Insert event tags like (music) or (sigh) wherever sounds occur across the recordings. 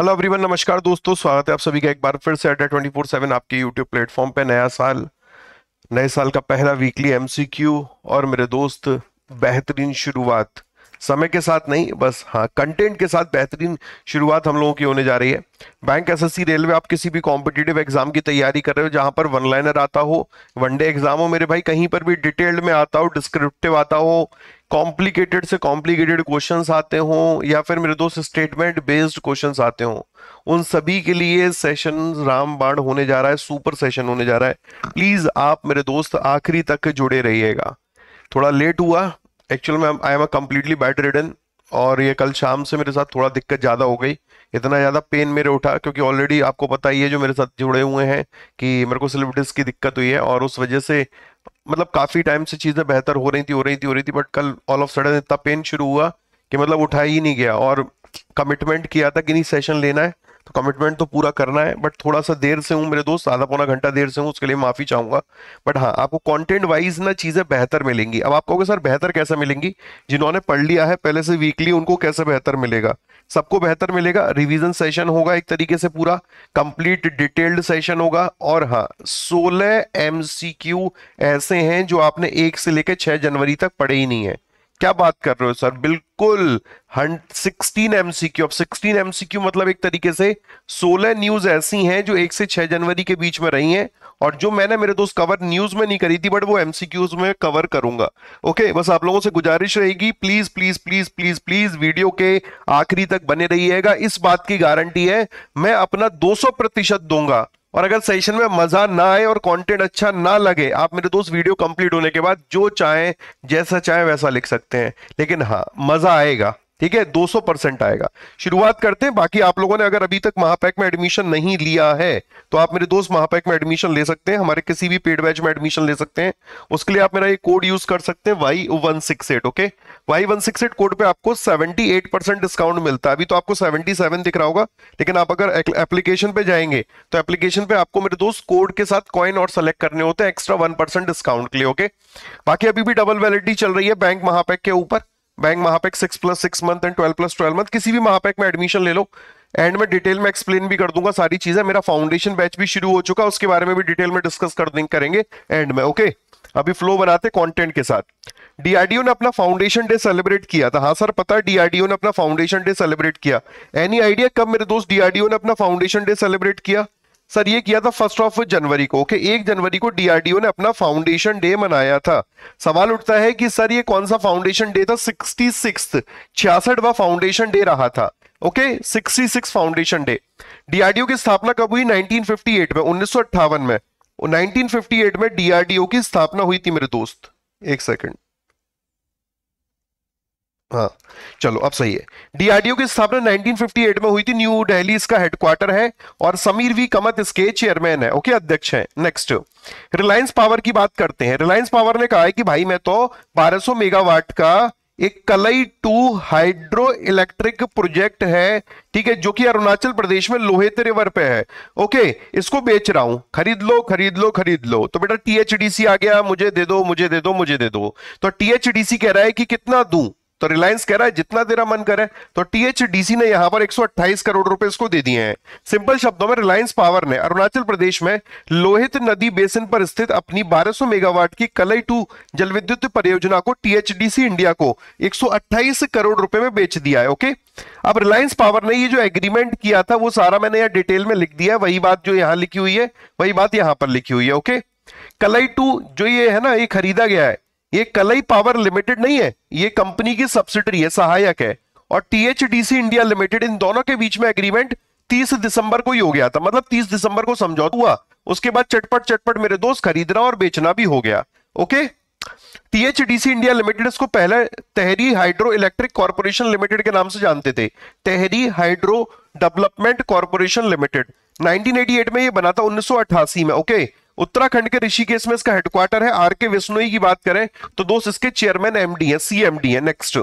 Hello everyone नमस्कार दोस्तों स्वागत है आप सभी का एक बार फिर से अड्डा ट्वेंटी फोर सेवन आपके यूट्यूब प्लेटफॉर्म पे नया साल नए साल का पहला वीकली एमसीक्यू और मेरे दोस्त बेहतरीन शुरुआत समय के साथ नहीं बस हाँ कंटेंट के साथ बेहतरीन शुरुआत हम लोगों की होने जा रही है बैंक एसएससी रेलवे आप किसी भी कॉम्पिटेटिव एग्जाम की तैयारी कर रहे हो जहां पर वन लाइनर आता हो वनडे एग्जाम हो मेरे भाई कहीं पर भी डिटेल्ड में आता हो डिस्क्रिप्टिव आता हो कॉम्प्लिकेटेड से कॉम्प्लिकेटेड क्वेश्चन आते हों या फिर मेरे दोस्त स्टेटमेंट बेस्ड क्वेश्चन आते हों उन सभी के लिए सेशन रामबाण होने जा रहा है सुपर सेशन होने जा रहा है प्लीज आप मेरे दोस्त आखिरी तक जुड़े रहिएगा थोड़ा लेट हुआ एक्चुअल में I am a completely bedridden और ये कल शाम से मेरे साथ थोड़ा दिक्कत ज़्यादा हो गई इतना ज़्यादा पेन मेरे उठा क्योंकि ऑलरेडी आपको पता ही है जो मेरे साथ जुड़े हुए हैं कि मेरे को सिलेबिटिस की दिक्कत हुई है और उस वजह से मतलब काफ़ी टाइम से चीज़ें बेहतर हो रही थी हो रही थी हो रही थी बट कल ऑल ऑफ सडन इतना पेन शुरू हुआ कि मतलब उठा ही नहीं गया और कमिटमेंट किया था कि नहीं सेशन लेना है तो कमिटमेंट तो पूरा करना है बट थोड़ा सा देर से हूँ मेरे दोस्त आधा पौना घंटा देर से हूँ उसके लिए माफी चाहूंगा बट हाँ आपको कॉन्टेंट वाइज ना चीजें बेहतर मिलेंगी अब आप कहोगे सर बेहतर कैसे मिलेंगी जिन्होंने पढ़ लिया है पहले से वीकली उनको कैसे बेहतर मिलेगा सबको बेहतर मिलेगा रिविजन सेशन होगा एक तरीके से पूरा कंप्लीट डिटेल्ड सेशन होगा और हाँ सोलह एम ऐसे हैं जो आपने एक से लेकर छह जनवरी तक पढ़े ही नहीं है क्या बात कर रहे हो सर बिल्कुल सिक्सटीन एमसीक्यू अब सिक्सटीन एमसीक्यू मतलब एक तरीके से सोलह न्यूज ऐसी हैं जो एक से छह जनवरी के बीच में रही हैं और जो मैंने मेरे दोस्त कवर न्यूज में नहीं करी थी बट वो एमसीक्यूज में कवर करूंगा ओके बस आप लोगों से गुजारिश रहेगी please please please please please video के आखिरी तक बने रहिएगा इस बात की गारंटी है मैं अपना सौ प्रतिशत दूंगा और अगर सेशन में मजा ना आए और कंटेंट अच्छा ना लगे आप मेरे दोस्त वीडियो कंप्लीट होने के बाद जो चाहें जैसा चाहें वैसा लिख सकते हैं लेकिन हाँ मजा आएगा ठीक है 200 परसेंट आएगा शुरुआत करते हैं बाकी आप लोगों ने अगर अभी तक महापैक में एडमिशन नहीं लिया है तो आप मेरे दोस्त महापैक में एडमिशन ले सकते हैं हमारे किसी भी पेड बैच में एडमिशन ले सकते हैं उसके लिए आप मेरा ये कोड यूज कर सकते हैं Y one six eight okay Y one six eight code पे आपको सेवेंटी एट परसेंट डिस्काउंट मिलता है अभी तो आपको सेवेंटी सेवन दिख रहा होगा लेकिन आप अगर एप्लीकेशन पे जाएंगे तो एप्लीकेशन पे आपको मेरे दोस्त कोड के साथ कॉइन और सेलेक्ट करने होते हैं एक्स्ट्रा वन परसेंट डिस्काउंट के लिए ओके बाकी अभी भी डबल वैलिडिटी चल रही है बैंक महापैक के ऊपर bank Mahapack six plus six month and twelve plus twelve month किसी भी महापैक में एडमिशन ले लो एंड में डिटेल में एक्सप्लेन भी कर दूंगा सारी चीजें मेरा फाउंडेशन बैच भी शुरू हो चुका उसके बारे में भी डिटेल में डिस्कस कर देंगे करेंगे एंड में ओके अभी फ्लो बनाते कंटेंट के साथ डीआरडीओ ने अपना फाउंडेशन डे सेलिब्रेट किया था हाँ सर पता है डीआरडीओ ने अपना फाउंडेशन डे सेलिब्रेट किया एनी आइडिया कब मेरे दोस्त डीआरडीओ ने अपना फाउंडेशन डे सेलिब्रेट किया सर ये किया था फर्स्ट ऑफ जनवरी को ओके एक जनवरी को डीआरडीओ ने अपना फाउंडेशन डे मनाया था सवाल उठता है कि सर ये कौन सा फाउंडेशन डे था सिक्सटी सिक्स छियासठवा फाउंडेशन डे रहा था okay sixty six foundation day DRDO की स्थापना कब हुई 1958 में उन्नीस में 1958 में डीआरडीओ की स्थापना हुई थी मेरे दोस्त एक सेकेंड हाँ चलो अब सही है डीआरडीओ की स्थापना 1958 में हुई थी न्यू दिल्ली इसका हेडक्वार्टर है और समीर वी कमत इसके चेयरमैन है ओके अध्यक्ष हैं नेक्स्ट रिलायंस पावर की बात करते हैं रिलायंस पावर ने कहा है कि भाई मैं तो 1200 मेगावाट का एक Kalai two hydro electric project है ठीक है जो कि अरुणाचल प्रदेश में लोहित रिवर पे है ओके इसको बेच रहा हूं खरीद लो खरीद लो खरीद लो तो बेटा टीएचडीसी आ गया मुझे दे दो मुझे दे दो मुझे दे दो तो टीएचडीसी कह रहा है कि कितना दू तो रिलायंस कह रहा है जितना तेरा मन करे तो टीएचडीसी ने यहां पर 128 करोड़ रुपए इसको दे दिए हैं सिंपल शब्दों में रिलायंस पावर ने अरुणाचल प्रदेश में लोहित नदी बेसिन पर स्थित अपनी 1200 मेगावाट की कलई टू जल विद्युत परियोजना को टीएचडीसी इंडिया को 128 करोड़ रुपए में बेच दिया है ओके अब रिलायंस पावर ने ये जो एग्रीमेंट किया था वो सारा मैंने यहाँ डिटेल में लिख दिया है वही बात जो यहाँ लिखी हुई है वही बात यहाँ पर लिखी हुई है ओके कलई टू जो ये है ना ये खरीदा गया है ये कलई पावर लिमिटेड नहीं है ये कंपनी की सब्सिडरी है सहायक है और टीएचडीसी इंडिया लिमिटेड इन दोनों के बीच में एग्रीमेंट 30 दिसंबर को ही हो गया था मतलब 30 दिसंबर को समझौता हुआ उसके बाद चटपट चटपट मेरे दोस्त खरीदना और बेचना भी हो गया ओके टीएचडीसी इंडिया लिमिटेड इसको पहले Tehri hydro electric corporation limited के नाम से जानते थे Tehri hydro development corporation limited 1988 में ये बना था 1988 में ओके उत्तराखंड के ऋषिकेश में इसका हेडक्वार्टर है आर के विष्णोई की बात करें तो दोस्त इसके चेयरमैन एमडी है सीएमडी है next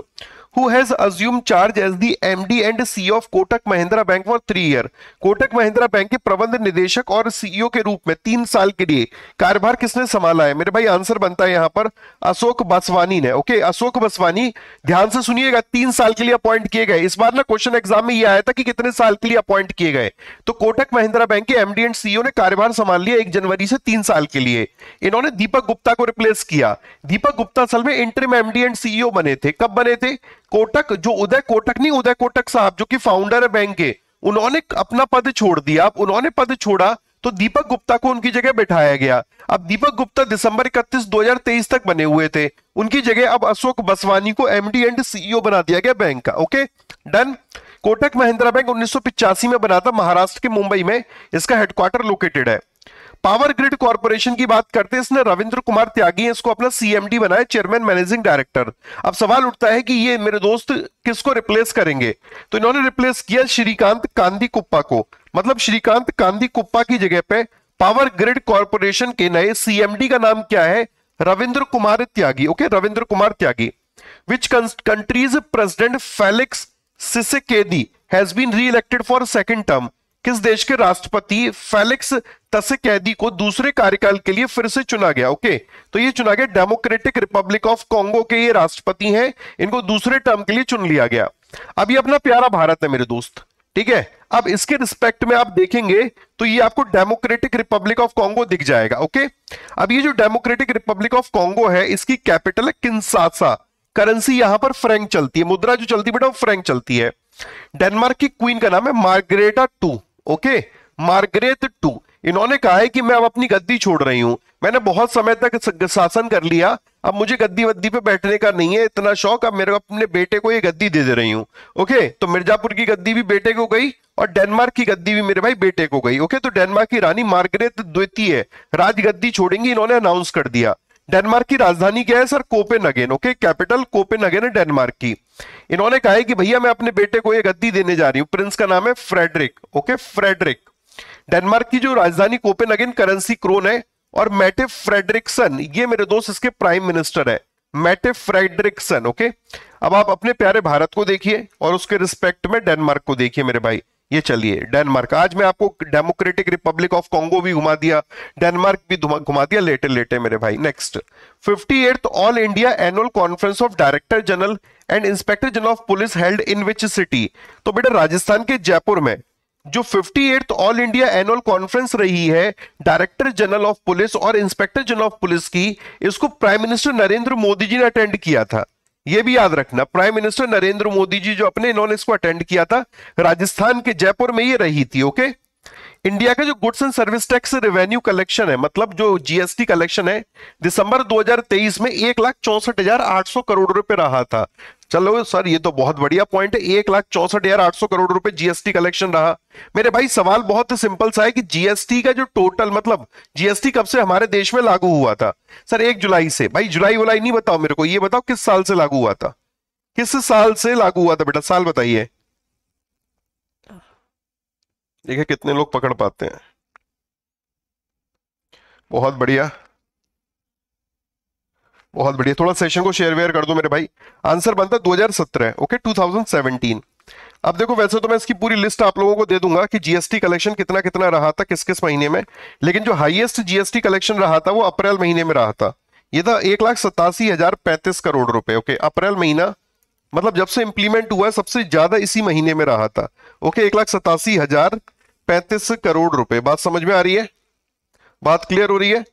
who has assumed charge as the MD and CEO of Kotak Mahindra Bank for three year. Kotak Mahindra Bank के प्रबंध निदेशक और सीईओ e के रूप में तीन साल के लिए कार्यभार किसने संभाला है मेरे भाई आंसर बनता है यहाँ पर अशोक बसवानी ने ओके अशोक बसवानी ध्यान से सुनिएगा तीन साल के लिए अपॉइंट किए गए इस बार ना क्वेश्चन एग्जाम में यह आया था कि कितने साल के लिए अपॉइंट किए गए तो कोटक महिंद्रा बैंक के एमडी एंड सीईओ ने कार्यभार संभाल लिया एक जनवरी से तीन साल के लिए इन्होंने दीपक गुप्ता को रिप्लेस किया दीपक गुप्ता असल में इंटरम एमडी एंड सीईओ बने थे कब बने थे कोटक जो उदय कोटक नहीं उदय कोटक साहब जो कि फाउंडर है बैंक के उन्होंने अपना पद छोड़ दिया अब उन्होंने पद छोड़ा तो दीपक गुप्ता को उनकी जगह बैठाया गया अब दीपक गुप्ता दिसंबर इकतीस दो तक बने हुए थे उनकी जगह अब अशोक बसवानी को एमडी एंड सीईओ बना दिया गया बैंक का okay done Kotak Mahindra bank उन्नीस में बना था महाराष्ट्र के मुंबई में इसका हेडक्वार्टर लोकेटेड है पावर ग्रिड कॉरपोरेशन की बात करते हैं इसने रविंद्र कुमार त्यागी इसको अपना सीएमडी बनाया चेयरमैन मैनेजिंग डायरेक्टर अब सवाल उठता है कि ये मेरे दोस्त किसको रिप्लेस करेंगे तो इन्होंने रिप्लेस किया श्रीकांत कांदी कुप्पा को मतलब श्रीकांत कांदी कुप्पा की जगह पे पावर ग्रिड कॉरपोरेशन के नए सीएमडी का नाम क्या है Ravindra Kumar Tyagi okay Ravindra Kumar Tyagi which countries president Felix Tshisekedi has been re for second term किस देश के राष्ट्रपति फेलिक्स से कैदी को दूसरे कार्यकाल के लिए फिर से चुना गया ओके तो ये चुना गया डेमोक्रेटिक रिपब्लिक ऑफ कांगो के ये राष्ट्रपति हैं इनको दूसरे टर्म के लिए चुन लिया गया अब ये अपना प्यारा भारत है मेरे दोस्त ठीक है अब इसके रिस्पेक्ट में आप देखेंगे तो ये आपको डेमोक्रेटिक रिपब्लिक ऑफ कांगो दिख जाएगा ओके अब ये जो डेमोक्रेटिक रिपब्लिक ऑफ कांगो है इसकी कैपिटल है किन्सासा करेंसी यहां पर फ्रैंक चलती है मुद्रा जो चलती है बेटा वो फ्रैंक चलती है डेनमार्क की क्वीन का नाम है Margrethe two okay Margaret two इन्होंने कहा है कि मैं अब अपनी गद्दी छोड़ रही हूं मैंने बहुत समय तक शासन कर लिया अब मुझे गद्दी वद्दी पे बैठने का नहीं है इतना शौक अब मेरे अपने बेटे को ये गद्दी दे दे रही हूँ ओके तो मिर्जापुर की गद्दी भी बेटे को गई और डेनमार्क की गद्दी भी मेरे भाई बेटे को गई ओके तो डेनमार्क की रानी मार्गरेट द्वितीय राज गद्दी छोड़ेंगी इन्होंने अनाउंस कर दिया डेनमार्क की राजधानी क्या है सर नगेन ओके कैपिटल कोपेनगेन है डेनमार्क की इन्होंने कहा है कि भैया मैं अपने बेटे को ये गद्दी देने जा रही हूँ प्रिंस का नाम है फ्रेडरिक ओके फ्रेडरिक डेनमार्क की जो राजधानी कोपेनगेन करेंसी क्रोन है और मैटे फ्रेडरिक्सन ये मेरे दोस्त इसके प्राइम मिनिस्टर है मैटे फ्रेडरिक्सन ओके अब आप अपने प्यारे भारत को देखिए और उसके रिस्पेक्ट में डेनमार्क को देखिए मेरे भाई ये चलिए डेनमार्क आज मैं आपको डेमोक्रेटिक रिपब्लिक ऑफ कॉन्गो भी घुमा दिया डेनमार्क भी घुमा दिया लेटे लेटे मेरे भाई next fifty eight all India annual conference of director general and inspector general of police held in which city तो बेटा राजस्थान के जयपुर में जो 58th all India annual conference रही है डायरेक्टर जनरल ऑफ पुलिस और इंस्पेक्टर जनरल ऑफ पुलिस की इसको प्राइम मिनिस्टर नरेंद्र मोदी जी ने अटेंड किया था यह भी याद रखना प्राइम मिनिस्टर नरेंद्र मोदी जी जो अपने इन्होंने इसको अटेंड किया था राजस्थान के जयपुर में ये रही थी ओके इंडिया का जो goods and service tax revenue collection है मतलब जो जीएसटी कलेक्शन है दिसंबर 2023 में एक लाख चौसठ हजार आठ सौ करोड़ रुपए रहा था चलो सर ये तो बहुत बढ़िया पॉइंट है एक लाख चौसठ हजार आठ सौ करोड़ रुपए जीएसटी कलेक्शन रहा मेरे भाई सवाल बहुत सिंपल सा है कि जीएसटी का जो टोटल मतलब जीएसटी कब से हमारे देश में लागू हुआ था सर एक जुलाई से भाई जुलाई वुलाई नहीं बताओ मेरे को ये बताओ किस साल से लागू हुआ था किस साल से लागू हुआ था बेटा साल बताइए देखिए कितने लोग पकड़ पाते हैं बहुत बढ़िया बहुत बढ़िया थोड़ा सेशन को शेयर वेयर कर दो मेरे भाई आंसर बनता 2017 ओके 2017 अब देखो वैसे तो मैं इसकी पूरी लिस्ट आप लोगों को दे दूंगा कि जीएसटी कलेक्शन कितना कितना रहा था किस किस महीने में लेकिन जो हाईएस्ट जीएसटी कलेक्शन रहा था वो अप्रैल महीने में रहा था ये था एक लाख हजार पैंतीस करोड़ रुपए ओके अप्रैल महीना मतलब जब से इंप्लीमेंट हुआ है सबसे ज्यादा इसी महीने में रहा था ओके एक लाख सतासी हजार पैंतीस करोड़ रुपए बात समझ में आ रही है बात क्लियर हो रही है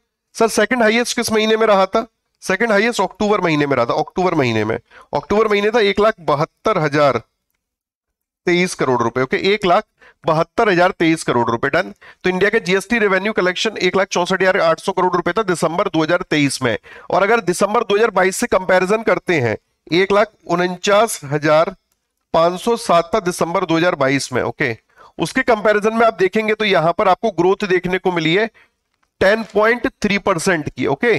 सर सेकंड हाइएस्ट किस महीने में रहा था सेकंड हाईएस्ट अक्टूबर महीने में रहा था अक्टूबर महीने में अक्टूबर महीने था एक लाख बहत्तर हजार तेईस करोड़ रुपए ओके एक लाख बहत्तर हजार तेईस करोड़ रुपए डन तो इंडिया के जीएसटी रेवेन्यू कलेक्शन एक लाख चौसठ हजार आठ सौ करोड़ रुपए था दिसंबर 2023 में और अगर दिसंबर 2022 से कंपैरिजन करते हैं एक लाख उनचास हजार पांच सौ सात था दिसंबर 2022 में ओके उसके कंपैरिजन में आप देखेंगे तो यहां पर आपको ग्रोथ देखने को मिली है थ्री परसेंट की ओके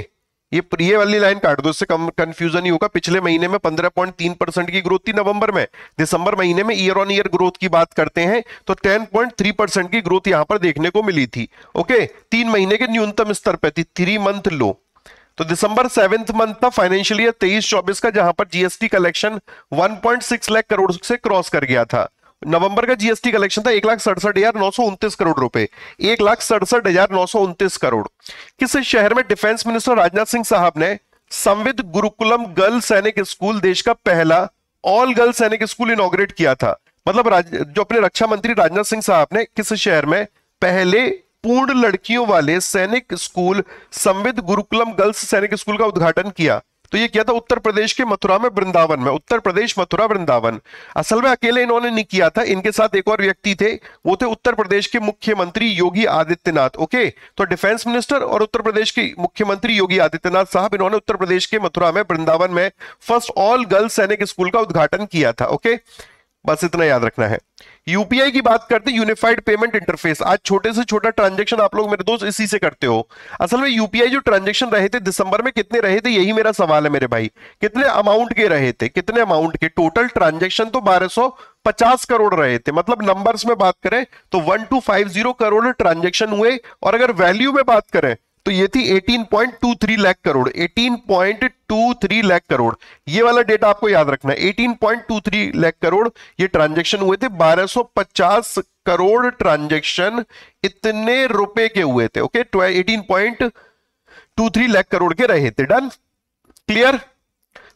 ये ये वाली लाइन काट दो इससे कम कंफ्यूजन नहीं होगा पिछले महीने में 15.3 परसेंट की ग्रोथ थी नवंबर में दिसंबर महीने में ईयर ऑन ईयर ग्रोथ की बात करते हैं तो 10.3 परसेंट की ग्रोथ यहां पर देखने को मिली थी ओके तीन महीने के न्यूनतम स्तर पर थी थ्री मंथ लो तो दिसंबर सेवेंथ मंथ था फाइनेंशियल ईयर तेईस चौबीस का जहां पर जीएसटी कलेक्शन 1.6 लाख करोड़ से क्रॉस कर गया था नवंबर का जीएसटी कलेक्शन था एक लाख सड़सठ हजार नौ सौ उन्तीस करोड़ रुपए एक लाख सड़सठ हजार नौ सौ उन्तीस करोड़ किस शहर में डिफेंस मिनिस्टर राजनाथ सिंह साहब ने संविध गुरुकुलम गर्ल सैनिक स्कूल देश का पहला all girl Sainik school inaugurate किया था मतलब जो अपने रक्षा मंत्री राजनाथ सिंह साहब ने किस शहर में पहले पूर्ण लड़कियों वाले Sainik school Samvid Gurukulam girls Sainik school का उद्घाटन किया तो ये किया था उत्तर प्रदेश के मथुरा में वृंदावन में उत्तर प्रदेश मथुरा वृंदावन असल में अकेले इन्होंने नहीं किया था इनके साथ एक और व्यक्ति थे वो थे उत्तर प्रदेश के मुख्यमंत्री योगी आदित्यनाथ ओके तो डिफेंस मिनिस्टर और उत्तर प्रदेश के मुख्यमंत्री योगी आदित्यनाथ साहब इन्होंने उत्तर प्रदेश के मथुरा में वृंदावन में first all girls Sainik school का उद्घाटन किया था ओके बस इतना याद रखना है यूपीआई की बात करते यूनिफाइड पेमेंट इंटरफेस आज छोटे से छोटा ट्रांजेक्शन आप लोग मेरे दोस्त इसी से करते हो असल में यूपीआई जो ट्रांजेक्शन रहे थे दिसंबर में कितने रहे थे यही मेरा सवाल है मेरे भाई कितने अमाउंट के रहे थे कितने अमाउंट के टोटल ट्रांजेक्शन तो बारह पचास करोड़ रहे थे मतलब नंबर्स में बात करें तो 1250 करोड़ ट्रांजेक्शन हुए और अगर वैल्यू में बात करें तो ये थी 18.23 लाख करोड़ 18.23 लाख करोड़ ये वाला डेटा आपको याद रखना है 18.23 लाख करोड़ ये ट्रांजेक्शन हुए थे 1250 करोड़ ट्रांजेक्शन इतने रुपए के हुए थे ओके 18.23 लाख करोड़ के रहे थे डन क्लियर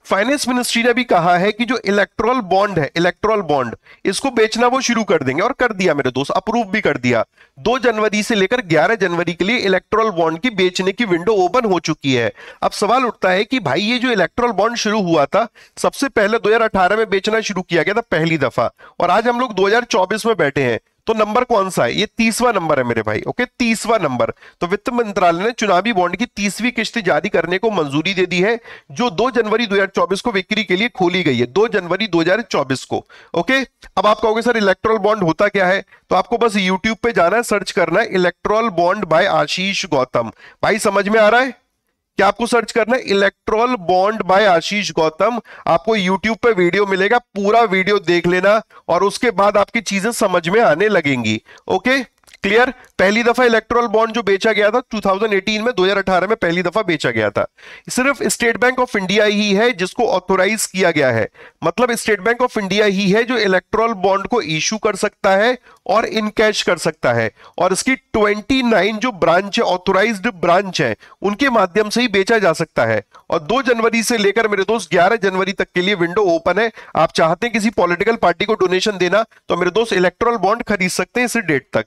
फाइनेंस मिनिस्ट्री ने भी कहा है कि जो इलेक्ट्रोल बॉन्ड है इलेक्ट्रोल बॉन्ड इसको बेचना वो शुरू कर देंगे और कर दिया मेरे दोस्त अप्रूव भी कर दिया दो जनवरी से लेकर ग्यारह जनवरी के लिए इलेक्ट्रोल बॉन्ड की बेचने की विंडो ओपन हो चुकी है अब सवाल उठता है कि भाई ये जो इलेक्ट्रोल बॉन्ड शुरू हुआ था सबसे पहले दो में बेचना शुरू किया गया था पहली दफा और आज हम लोग दो में बैठे हैं तो नंबर कौन सा है ये तीसवा नंबर है मेरे भाई ओके तीसवा नंबर तो वित्त मंत्रालय ने चुनावी बॉन्ड की तीसवीं किस्त जारी करने को मंजूरी दे दी है जो 2 जनवरी 2024 को बिक्री के लिए खोली गई है 2 जनवरी 2024 को ओके अब आप कहोगे सर इलेक्ट्रोल बॉन्ड होता क्या है तो आपको बस यूट्यूब पे जाना है सर्च करना है electoral bond by Ashish Gautam भाई समझ में आ रहा है क्या आपको सर्च करना है electoral bond by Ashish Gautam आपको यूट्यूब पे वीडियो मिलेगा पूरा वीडियो देख लेना और उसके बाद आपकी चीजें समझ में आने लगेंगी ओके क्लियर पहली दफा इलेक्ट्रोल बॉन्ड जो बेचा गया था 2018 में 2018 में पहली दफा बेचा गया था सिर्फ स्टेट बैंक ऑफ इंडिया ही है जिसको ऑथोराइज किया गया है मतलब स्टेट बैंक ऑफ इंडिया ही है जो इलेक्ट्रोल बॉन्ड को इश्यू कर सकता है और इनकैश कर सकता है और इसकी 29 जो ब्रांच है ऑथोराइज ब्रांच है उनके माध्यम से ही बेचा जा सकता है और दो जनवरी से लेकर मेरे दोस्त ग्यारह जनवरी तक के लिए विंडो ओपन है आप चाहते हैं किसी पॉलिटिकल पार्टी को डोनेशन देना तो मेरे दोस्त इलेक्ट्रोल बॉन्ड खरीद सकते हैं इस डेट तक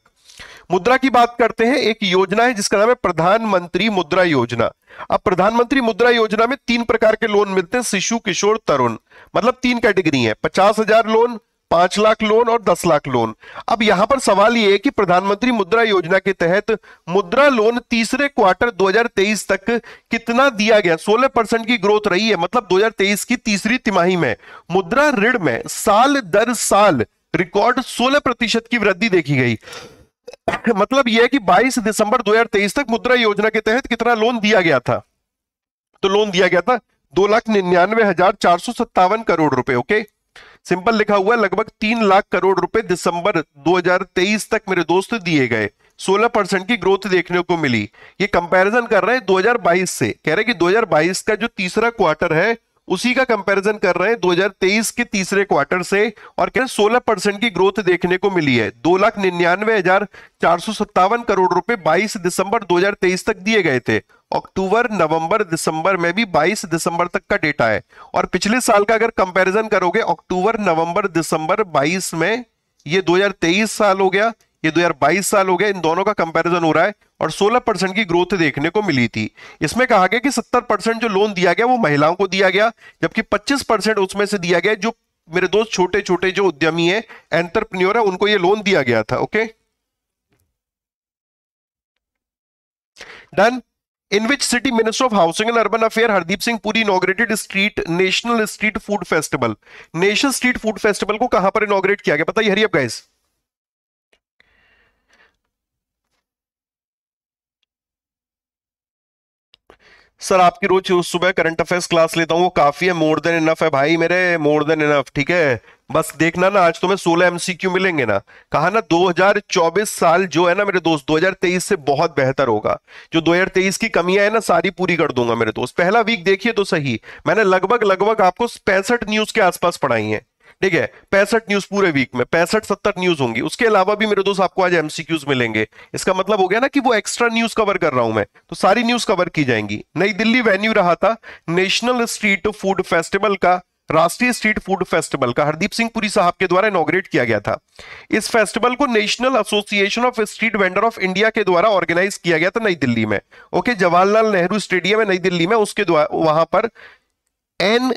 मुद्रा की बात करते हैं एक योजना है जिसका नाम है प्रधानमंत्री मुद्रा योजना अब प्रधानमंत्री मुद्रा योजना में तीन प्रकार के लोन मिलते हैं शिशु किशोर तरुण मतलब तीन कैटेगरी है पचास हजार लोन पांच लाख लोन और दस लाख लोन अब यहां पर सवाल यह है कि प्रधानमंत्री मुद्रा योजना के तहत मुद्रा लोन तीसरे क्वार्टर 2023 तक कितना दिया गया 16 परसेंट की ग्रोथ रही है मतलब 2023 की तीसरी तिमाही में मुद्रा ऋण में साल दर साल रिकॉर्ड 16 प्रतिशत की वृद्धि देखी गई (laughs) मतलब यह है कि 22 दिसंबर 2023 तक मुद्रा योजना के तहत कितना लोन दिया गया था तो लोन दिया गया था दो लाख निन्यानवे हजार चार सौ सत्तावन करोड़ रुपए ओके सिंपल लिखा हुआ है लगभग तीन लाख करोड़ रुपए दिसंबर 2023 तक मेरे दोस्त दिए गए 16 परसेंट की ग्रोथ देखने को मिली ये कंपैरिजन कर रहे हैं 2022 से कह रहे हैं कि 2022 का जो तीसरा क्वार्टर है उसी का कंपैरिजन कर रहे हैं 2023 के तीसरे क्वार्टर से और कह सोलह परसेंट की ग्रोथ देखने को मिली है दो लाख निन्यानवे हजार चार सौ सत्तावन करोड़ रुपए 22 दिसंबर 2023 तक दिए गए थे अक्टूबर नवंबर दिसंबर में भी 22 दिसंबर तक का डेटा है और पिछले साल का अगर कंपैरिजन करोगे अक्टूबर नवंबर दिसंबर 22 में ये 2023 साल हो गया ये बाईस साल हो गया इन दोनों का कंपैरिजन हो रहा है और 16 परसेंट की ग्रोथ देखने को मिली थी इसमें कहा गया कि 70 परसेंट जो लोन दिया गया वो महिलाओं को दिया गया जबकि 25 परसेंट उसमें से दिया गया जो मेरे दोस्त छोटे छोटे जो उद्यमी है एंटरप्रन्योर है उनको ये लोन दिया गया था okay done in which city minister of housing and urban affair Hardeep Singh Puri inaugurated street national street food festival national street food festival को कहां पर इनोग्रेट किया गया पता है हरियप गाइस सर आपकी रोज सुबह करंट अफेयर्स क्लास लेता हूँ वो काफ़ी है मोर देन इनफ है भाई मेरे मोर देन इनफ ठीक है बस देखना ना आज तुम्हें तो सोलह एमसीक्यू मिलेंगे ना कहा ना 2024 साल जो है ना मेरे दोस्त 2023 से बहुत बेहतर होगा जो 2023 की कमियां है ना सारी पूरी कर दूंगा मेरे दोस्त पहला वीक देखिए तो सही मैंने लगभग लगभग आपको पैंसठ न्यूज के आसपास पढ़ाई है ठीक है पैंसठ न्यूज पूरे वीक में पैंसठ सत्तर न्यूज होंगी उसके अलावा भी मेरे दोस्त आपको आज एमसीक्यूज मिलेंगे इसका मतलब हो गया ना कि वो एक्स्ट्रा न्यूज कवर कर रहा हूं मैं तो सारी न्यूज कवर की जाएंगी नई दिल्ली वेन्यू रहा था नेशनल स्ट्रीट फूड फेस्टिवल का राष्ट्रीय स्ट्रीट फूड फेस्टिवल का हरदीप सिंह पुरी साहब के द्वारा इनोग्रेट किया गया था इस फेस्टिवल को national association of street vendor of India के द्वारा ऑर्गेनाइज किया गया था नई दिल्ली में ओके जवाहरलाल नेहरू स्टेडियम है नई दिल्ली में उसके द्वारा वहां पर N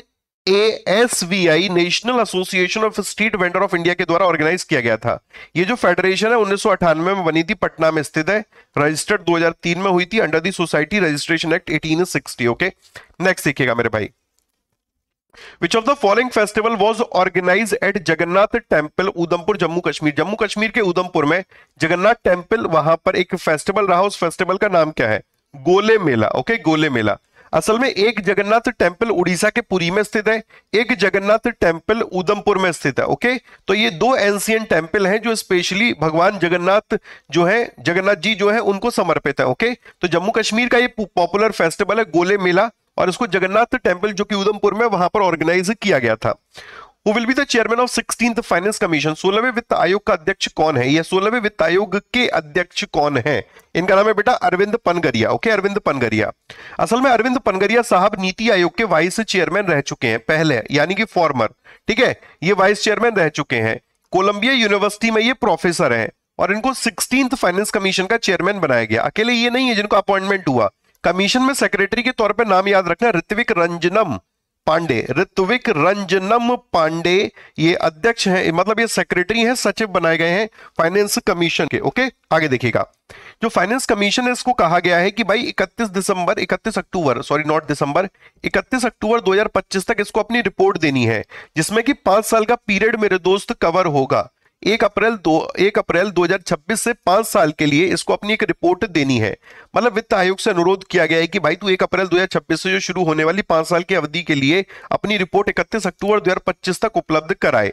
ASVI national association of street vendor of India के द्वारा ऑर्गेनाइज किया गया था ये जो फेडरेशन है उन्नीस में बनी थी पटना में स्थित है रजिस्टर्ड 2003 में हुई थी under the society registration act 1860 okay next देखिएगा मेरे भाई Which of the following festival was organized at Jagannath Temple, Udhampur Jammu Kashmir? Jammu Kashmir के उधमपुर में Jagannath Temple वहाँ पर एक festival रहा उस festival का नाम क्या है गोले मेला okay? गोले मेला असल में एक जगन्नाथ टेम्पल उड़ीसा के पुरी में स्थित है एक जगन्नाथ टेम्पल उधमपुर में स्थित है ओके तो ये दो एंशियन टेम्पल हैं जो स्पेशली भगवान जगन्नाथ जो है जगन्नाथ जी जो है उनको समर्पित है ओके तो जम्मू कश्मीर का ये पॉपुलर फेस्टिवल है गोले मेला और इसको जगन्नाथ टेम्पल जो कि उधमपुर में वहां पर ऑर्गेनाइज किया गया था who will be the chairman of sixteen finance commission सोलहवें वित्त आयोग का अध्यक्ष कौन है या सोलहवें वित्त आयोग के अध्यक्ष कौन है इनका नाम है बेटा अरविंद पनगरिया ओके अरविंद पनगरिया असल में अरविंद पनगरिया साहब नीति आयोग के वाइस चेयरमैन रह चुके हैं पहले यानी कि फॉर्मर ठीक है ये वाइस चेयरमैन रह चुके हैं कोलंबिया यूनिवर्सिटी में ये प्रोफेसर है और इनको सिक्सटीन फाइनेंस कमीशन का चेयरमैन बनाया गया अकेले ये नहीं है जिनको अपॉइंटमेंट हुआ कमीशन में सेक्रेटरी के तौर पर नाम याद रखना ऋत्विक रंजनम पांडे ऋत्विक रंजनम पांडे ये अध्यक्ष हैं मतलब ये सेक्रेटरी हैं सचिव बनाए गए हैं फाइनेंस कमीशन के ओके आगे देखिएगा जो फाइनेंस कमीशन है इसको कहा गया है कि भाई 31 दिसंबर 31 अक्टूबर सॉरी नॉट दिसंबर 31 अक्टूबर 2025 तक इसको अपनी रिपोर्ट देनी है जिसमें कि पांच साल का पीरियड मेरे दोस्त कवर होगा एक अप्रैल दो एक अप्रैल 2026 से पांच साल के लिए इसको अपनी एक रिपोर्ट देनी है मतलब वित्त आयोग से अनुरोध किया गया है कि भाई तू एक अप्रैल 2026 से जो शुरू होने वाली पांच साल की अवधि के लिए अपनी रिपोर्ट इकतीस अक्टूबर 2025 तक उपलब्ध कराए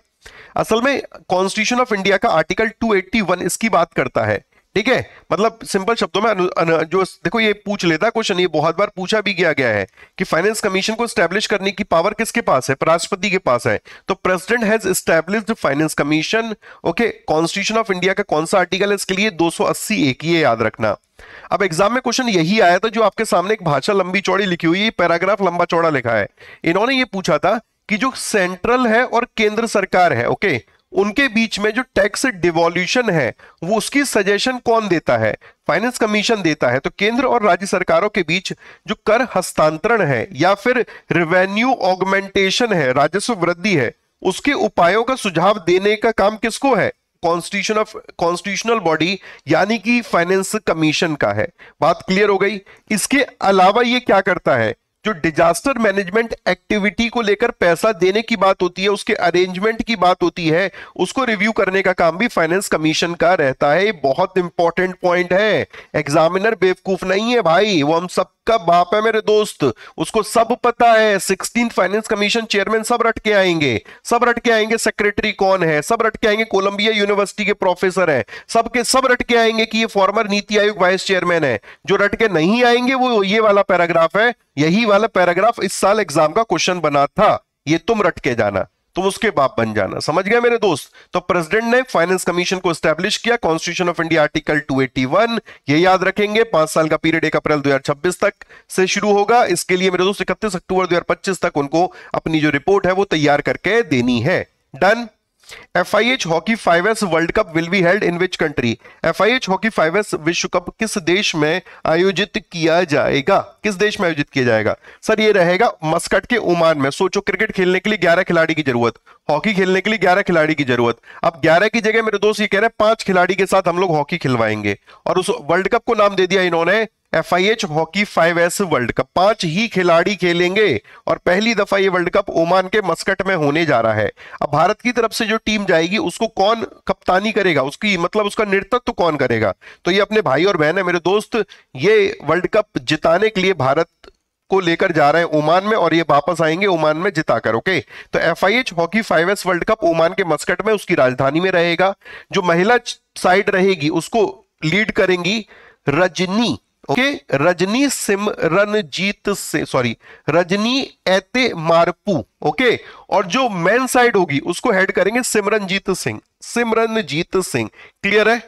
असल में कॉन्स्टिट्यूशन ऑफ इंडिया का आर्टिकल 281 इसकी बात करता है ठीक है मतलब सिंपल शब्दों में अनु, अनु, जो देखो ये पूछ लेता क्वेश्चन ये बहुत बार पूछा भी किया गया है कि फाइनेंस कमीशन को स्टैब्लिश करने की पावर किसके पास है राष्ट्रपति के पास है तो president has established finance commission okay constitution of India का कौन सा आर्टिकल है इसके लिए 280 एक ये याद रखना अब एग्जाम में क्वेश्चन यही आया था जो आपके सामने एक भाषा लंबी चौड़ी लिखी हुई है पैराग्राफ लंबा चौड़ा लिखा है इन्होंने ये पूछा था कि जो सेंट्रल है और केंद्र सरकार है ओके उनके बीच में जो टैक्स डिवॉल्यूशन है वो उसकी सजेशन कौन देता है फाइनेंस कमीशन देता है तो केंद्र और राज्य सरकारों के बीच जो कर हस्तांतरण है या फिर रिवेन्यू ऑगमेंटेशन है राजस्व वृद्धि है उसके उपायों का सुझाव देने का काम किसको है कॉन्स्टिट्यूशन ऑफ कॉन्स्टिट्यूशनल बॉडी यानी कि फाइनेंस कमीशन का है बात क्लियर हो गई इसके अलावा ये क्या करता है जो डिजास्टर मैनेजमेंट एक्टिविटी को लेकर पैसा देने की बात होती है उसके अरेंजमेंट की बात होती है उसको रिव्यू करने का काम भी फाइनेंस कमीशन का रहता है ये बहुत इंपॉर्टेंट पॉइंट है एग्जामिनर बेवकूफ नहीं है भाई वो हम सबका बाप है मेरे दोस्त उसको सब पता है सिक्सटीन फाइनेंस कमीशन चेयरमैन सब रट के आएंगे सब रट के आएंगे सेक्रेटरी कौन है सब रट के आएंगे कोलंबिया यूनिवर्सिटी के प्रोफेसर है सबके सब रट के आएंगे कि ये फॉर्मर नीति आयोग वाइस चेयरमैन है जो रट के नहीं आएंगे वो ये वाला पैराग्राफ है यही वाला पैराग्राफ इस साल एग्जाम का क्वेश्चन बना था ये तुम रट के जाना तुम उसके बाप बन जाना समझ गया मेरे दोस्त तो प्रेसिडेंट ने फाइनेंस कमीशन को स्टैब्लिश किया कॉन्स्टिट्यूशन ऑफ इंडिया आर्टिकल 281 ये याद रखेंगे पांच साल का पीरियड एक अप्रैल 2026 तक से शुरू होगा इसके लिए मेरे दोस्त इकतीस अक्टूबर 2025 तक उनको अपनी जो रिपोर्ट है वो तैयार करके देनी है done F I H hockey five S world cup will be held in which country F I H hockey five S विश्व कप किस देश में आयोजित किया जाएगा किस देश में आयोजित किया जाएगा सर ये रहेगा मस्कट के ओमान में सोचो क्रिकेट खेलने के लिए ग्यारह खिलाड़ी की जरूरत हॉकी खेलने के लिए ग्यारह खिलाड़ी की जरूरत अब ग्यारह की जगह मेरे दोस्त ये कह रहे हैं पांच खिलाड़ी के साथ हम लोग हॉकी खिलवाएंगे और उस वर्ल्ड कप को नाम दे दिया इन्होंने F I H hockey five S world cup पांच ही खिलाड़ी खेलेंगे और पहली दफा ये वर्ल्ड कप ओमान के मस्कट में होने जा रहा है अब भारत की तरफ से जो टीम जाएगी उसको कौन कप्तानी करेगा उसकी मतलब उसका नेतृत्व कौन करेगा तो ये अपने भाई और बहन है मेरे दोस्त ये वर्ल्ड कप जिताने के लिए भारत को लेकर जा रहे हैं ओमान में और ये वापस आएंगे ओमान में जिताकर ओके तो F I H hockey five S world cup Oman के मस्कट में उसकी राजधानी में रहेगा जो महिला साइड रहेगी उसको लीड करेंगी रजनी ओके रजनी सिमरनजीत से सॉरी रजनी एते मारपू ओके और जो मेन साइड होगी उसको हेड करेंगे सिमरनजीत सिंह सिमरनजीत सिंह क्लियर है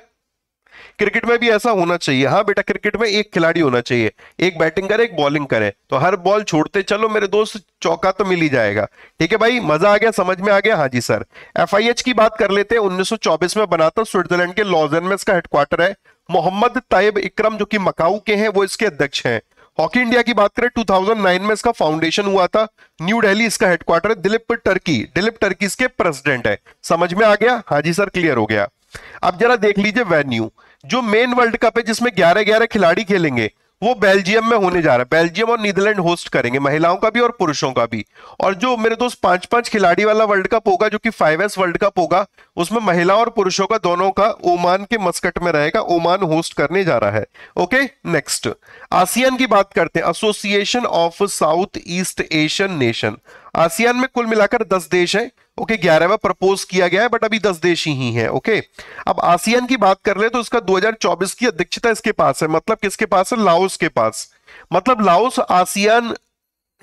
क्रिकेट में भी ऐसा होना चाहिए हाँ बेटा क्रिकेट में एक खिलाड़ी होना चाहिए एक बैटिंग करे एक बॉलिंग करे तो हर बॉल छोड़ते चलो मेरे दोस्त चौका तो मिल ही जाएगा ठीक है भाई मजा आ गया समझ में आ गया हाँ जी सर एफ की बात कर लेते हैं उन्नीस में बना था स्विट्जरलैंड के लॉजन में इसका हेडक्वार्टर है मोहम्मद तयब इक्रम जो कि मकाऊ के हैं वो इसके अध्यक्ष हैं हॉकी इंडिया की बात करें 2009 में इसका फाउंडेशन हुआ था न्यू दिल्ली इसका हेडक्वार्टर है दिलीप टर्की दिलीप टर्की इसके प्रेसिडेंट है समझ में आ गया हाँ जी सर क्लियर हो गया अब जरा देख लीजिए वेन्यू जो मेन वर्ल्ड कप है जिसमें ग्यारह ग्यारह खिलाड़ी खेलेंगे वो बेल्जियम में होने जा रहा है बेल्जियम और नीदरलैंड होस्ट करेंगे महिलाओं का भी और पुरुषों का भी और जो मेरे दोस्त पांच पांच खिलाड़ी वाला वर्ल्ड कप होगा जो कि फाइव एस वर्ल्ड कप होगा उसमें महिलाओं और पुरुषों का दोनों का ओमान के मस्कट में रहेगा ओमान होस्ट करने जा रहा है ओके नेक्स्ट आसियान की बात करते हैं association of south east Asian nation ASEAN में कुल मिलाकर दस देश हैं ओके ग्यारहवा प्रपोज किया गया है बट अभी दस देश ही हैं ओके अब आसियान की बात कर ले तो इसका 2024 की अध्यक्षता इसके पास है मतलब किसके पास है लाओस के पास मतलब लाओस आसियान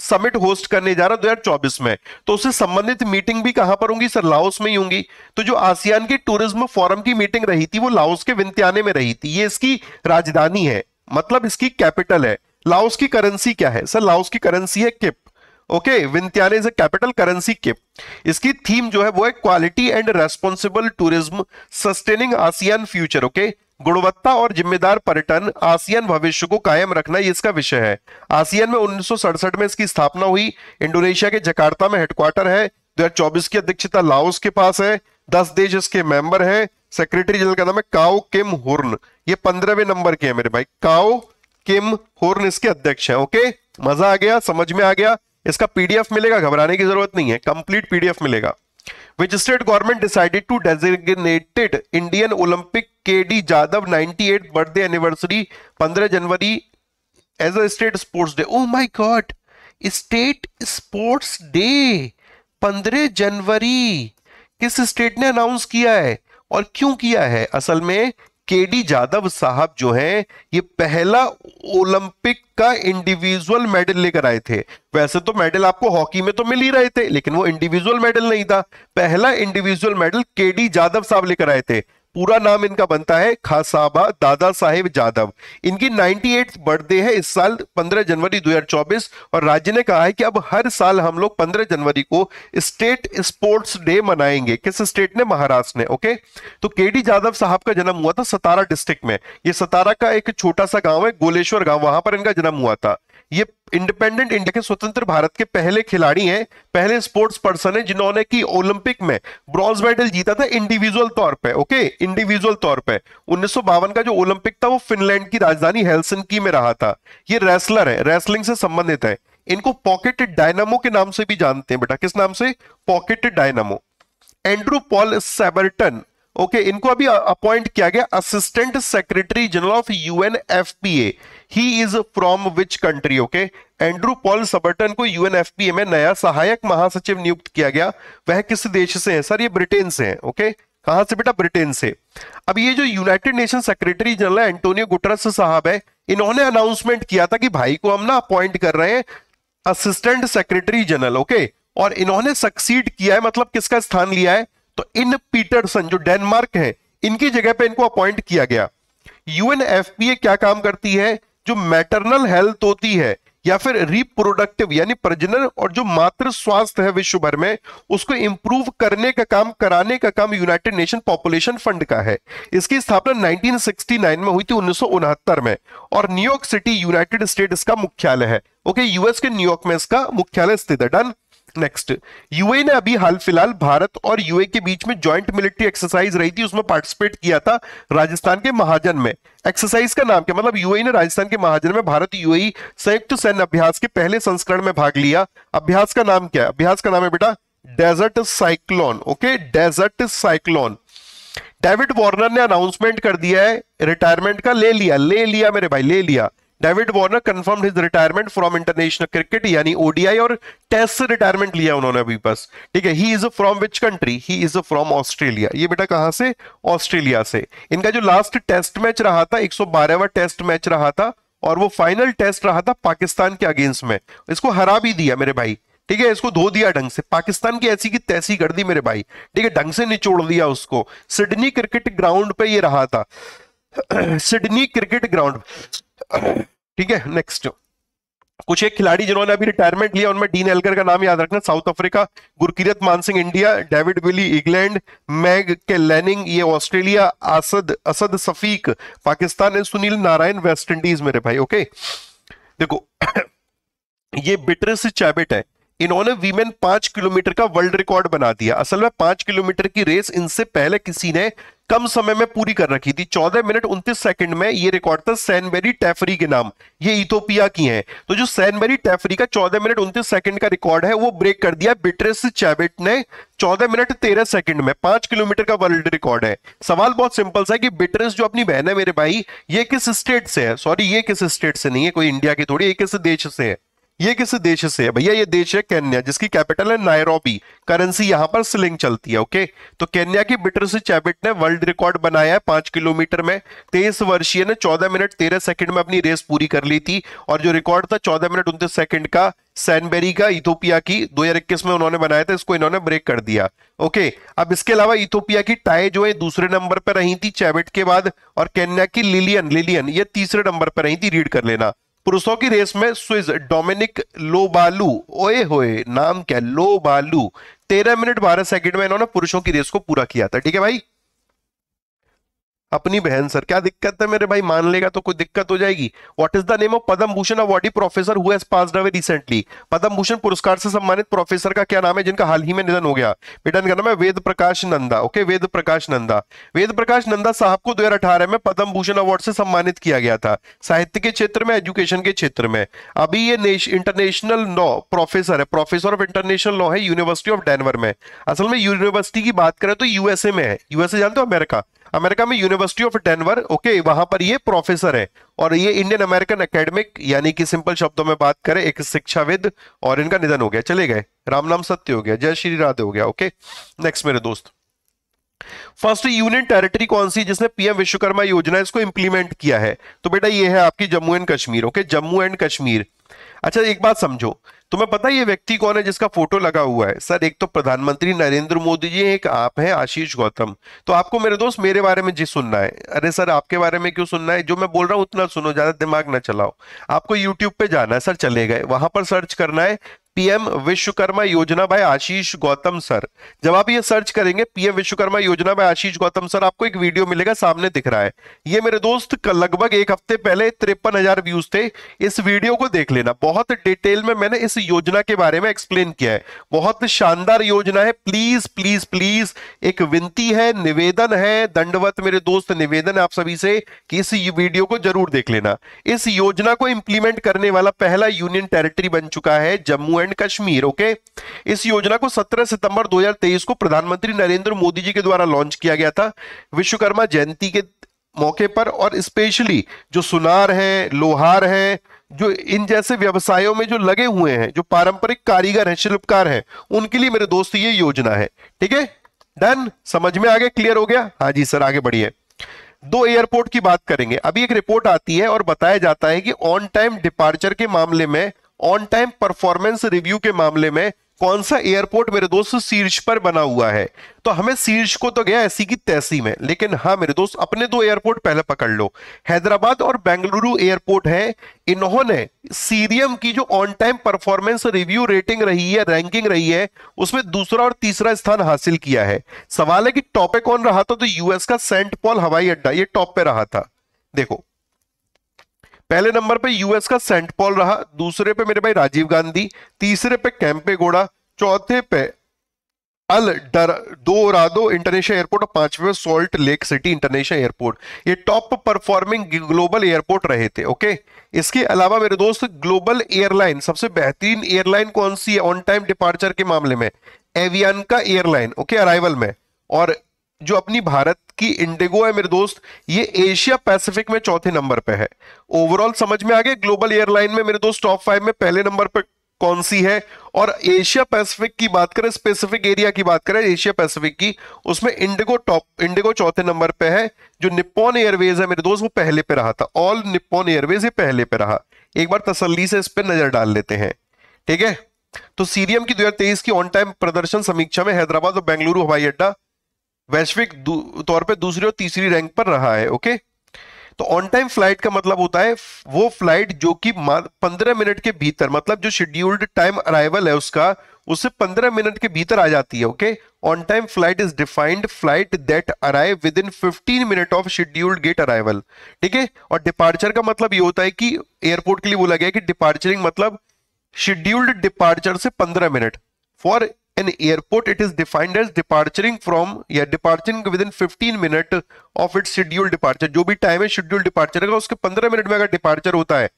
समिट होस्ट करने जा रहा है 2024 में तो उससे संबंधित मीटिंग भी कहां पर होंगी सर लाओस में ही होंगी तो जो आसियान की टूरिज्म फोरम की मीटिंग रही थी वो लाओस के विंत्याने में रही थी ये इसकी राजधानी है मतलब इसकी कैपिटल है लाओस की करेंसी क्या है सर लाओस की करेंसी है kip okay Vientiane is a capital currency के इसकी थीम जो है वो है quality and responsible tourism sustaining ASEAN future okay गुणवत्ता और जिम्मेदार पर्यटन आसियान भविष्य को कायम रखना ये इसका विषय है आसियान में उन्नीस में इसकी स्थापना हुई इंडोनेशिया के जकार्ता में हेडक्वार्टर है 2024 की अध्यक्षता लाओस के पास है दस देश इसके मेंबर हैं सेक्रेटरी जनरल का नाम है काओ किम हुर्न ये पंद्रहवें नंबर के है मेरे भाई काओ किम हुर्न इसके अध्यक्ष है ओके मजा आ गया समझ में आ गया इसका पीडीएफ मिलेगा घबराने की जरूरत नहीं है कंप्लीट पीडीएफ मिलेगा which state government decided to designated Indian Olympic K D Jadhav 98 birthday anniversary 15 January as a state sports day oh my god state sports day 15 January किस स्टेट ने अनाउंस किया है और क्यों किया है असल में केडी जादव साहब जो है ये पहला ओलंपिक का इंडिविजुअल मेडल लेकर आए थे वैसे तो मेडल आपको हॉकी में तो मिल ही रहे थे लेकिन वो इंडिविजुअल मेडल नहीं था पहला इंडिविजुअल मेडल केडी जादव साहब लेकर आए थे पूरा नाम इनका बनता है खासाबा दादा साहेब जादव इनकी 98 बर्थडे है इस साल 15 जनवरी 2024 और राज्य ने कहा है कि अब हर साल हम लोग 15 जनवरी को स्टेट स्पोर्ट्स डे मनाएंगे किस स्टेट ने महाराष्ट्र ने ओके तो केडी जादव साहब का जन्म हुआ था सतारा डिस्ट्रिक्ट में ये सतारा का एक छोटा सा गांव है गोलेश्वर गांव वहां पर इनका जन्म हुआ था ये इंडिपेंडेंट इंडिया के स्वतंत्र भारत के पहले खिलाड़ी हैं पहले स्पोर्ट्स पर्सन हैं जिन्होंने की ओलंपिक में ब्रॉन्ज मेडल जीता था इंडिविजुअल तौर पे ओके इंडिविजुअल तौर पे उन्नीस का जो ओलंपिक था वो फिनलैंड की राजधानी हेलसन में रहा था ये रेसलर है रेसलिंग से संबंधित है इनको पॉकेट डायनामो के नाम से भी जानते हैं बेटा किस नाम से pocket dynamo Andrew Paul Saberton okay okay, इनको अभी अपॉइंट किया गया assistant secretary general of UNFPA he is from which country okay Andrew Paul Saberton को यूएनएफपीए में नया सहायक महासचिव नियुक्त किया गया वह किस देश से है सर ये ब्रिटेन से है ओके okay? कहां से बेटा ब्रिटेन से अब ये जो United Nation secretary general Antonio Guterres साहब है इन्होंने अनाउंसमेंट किया था कि भाई को हम ना अपॉइंट कर रहे हैं असिस्टेंट सेक्रेटरी जनरल ओके और इन्होंने सक्सीड किया है मतलब किसका स्थान लिया है तो इन पीटरसन जो डेनमार्क है इनकी जगह पे इनको अपॉइंट किया गया यूएनएफपीए क्या काम करती है जो मैटरनल हेल्थ होती है या फिर रिप्रोडक्टिव यानी प्रजनन और जो मातृ स्वास्थ्य है विश्व भर में उसको इंप्रूव करने का काम कराने का काम यूनाइटेड नेशन पॉपुलेशन फंड का है इसकी स्थापना 1969 में हुई थी उन्नीस में और न्यूयॉर्क सिटी यूनाइटेड स्टेट इसका मुख्यालय है ओके यूएस के न्यूयॉर्क में इसका मुख्यालय स्थित है डन नेक्स्ट यूए ने अभी हाल फिलहाल भारत और यूए के बीच में ज्वाइंट मिलिट्री एक्सरसाइज रही थी उसमें पार्टिसिपेट किया था राजस्थान के महाजन में एक्सरसाइज का नाम क्या मतलब यूए ने राजस्थान के महाजन में भारत यूएई e संयुक्त सैन्य अभ्यास के पहले संस्करण में भाग लिया अभ्यास का नाम क्या अभ्यास का नाम है बेटा desert cyclone okay desert cyclone David Warner ने अनाउंसमेंट कर दिया है रिटायरमेंट का ले लिया ले लिया मेरे भाई ले लिया David Warner confirm his retirement from international cricket यानी ओडीआई और टेस्ट से रिटायरमेंट लिया उन्होंने अभी बस ठीक है he is from which country he is from Australia ये बेटा कहां से ऑस्ट्रेलिया से इनका जो लास्ट टेस्ट मैच रहा था एक टेस्ट मैच रहा था और वो फाइनल टेस्ट रहा था पाकिस्तान के अगेंस्ट में इसको हरा भी दिया मेरे भाई ठीक है इसको धो दिया ढंग से पाकिस्तान की ऐसी की तैसी कर दी मेरे भाई ठीक है ढंग से निचोड़ दिया उसको सिडनी क्रिकेट ग्राउंड पे ये रहा था (clears throat) सिडनी क्रिकेट ग्राउंड ठीक है नेक्स्ट कुछ एक खिलाड़ी जिन्होंने अभी रिटायरमेंट लिया उनमें डीन एल्गर का नाम याद रखना South Africa Gurkeerat Mann Singh India David Willey England Meg के लैनिंग ये Australia Asad Asad Shafiq Pakistan Sunil Narine West Indies मेरे भाई ओके देखो (clears throat) ये बिटरस चैबिट है इन्होंने वीमेन पांच किलोमीटर का वर्ल्ड रिकॉर्ड बना दिया असल में पांच किलोमीटर की रेस इनसे पहले किसी ने कम समय में पूरी कर रखी थी चौदह मिनट उन्तीस सेकंड में ये रिकॉर्ड था सैनबेरी टैफरी के नाम ये इथोपिया की हैं तो जो सैनबेरी टैफरी का चौदह मिनट उन्तीस सेकंड का रिकॉर्ड है वो ब्रेक कर दिया बिट्रेस चैबेट ने चौदह मिनट तेरह सेकंड में पांच किलोमीटर का वर्ल्ड रिकॉर्ड है सवाल बहुत सिंपल सा है कि बिट्रेस जो अपनी बहन है मेरे भाई ये किस स्टेट से है सॉरी ये किस स्टेट से नहीं है कोई इंडिया की थोड़ी ये किस देश से है ये किस देश से है भैया ये देश है केन्या जिसकी कैपिटल है नायरोबी करेंसी यहां पर स्लिंग चलती है ओके तो केन्या की बिटरसी चैबिट ने वर्ल्ड रिकॉर्ड बनाया है पांच किलोमीटर में तेईस वर्षीय ने चौदह मिनट तेरह सेकंड में अपनी रेस पूरी कर ली थी और जो रिकॉर्ड था चौदह मिनट उनतीस सेकंड का सैनबेरी का इथोपिया की दो में उन्होंने बनाया था इसको इन्होंने ब्रेक कर दिया ओके अब इसके अलावा इथोपिया की टाई जो है दूसरे नंबर पर रही थी चैबिट के बाद और केन्या की लिलियन लिलियन ये तीसरे नंबर पर रही थी रीड कर लेना पुरुषों की रेस में स्विस डोमिनिक लोबालू ओए होए नाम क्या लोबालू तेरह मिनट बारह सेकंड में इन्होंने पुरुषों की रेस को पूरा किया था ठीक है भाई अपनी बहन सर क्या दिक्कत है मेरे भाई मान लेगा तो कोई दिक्कत हो जाएगी what is the name of Padma Bhushan awardee professor हुए रिसेंटली पद्म भूषण पुरस्कार से सम्मानित प्रोफेसर का क्या नाम है जिनका हाल ही में निधन हो गया बेटा इनका नाम है वेद प्रकाश नंदा ओके वेद प्रकाश नंदा वेद प्रकाश नंदा साहब को दो में पद्म भूषण अवार्ड से सम्मानित किया गया था साहित्य के क्षेत्र में एजुकेशन के क्षेत्र में अभी ये इंटरनेशनल लॉ प्रोफेसर है प्रोफेसर ऑफ इंटरनेशनल लॉ है यूनिवर्सिटी ऑफ डेनवर में असल में यूनिवर्सिटी की बात करें तो यूएसए में है यूएसए जानते हो अमेरिका अमेरिका में यूनिवर्सिटी ऑफ डेनवर ओके वहां पर ये प्रोफेसर है और ये इंडियन अमेरिकन एकेडमिक यानी कि सिंपल शब्दों में बात करें एक शिक्षाविद और इनका निधन हो गया चले गए राम नाम सत्य हो गया जय श्री राधे हो गया ओके नेक्स्ट मेरे दोस्त फर्स्ट यूनियन टेरिटरी कौन सी जिसने पीएम विश्वकर्मा योजना इसको इंप्लीमेंट किया है तो बेटा ये है आपकी Jammu and Kashmir okay Jammu and Kashmir अच्छा एक बात समझो तुम्हें तो पता है ये व्यक्ति कौन है जिसका फोटो लगा हुआ है सर एक तो प्रधानमंत्री नरेंद्र मोदी जी एक आप हैं आशीष गौतम तो आपको मेरे दोस्त मेरे बारे में जी सुनना है अरे सर आपके बारे में क्यों सुनना है जो मैं बोल रहा हूँ उतना सुनो ज्यादा दिमाग ना चलाओ आपको यूट्यूब पे जाना है सर चले गए वहां पर सर्च करना है पीएम विश्वकर्मा योजना बाय आशीष गौतम सर जब आप ये सर्च करेंगे पीएम विश्वकर्मा योजना बाय आशीष गौतम सर आपको एक वीडियो मिलेगा सामने दिख रहा है ये मेरे दोस्त लगभग एक हफ्ते पहले तिरपन हजार व्यूज थे इस वीडियो को देख लेना बहुत डिटेल में मैंने इस योजना के बारे में एक्सप्लेन किया है बहुत शानदार योजना है प्लीज प्लीज प्लीज एक विनती है निवेदन है दंडवत मेरे दोस्त निवेदन है आप सभी से कि इस वीडियो को जरूर देख लेना इस योजना को इंप्लीमेंट करने वाला पहला यूनियन टेरिटरी बन चुका है Jammu and and Kashmir okay इस योजना को 17 सितंबर 2023 को प्रधानमंत्री नरेंद्र मोदी जी के द्वारा लॉन्च किया गया था विश्वकर्मा जयंती के मौके पर और स्पेशली जो सुनार है लोहार है जो इन जैसे व्यवसायों में जो लगे हुए हैं जो पारंपरिक कारीगर हैं शिल्पकार हैं उनके लिए मेरे दोस्त ये योजना है ठीक है डन समझ में आ गया क्लियर हो गया हाँ जी सर आगे बढ़िए दो एयरपोर्ट की बात करेंगे अभी एक रिपोर्ट आती है और बताया जाता है कि ऑन टाइम डिपार्चर के मामले में ऑन टाइम परफॉर्मेंस रिव्यू के मामले में कौन सा एयरपोर्ट मेरे दोस्त शीर्ष पर बना हुआ है तो हमें शीर्ष को तो गया ऐसी की तैसी में लेकिन हाँ मेरे दोस्त अपने दो एयरपोर्ट पहले पकड़ लो हैदराबाद और बेंगलुरु एयरपोर्ट है इन्होंने सीरियम की जो on time performance review rating रही है रैंकिंग रही है उसमें दूसरा और तीसरा स्थान हासिल किया है सवाल है कि टॉप पे कौन रहा था तो यूएस का सेंट पॉल हवाई अड्डा ये टॉप पे रहा था देखो पहले नंबर पे यूएस का सेंट पॉल रहा दूसरे पे मेरे भाई राजीव गांधी तीसरे पे कैंपे गोड़ा चौथे पे अल डर दो रादो इंटरनेशनल एयरपोर्ट और पांचवे पे salt lake city international airport ये टॉप परफॉर्मिंग ग्लोबल एयरपोर्ट रहे थे ओके इसके अलावा मेरे दोस्त ग्लोबल एयरलाइन सबसे बेहतरीन एयरलाइन कौन सी है ऑन टाइम डिपार्चर के मामले में एवियन का एयरलाइन ओके अराइवल में और जो अपनी भारत की इंडिगो है मेरे दोस्त ये एशिया पैसिफिक में चौथे नंबर पे है ओवरऑल समझ में आ गया ग्लोबल एयरलाइन में मेरे दोस्त टॉप फाइव में पहले नंबर पे कौन सी है और एशिया पैसिफिक की बात करें स्पेसिफिक एरिया की बात करें एशिया पैसिफिक की उसमें इंडिगो टॉप इंडिगो चौथे नंबर पे है जो निप्पॉन एयरवेज है मेरे दोस्त वो पहले पे रहा था ऑल निप्पॉन एयरवेज ये पहले पे रहा एक बार तसल्ली से इस पर नजर डाल लेते हैं ठीक है तो सीरियम की दो की ऑन टाइम प्रदर्शन समीक्षा में हैदराबाद और बेंगलुरु हवाई अड्डा वैश्विक तौर पे दूसरी और तीसरी रैंक पर रहा है ओके तो ऑन टाइम फ्लाइट का मतलब होता है वो फ्लाइट जो कि पंद्रह मिनट के भीतर मतलब जो शेड्यूल्ड टाइम अराइवल है उसका उससे पंद्रह मिनट के भीतर आ जाती है okay on time flight is defined flight that arrive within fifteen minute of scheduled gate arrival ठीक है और डिपार्चर का मतलब ये होता है कि एयरपोर्ट के लिए बोला गया कि डिपार्चरिंग मतलब शेड्यूल्ड डिपार्चर से पंद्रह minute for an airport, it is defined as departuring from या departuring within 15 minute of its scheduled departure. जो भी time है scheduled departure का उसके 15 मिनट में अगर departure होता है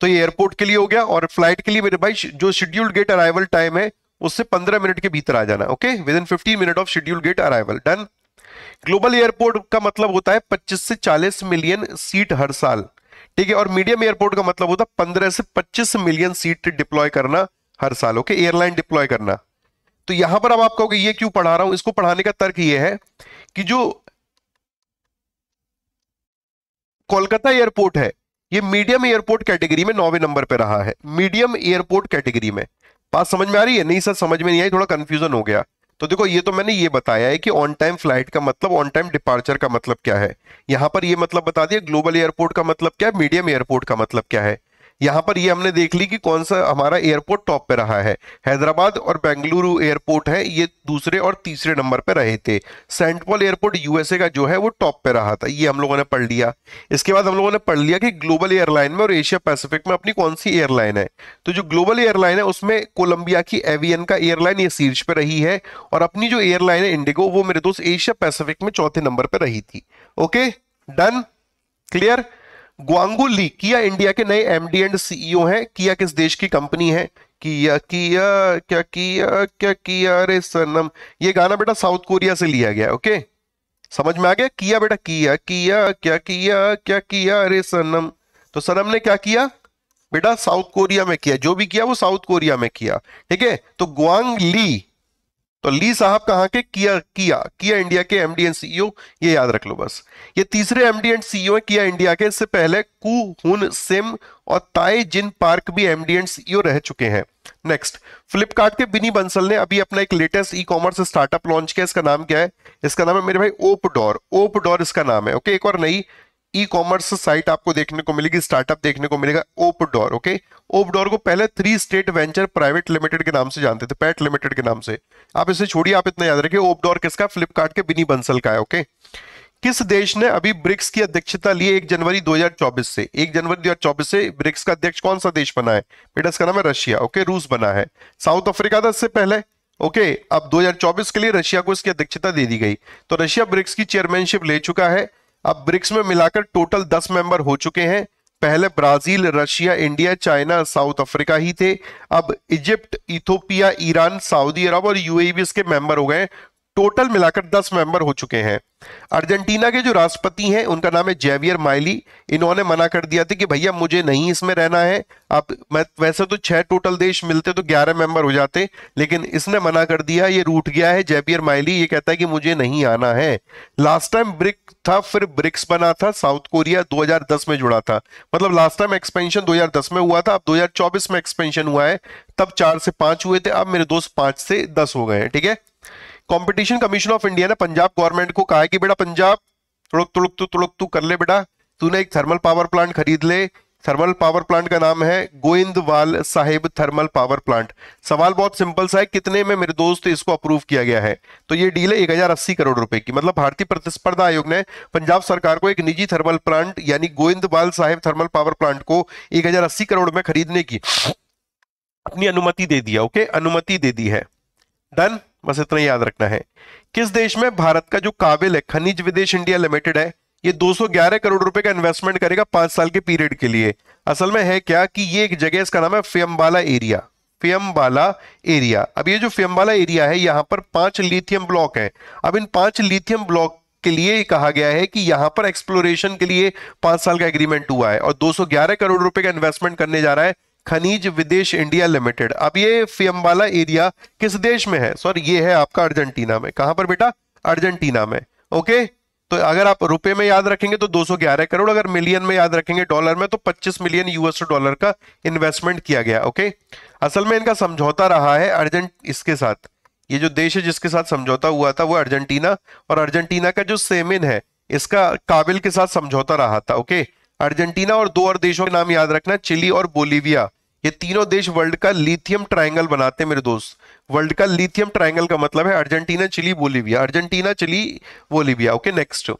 तो ये एयरपोर्ट के लिए हो गया और फ्लाइट के लिए मेरे भाई जो शेड्यूल्ड गेट अराइवल टाइम है उससे 15 मिनट के भीतर आ जाना okay within 15 minute of schedule gate arrival done global airport का मतलब होता है 25 से 40 मिलियन सीट हर साल ठीक है और मीडियम एयरपोर्ट का मतलब होता है 15 से 25 मिलियन सीट डिप्लॉय करना हर साल ओके एयरलाइन डिप्लॉय करना तो यहां पर अब आप कहोगे ये क्यों पढ़ा रहा हूं इसको पढ़ाने का तर्क ये है कि जो कोलकाता एयरपोर्ट है ये मीडियम एयरपोर्ट कैटेगरी में नौवे नंबर पे रहा है मीडियम एयरपोर्ट कैटेगरी में बात समझ में आ रही है नहीं सर समझ में नहीं आई थोड़ा कंफ्यूजन हो गया तो देखो ये तो मैंने ये बताया है कि ऑन टाइम फ्लाइट का मतलब ऑन टाइम डिपार्चर का मतलब क्या है यहां पर ये मतलब बता दिया ग्लोबल एयरपोर्ट का मतलब क्या है मीडियम एयरपोर्ट का मतलब क्या है यहाँ पर ये हमने देख ली कि कौन सा हमारा एयरपोर्ट टॉप पे रहा है हैदराबाद और बेंगलुरु एयरपोर्ट है ये दूसरे और तीसरे नंबर पे रहे थे सेंट पॉल एयरपोर्ट यूएसए का जो है वो टॉप पे रहा था ये हम लोगों ने पढ़ लिया इसके बाद हम लोगों ने पढ़ लिया कि ग्लोबल एयरलाइन में और एशिया पैसिफिक में अपनी कौन सी एयरलाइन है तो जो ग्लोबल एयरलाइन है उसमें कोलंबिया की एवियन का एयरलाइन ये सीर्ज पे रही है और अपनी जो एयरलाइन है इंडिगो वो मेरे दोस्त एशिया पैसिफिक में चौथे नंबर पर रही थी ओके डन क्लियर ग्वांगुली किया इंडिया के नए एमडी एंड सीईओ हैं किया किस देश की कंपनी है किया किया क्या किया क्या किया अरे सनम ये गाना बेटा साउथ कोरिया से लिया गया ओके समझ में आ गया किया बेटा किया किया क्या किया क्या किया अरे सनम तो सनम ने क्या किया बेटा साउथ कोरिया में किया जो भी किया वो साउथ कोरिया में किया ठीक है तो ग्वांगली तो ली साहब कहाँ के किया किया किया इंडिया के एमडी एंड सीईओ ये याद रख लो बस ये तीसरे एमडी एंड सीईओ है किया इंडिया के इससे पहले कू हुन सिम और ताई जिन पार्क भी एमडी एंड सीईओ रह चुके हैं नेक्स्ट फ्लिपकार्ट के बिनी बंसल ने अभी अपना एक latest e commerce startup launch किया इसका नाम क्या है इसका नाम है मेरे भाई ओपडोर ओपडोर इसका नाम है ओके एक और नई ई कॉमर्स साइट आपको देखने को मिलेगी स्टार्टअप देखने को मिलेगा ओपडोर ओके ओपडोर को पहले three state venture private limited के नाम से जानते थे पैट लिमिटेड के नाम से आप इसे छोड़िए आप इतना याद रखिए ओपडोर किसका फ्लिपकार्ट के बिनी बंसल का है ओके किस देश ने अभी ब्रिक्स की अध्यक्षता ली एक जनवरी 2024 से एक जनवरी 2024 से ब्रिक्स का अध्यक्ष कौन सा देश बना है बेटा इसका नाम है रशिया ओके रूस बना है साउथ अफ्रीका था इससे पहले ओके अब 2024 के लिए रशिया को इसकी अध्यक्षता दे दी गई तो रशिया ब्रिक्स की चेयरमैनशिप ले चुका है अब ब्रिक्स में मिलाकर टोटल दस मेंबर हो चुके हैं पहले Brazil Russia India China South Africa ही थे अब Egypt Ethiopia Iran Saudi Arabia और यूएई भी इसके मेंबर हो गए टोटल मिलाकर 10 मेंबर हो चुके हैं अर्जेंटीना के जो राष्ट्रपति हैं उनका नाम है जेवियर माइली इन्होंने मना कर दिया था कि भैया मुझे नहीं इसमें रहना है आप मैं वैसे तो छह टोटल देश मिलते तो ग्यारह मेंबर हो जाते लेकिन इसने मना कर दिया ये रूट गया है जेवियर माइली ये कहता है कि मुझे नहीं आना है लास्ट टाइम ब्रिक था फिर ब्रिक्स बना था साउथ कोरिया दो में जुड़ा था मतलब लास्ट टाइम एक्सपेंशन दो में हुआ था अब दो में एक्सपेंशन हुआ है तब चार से पांच हुए थे अब मेरे दोस्त पांच से दस हो गए ठीक है कंपटीशन कमीशन ऑफ इंडिया ने पंजाब गवर्नमेंट को कहा है कि बेटा पंजाब तुड़क तुड़क तू तुड़क तू कर ले बेटा तूने एक थर्मल पावर प्लांट खरीद ले थर्मल पावर प्लांट का नाम है Goindwal Sahib thermal power plant सवाल बहुत सिंपल सा है कितने में मेरे दोस्त इसको अप्रूव किया गया है तो ये डील है एक हजार अस्सी करोड़ रुपए की मतलब भारतीय प्रतिस्पर्धा आयोग ने पंजाब सरकार को एक निजी थर्मल प्लांट यानी Goindwal Sahib thermal power plant को एक हजार अस्सी करोड़ में खरीदने की अपनी अनुमति दे दिया ओके अनुमति दे दी है डन बस इतना याद रखना है किस देश में भारत का जो काबिल है खनिज विदेश इंडिया लिमिटेड है ये 211 करोड़ रुपए का इन्वेस्टमेंट करेगा पांच साल के पीरियड के लिए असल में है क्या कि ये एक जगह इसका नाम है फियम्बाला एरिया फेम्बाला एरिया अब ये जो फेम्बाला एरिया है यहां पर पांच लिथियम ब्लॉक है अब इन पांच लिथियम ब्लॉक के लिए कहा गया है कि यहां पर एक्सप्लोरेशन के लिए पांच साल का एग्रीमेंट हुआ है और 211 करोड़ रुपए का इन्वेस्टमेंट करने जा रहा है खनिज विदेश इंडिया लिमिटेड अब ये फियम्बाला एरिया किस देश में है सॉरी ये है आपका अर्जेंटीना में कहां पर बेटा अर्जेंटीना में ओके तो अगर आप रुपए में याद रखेंगे तो 211 करोड़ अगर मिलियन में याद रखेंगे डॉलर में तो 25 मिलियन यूएस डॉलर का इन्वेस्टमेंट किया गया ओके असल में इनका समझौता रहा है अर्जेंट इसके साथ ये जो देश है जिसके साथ समझौता हुआ था वो अर्जेंटीना और अर्जेंटीना का जो सेमिन है इसका काबिल के साथ समझौता रहा था ओके अर्जेंटीना और दो और देशों के नाम याद रखना चिली और बोलीविया ये तीनों देश वर्ल्ड का लिथियम ट्रायंगल बनाते हैं मेरे दोस्त वर्ल्ड का लिथियम ट्रायंगल का मतलब है Argentina Chile Bolivia Argentina Chile Bolivia okay next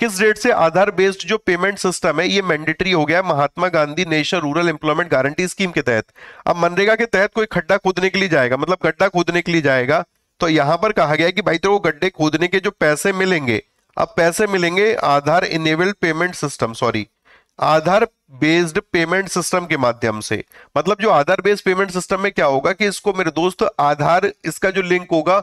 किस डेट से आधार बेस्ड जो पेमेंट सिस्टम है ये मैंडेटरी हो गया Mahatma Gandhi national rural employment guarantee scheme के तहत अब मनरेगा के तहत कोई खड्डा खोदने के लिए जाएगा मतलब गड्ढा खोदने के लिए जाएगा तो यहां पर कहा गया कि भाई तेरे तो को गड्ढे खोदने के जो पैसे मिलेंगे अब पैसे मिलेंगे Aadhaar enabled payment system sorry Aadhaar based payment system के माध्यम से मतलब जो आधार बेस्ड पेमेंट सिस्टम में क्या होगा कि इसको मेरे दोस्त आधार इसका जो लिंक होगा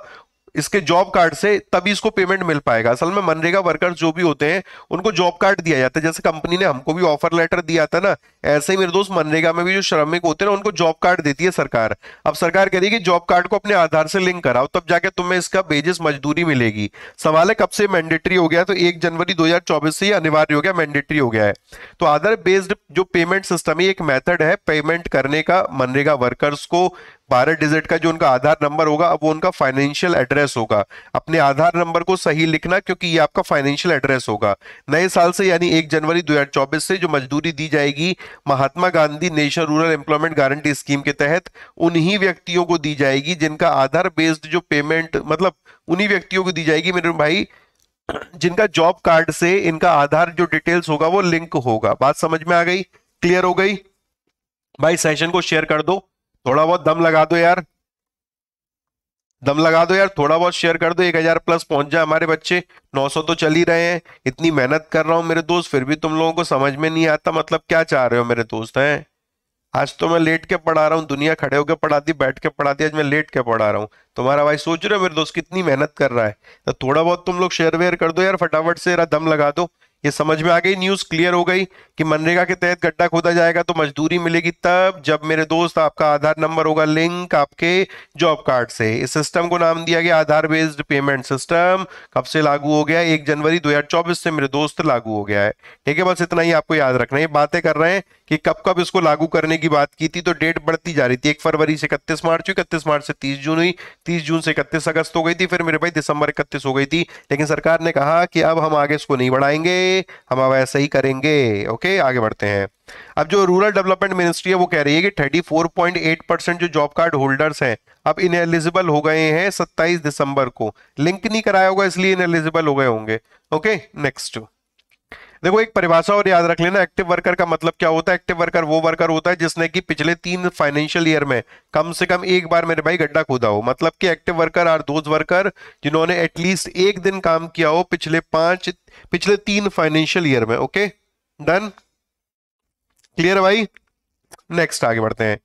इसके जॉब कार्ड से तभी इसको पेमेंट मिल पाएगा असल में मनरेगा वर्कर जो भी होते हैं उनको जॉब कार्ड दिया जाता है जैसे कंपनी ने हमको भी ऑफर लेटर दिया था ना ऐसे ही मेरे दोस्त मनरेगा में भी जो श्रमिक होते हैं उनको जॉब कार्ड देती है सरकार अब सरकार कह रही है कि जॉब कार्ड को अपने आधार से लिंक कराओ तब जाके तुम्हें इसका बेजिस मजदूरी मिलेगी सवाल है कब से मैंडेटरी हो गया तो एक जनवरी दो से ही अनिवार्य हो गया मैंडेटरी हो गया है तो आधार बेस्ड जो पेमेंट सिस्टम है एक मेथड है पेमेंट करने का मनरेगा वर्कर्स को बारह डिजिट का जो उनका आधार नंबर होगा अब वो उनका फाइनेंशियल एड्रेस होगा अपने आधार नंबर को सही लिखना क्योंकि ये आपका फाइनेंशियल एड्रेस होगा नए साल से यानी एक जनवरी 2024 से जो मजदूरी दी जाएगी Mahatma Gandhi national rural employment guarantee scheme के तहत उन्हीं व्यक्तियों को दी जाएगी जिनका आधार बेस्ड जो पेमेंट मतलब उन्हीं व्यक्तियों को दी जाएगी मेरे भाई जिनका जॉब कार्ड से इनका आधार जो डिटेल्स होगा वो लिंक होगा बात समझ में आ गई क्लियर हो गई भाई सेशन को शेयर कर दो थोड़ा बहुत दम लगा दो यार दम लगा दो यार थोड़ा बहुत शेयर कर दो एक हजार प्लस पहुंच जाए हमारे बच्चे 900 तो चल ही रहे हैं इतनी मेहनत कर रहा हूं मेरे दोस्त फिर भी तुम लोगों को समझ में नहीं आता मतलब क्या चाह रहे हो मेरे दोस्त हैं आज तो मैं लेट के पढ़ा रहा हूँ दुनिया खड़े होकर पढ़ाती बैठ के पढ़ाती आज मैं लेट के पढ़ा रहा हूँ तुम्हारा भाई सोच रहे हो मेरे दोस्त कितनी मेहनत कर रहा है तो थोड़ा बहुत तुम लोग शेयर वेयर कर दो यार फटाफट से दम लगा दो ये समझ में आ गई न्यूज क्लियर हो गई कि मनरेगा के तहत गड्ढा खोदा जाएगा तो मजदूरी मिलेगी तब जब मेरे दोस्त आपका आधार नंबर होगा लिंक आपके जॉब कार्ड से इस सिस्टम को नाम दिया गया आधार बेस्ड पेमेंट सिस्टम कब से लागू हो गया एक जनवरी 2024 से मेरे दोस्त लागू हो गया है ठीक है बस इतना ही आपको याद रखना है बातें कर रहे हैं कि कब कब इसको लागू करने की बात की थी तो डेट बढ़ती जा रही थी एक फरवरी से इकतीस मार्च हुई इकतीस मार्च से तीस जून हुई तीस जून से इकतीस अगस्त हो गई थी फिर मेरे भाई दिसंबर इकतीस हो गई थी लेकिन सरकार ने कहा कि अब हम आगे इसको नहीं बढ़ाएंगे हम अब ऐसा ही करेंगे ओके ओके आगे बढ़ते हैं अब जो रूरल डेवलपमेंट मिनिस्ट्री है वो कह रही है कि 34.8 परसेंट जो जॉब कार्ड होल्डर्स हैं अब इन एलिजिबल हो गए हैं 27 दिसंबर को लिंक नहीं कराया होगा इसलिए इन एलिजिबल हो गए होंगे ओके नेक्स्ट देखो एक परिभाषा और याद रख लेना एक्टिव वर्कर का मतलब क्या होता है एक्टिव वर्कर वो वर्कर होता है जिसने कि पिछले तीन फाइनेंशियल ईयर में कम से कम एक बार मेरे भाई गड्ढा खोदा हो मतलब कि active worker are those worker जिन्होंने एटलीस्ट एक दिन काम किया हो पिछले पांच पिछले तीन फाइनेंशियल ईयर में ओके okay? डन क्लियर भाई नेक्स्ट आगे बढ़ते हैं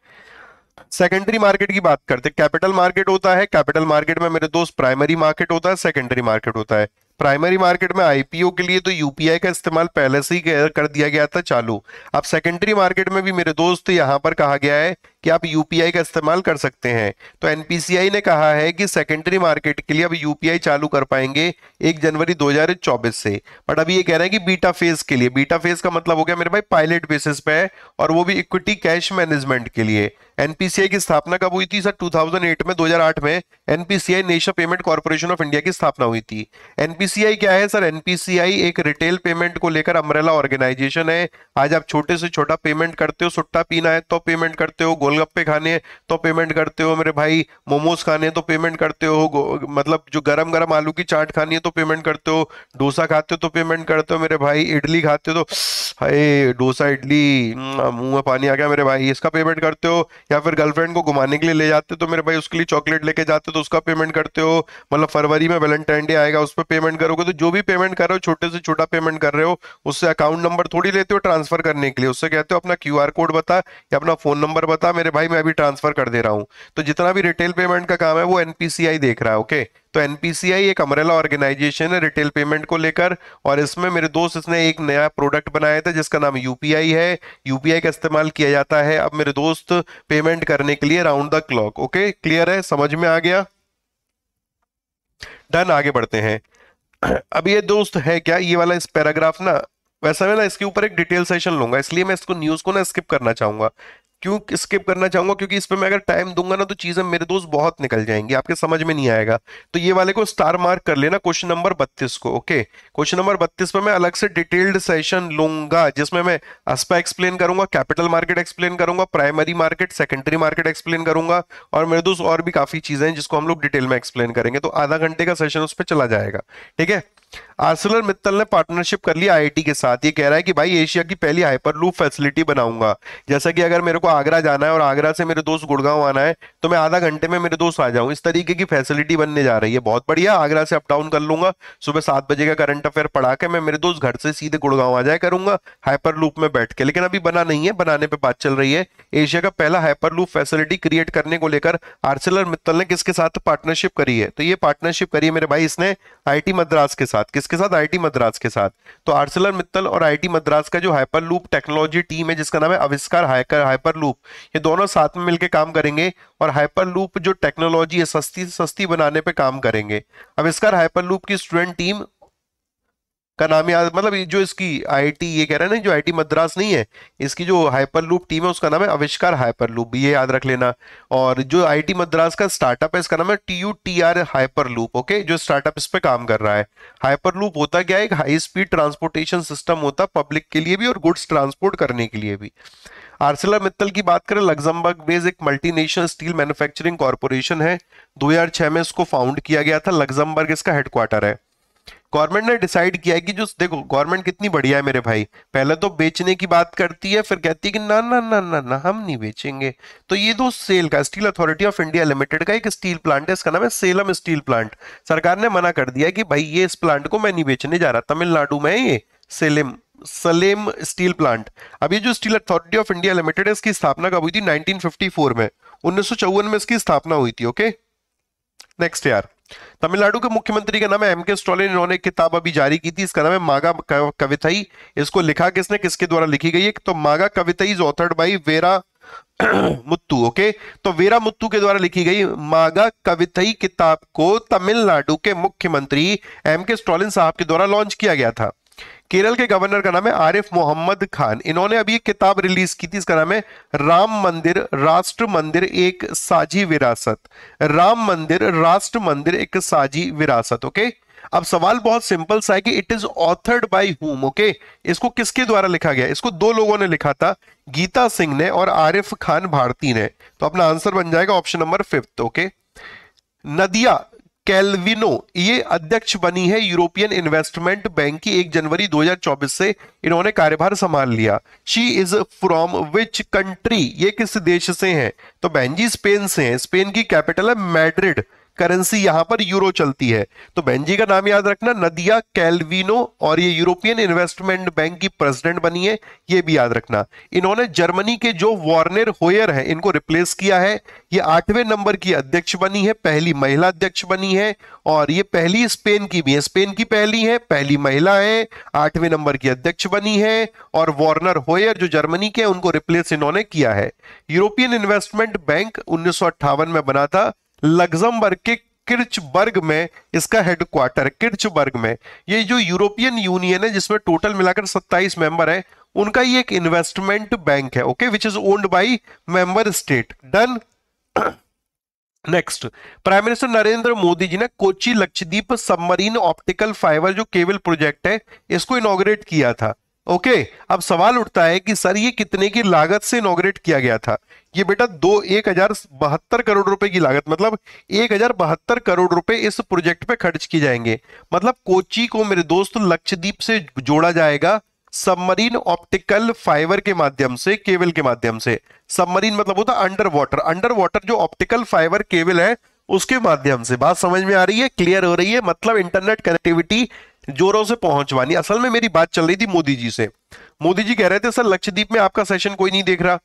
सेकेंडरी मार्केट की बात करते हैं कैपिटल मार्केट होता है कैपिटल मार्केट में मेरे दोस्त प्राइमरी मार्केट होता है सेकेंडरी मार्केट होता है प्राइमरी मार्केट में आईपीओ के लिए तो यूपीआई का इस्तेमाल पहले से ही कर दिया गया था चालू अब सेकेंडरी मार्केट में भी मेरे दोस्त यहां पर कहा गया है कि आप यूपीआई का इस्तेमाल कर सकते हैं तो एनपीसीआई ने कहा है कि सेकेंडरी मार्केट के लिए अब यूपीआई चालू कर पाएंगे एक जनवरी 2024 से बट अभी ये कह रहे हैं कि बीटा फेज के लिए बीटा फेज का मतलब हो गया मेरे भाई पायलट बेसिस पे है और वो भी इक्विटी कैश मैनेजमेंट के लिए एनपीसीआई की स्थापना कब हुई थी सर 2008 में 2008 में NPCI national payment corporation of India की स्थापना हुई थी एनपीसीआई क्या है सर एनपीसीआई एक रिटेल पेमेंट को लेकर अमरेला ऑर्गेनाइजेशन है आज आप छोटे से छोटा पेमेंट करते हो सुट्टा पीना है तो पेमेंट करते हो गोलगप्पे खाने हैं तो पेमेंट करते हो मेरे भाई मोमोज खाने हैं तो पेमेंट करते हो मतलब जो गरम गरम आलू की चाट खानी है तो पेमेंट करते हो डोसा खाते हो तो पेमेंट करते हो मेरे भाई इडली खाते हो तो हाय डोसा इडली मुंह में पानी आ गया मेरे भाई इसका पेमेंट करते हो या फिर गर्लफ्रेंड को घुमाने के लिए ले जाते हो तो मेरे भाई उसके लिए चॉकलेट लेके जाते हो तो उसका पेमेंट करते हो मतलब फरवरी में वैलेंटाइन डे आएगा उस पर पेमेंट करोगे तो जो भी पेमेंट कर रहे हो छोटे से छोटा पेमेंट कर रहे हो उससे अकाउंट नंबर थोड़ी लेते हो ट्रांसफर करने के लिए उससे कहते हो अपना क्यू कोड बता या अपना फोन नंबर बता मेरे भाई मैं अभी ट्रांसफर कर दे रहा हूँ तो जितना भी रिटेल पेमेंट का काम है वो एनपीसीआई देख रहा है ओके तो एनपीसीआई एक अमरेला ऑर्गेनाइजेशन है रिटेल पेमेंट को लेकर और इसमें मेरे दोस्त इसने एक नया प्रोडक्ट बनाया था जिसका नाम यूपीआई है यूपीआई का इस्तेमाल किया जाता है अब मेरे दोस्त पेमेंट करने के लिए round the clock okay clear है समझ में आ गया डन आगे बढ़ते हैं (clears throat) अब ये दोस्त है क्या ये वाला इस पैराग्राफ ना वैसा मैं ना इसके ऊपर एक डिटेल सेशन लूंगा इसलिए मैं इसको न्यूज को ना स्किप करना चाहूंगा क्यों स्किप करना चाहूंगा क्योंकि इस पर मैं अगर टाइम दूंगा ना तो चीजें मेरे दोस्त बहुत निकल जाएंगी आपके समझ में नहीं आएगा तो ये वाले को स्टार मार्क कर लेना क्वेश्चन नंबर बत्तीस को ओके क्वेश्चन नंबर बत्तीस पर मैं अलग से डिटेल्ड सेशन लूंगा जिसमें मैं अस्पा एक्सप्लेन करूंगा कैपिटल मार्केट एक्सप्लेन करूंगा primary market secondary market explain करूंगा और मेरे दोस्त और भी काफी चीजें हैं जिसको हम लोग डिटेल में एक्सप्लेन करेंगे तो आधा घंटे का सेशन उस पर चला जाएगा ठीक है आर्सलर मित्तल ने पार्टनरशिप कर लिया आईआईटी के साथ ये कह रहा है कि भाई एशिया की पहली लूप फैसिलिटी बनाऊंगा जैसा कि अगर मेरे को आगरा जाना है और आगरा से मेरे दोस्त गुड़गांव आना है तो मैं आधा घंटे में मेरे दोस्त आ जाऊं इस तरीके की फैसिलिटी बनने जा रही है बहुत बढ़िया आगरा से अप डाउन कर लूंगा सुबह सात बजे का करंट अफेयर पढ़ा के मैं मेरे दोस्त घर से सीधे गुड़गांव आ जाए करूंगा हाइपर लूप में बैठ के लेकिन अभी बना नहीं है बनाने पर बात चल रही है एशिया का पहला हाइपर लूप फैसिलिटी क्रिएट करने को लेकर आर्सलर मित्तल ने किसके साथ पार्टनरशिप करी है तो ये पार्टनरशिप करी है मेरे भाई इसने आई मद्रास के साथ साथ किसके साथ आईटी मद्रास के साथ तो आर्सलर मित्तल और आईटी मद्रास का जो हाइपर लूप टेक्नोलॉजी टीम है जिसका नाम है अविष्कार हाइकर हाइपर लूप ये दोनों साथ में मिलकर काम करेंगे और हाइपर लूप जो टेक्नोलॉजी है सस्ती सस्ती बनाने पर काम करेंगे अविष्कार हाइपर लूप की स्टूडेंट टीम का नाम याद मतलब जो इसकी आईआईटी ये कह रहे हैं ना जो आईआईटी मद्रास नहीं है इसकी जो हाइपर लूप टीम है उसका नाम है अविष्कार हाइपर लूप ये याद रख लेना और जो आईआईटी मद्रास का स्टार्टअप है इसका नाम है T U T R hyperloop okay जो स्टार्टअप इस पर काम कर रहा है हाइपर लूप होता क्या है एक हाई स्पीड ट्रांसपोर्टेशन सिस्टम होता पब्लिक के लिए भी और गुड्स ट्रांसपोर्ट करने के लिए भी आर्सिला मित्तल की बात करें लग्जमबर्ग बेस्ड एक मल्टीनेशनल स्टील मैन्युफैक्चरिंग कॉरपोरेशन है 2006 में इसको फाउंड किया गया था लग्जमबर्ग इसका हेडक्वार्टर है गवर्नमेंट ने डिसाइड किया है कि जो देखो गवर्नमेंट कितनी बढ़िया है मेरे भाई पहले तो बेचने की बात करती है फिर कहती है कि ना ना ना ना ना हम नहीं बेचेंगे तो ये दो सेल का steel authority of India limited का एक स्टील प्लांट है इसका नाम है सेलम स्टील प्लांट सरकार ने मना कर दिया कि भाई ये इस प्लांट को मैं नहीं बेचने जा रहा तमिलनाडु में ये सेलम सलेम स्टील प्लांट अब ये जो steel authority of India limited है इसकी स्थापना कब हुई थी नाइनटीन में उन्नीस में इसकी स्थापना हुई थी ओके नेक्स्ट यार तमिलनाडु के मुख्यमंत्री का नाम है एम के स्टॉलिन इन्होंने किताब अभी जारी की थी इसका नाम है मागा कविताई इसको लिखा किसने किसके द्वारा लिखी गई है तो Maha Kavithai authored by Vairamuthu okay तो वेरा मुत्तू के द्वारा लिखी गई मागा कविताई किताब को तमिलनाडु के मुख्यमंत्री एम के स्टॉलिन साहब के द्वारा लॉन्च किया गया था केरल के गवर्नर का नाम है आरिफ मोहम्मद खान इन्होंने अभी एक किताब रिलीज की थी इसका नाम है राम मंदिर राष्ट्र मंदिर एक साझी विरासत राम मंदिर राष्ट्र मंदिर एक साझी विरासत ओके अब सवाल बहुत सिंपल सा है कि it is authored by whom okay इसको किसके द्वारा लिखा गया इसको दो लोगों ने लिखा था गीता सिंह ने और आरिफ खान भारती ने तो अपना आंसर बन जाएगा option number fifth okay Nadia Calviño ये अध्यक्ष बनी है यूरोपियन इन्वेस्टमेंट बैंक की 1 जनवरी 2024 से इन्होंने कार्यभार संभाल लिया she is from which country ये किस देश से हैं तो बहन जी स्पेन से हैं स्पेन की कैपिटल है मैड्रिड करेंसी यहां पर यूरो चलती है तो जी का नाम याद रखना नदिया कैलविनो और ये यूरोपियन इन्वेस्टमेंट बैंक की प्रेसिडेंट बनी है ये भी याद रखना इन्होंने जर्मनी के जो वार्नर होयर है इनको रिप्लेस किया है ये आठवें नंबर की अध्यक्ष बनी है पहली महिला अध्यक्ष बनी है और ये पहली स्पेन की भी है स्पेन की पहली है पहली महिला है आठवें नंबर की अध्यक्ष बनी है और वार्नर होयर जो जर्मनी के उनको रिप्लेस इन्होंने किया है यूरोपियन इन्वेस्टमेंट बैंक उन्नीस में बना था लग्जमबर्ग के किर्चबर्ग में इसका हेडक्वार्टर किर्चबर्ग में ये जो यूरोपियन यूनियन है जिसमें टोटल मिलाकर 27 मेंबर है उनका ये एक इन्वेस्टमेंट बैंक है okay which is owned by member state done next prime minister Narendra Modi ji ने Kochi Lakshadweep submarine optical fibre जो केबल प्रोजेक्ट है इसको इनोग्रेट किया था ओके अब सवाल उठता है कि सर ये कितने की लागत से इनोग्रेट किया गया था ये बेटा दो एक हजार बहत्तर करोड़ रुपए की लागत मतलब एक हजार बहत्तर करोड़ रुपए इस प्रोजेक्ट पे खर्च किए जाएंगे मतलब कोची को मेरे दोस्त लक्षद्वीप से जोड़ा जाएगा सबमरीन ऑप्टिकल फाइबर के माध्यम से केबल के माध्यम से सबमरीन मतलब होता है अंडर वाटर अंडर वाटर जो ऑप्टिकल फाइबर केबल है उसके माध्यम से बात समझ में आ रही है क्लियर हो रही है मतलब इंटरनेट कनेक्टिविटी जोरों से पहुंचवानी असल में मेरी बात चल रही थी मोदी जी से मोदी जी कह रहे थे सर लक्षद्वीप में आपका सेशन कोई नहीं देख रहा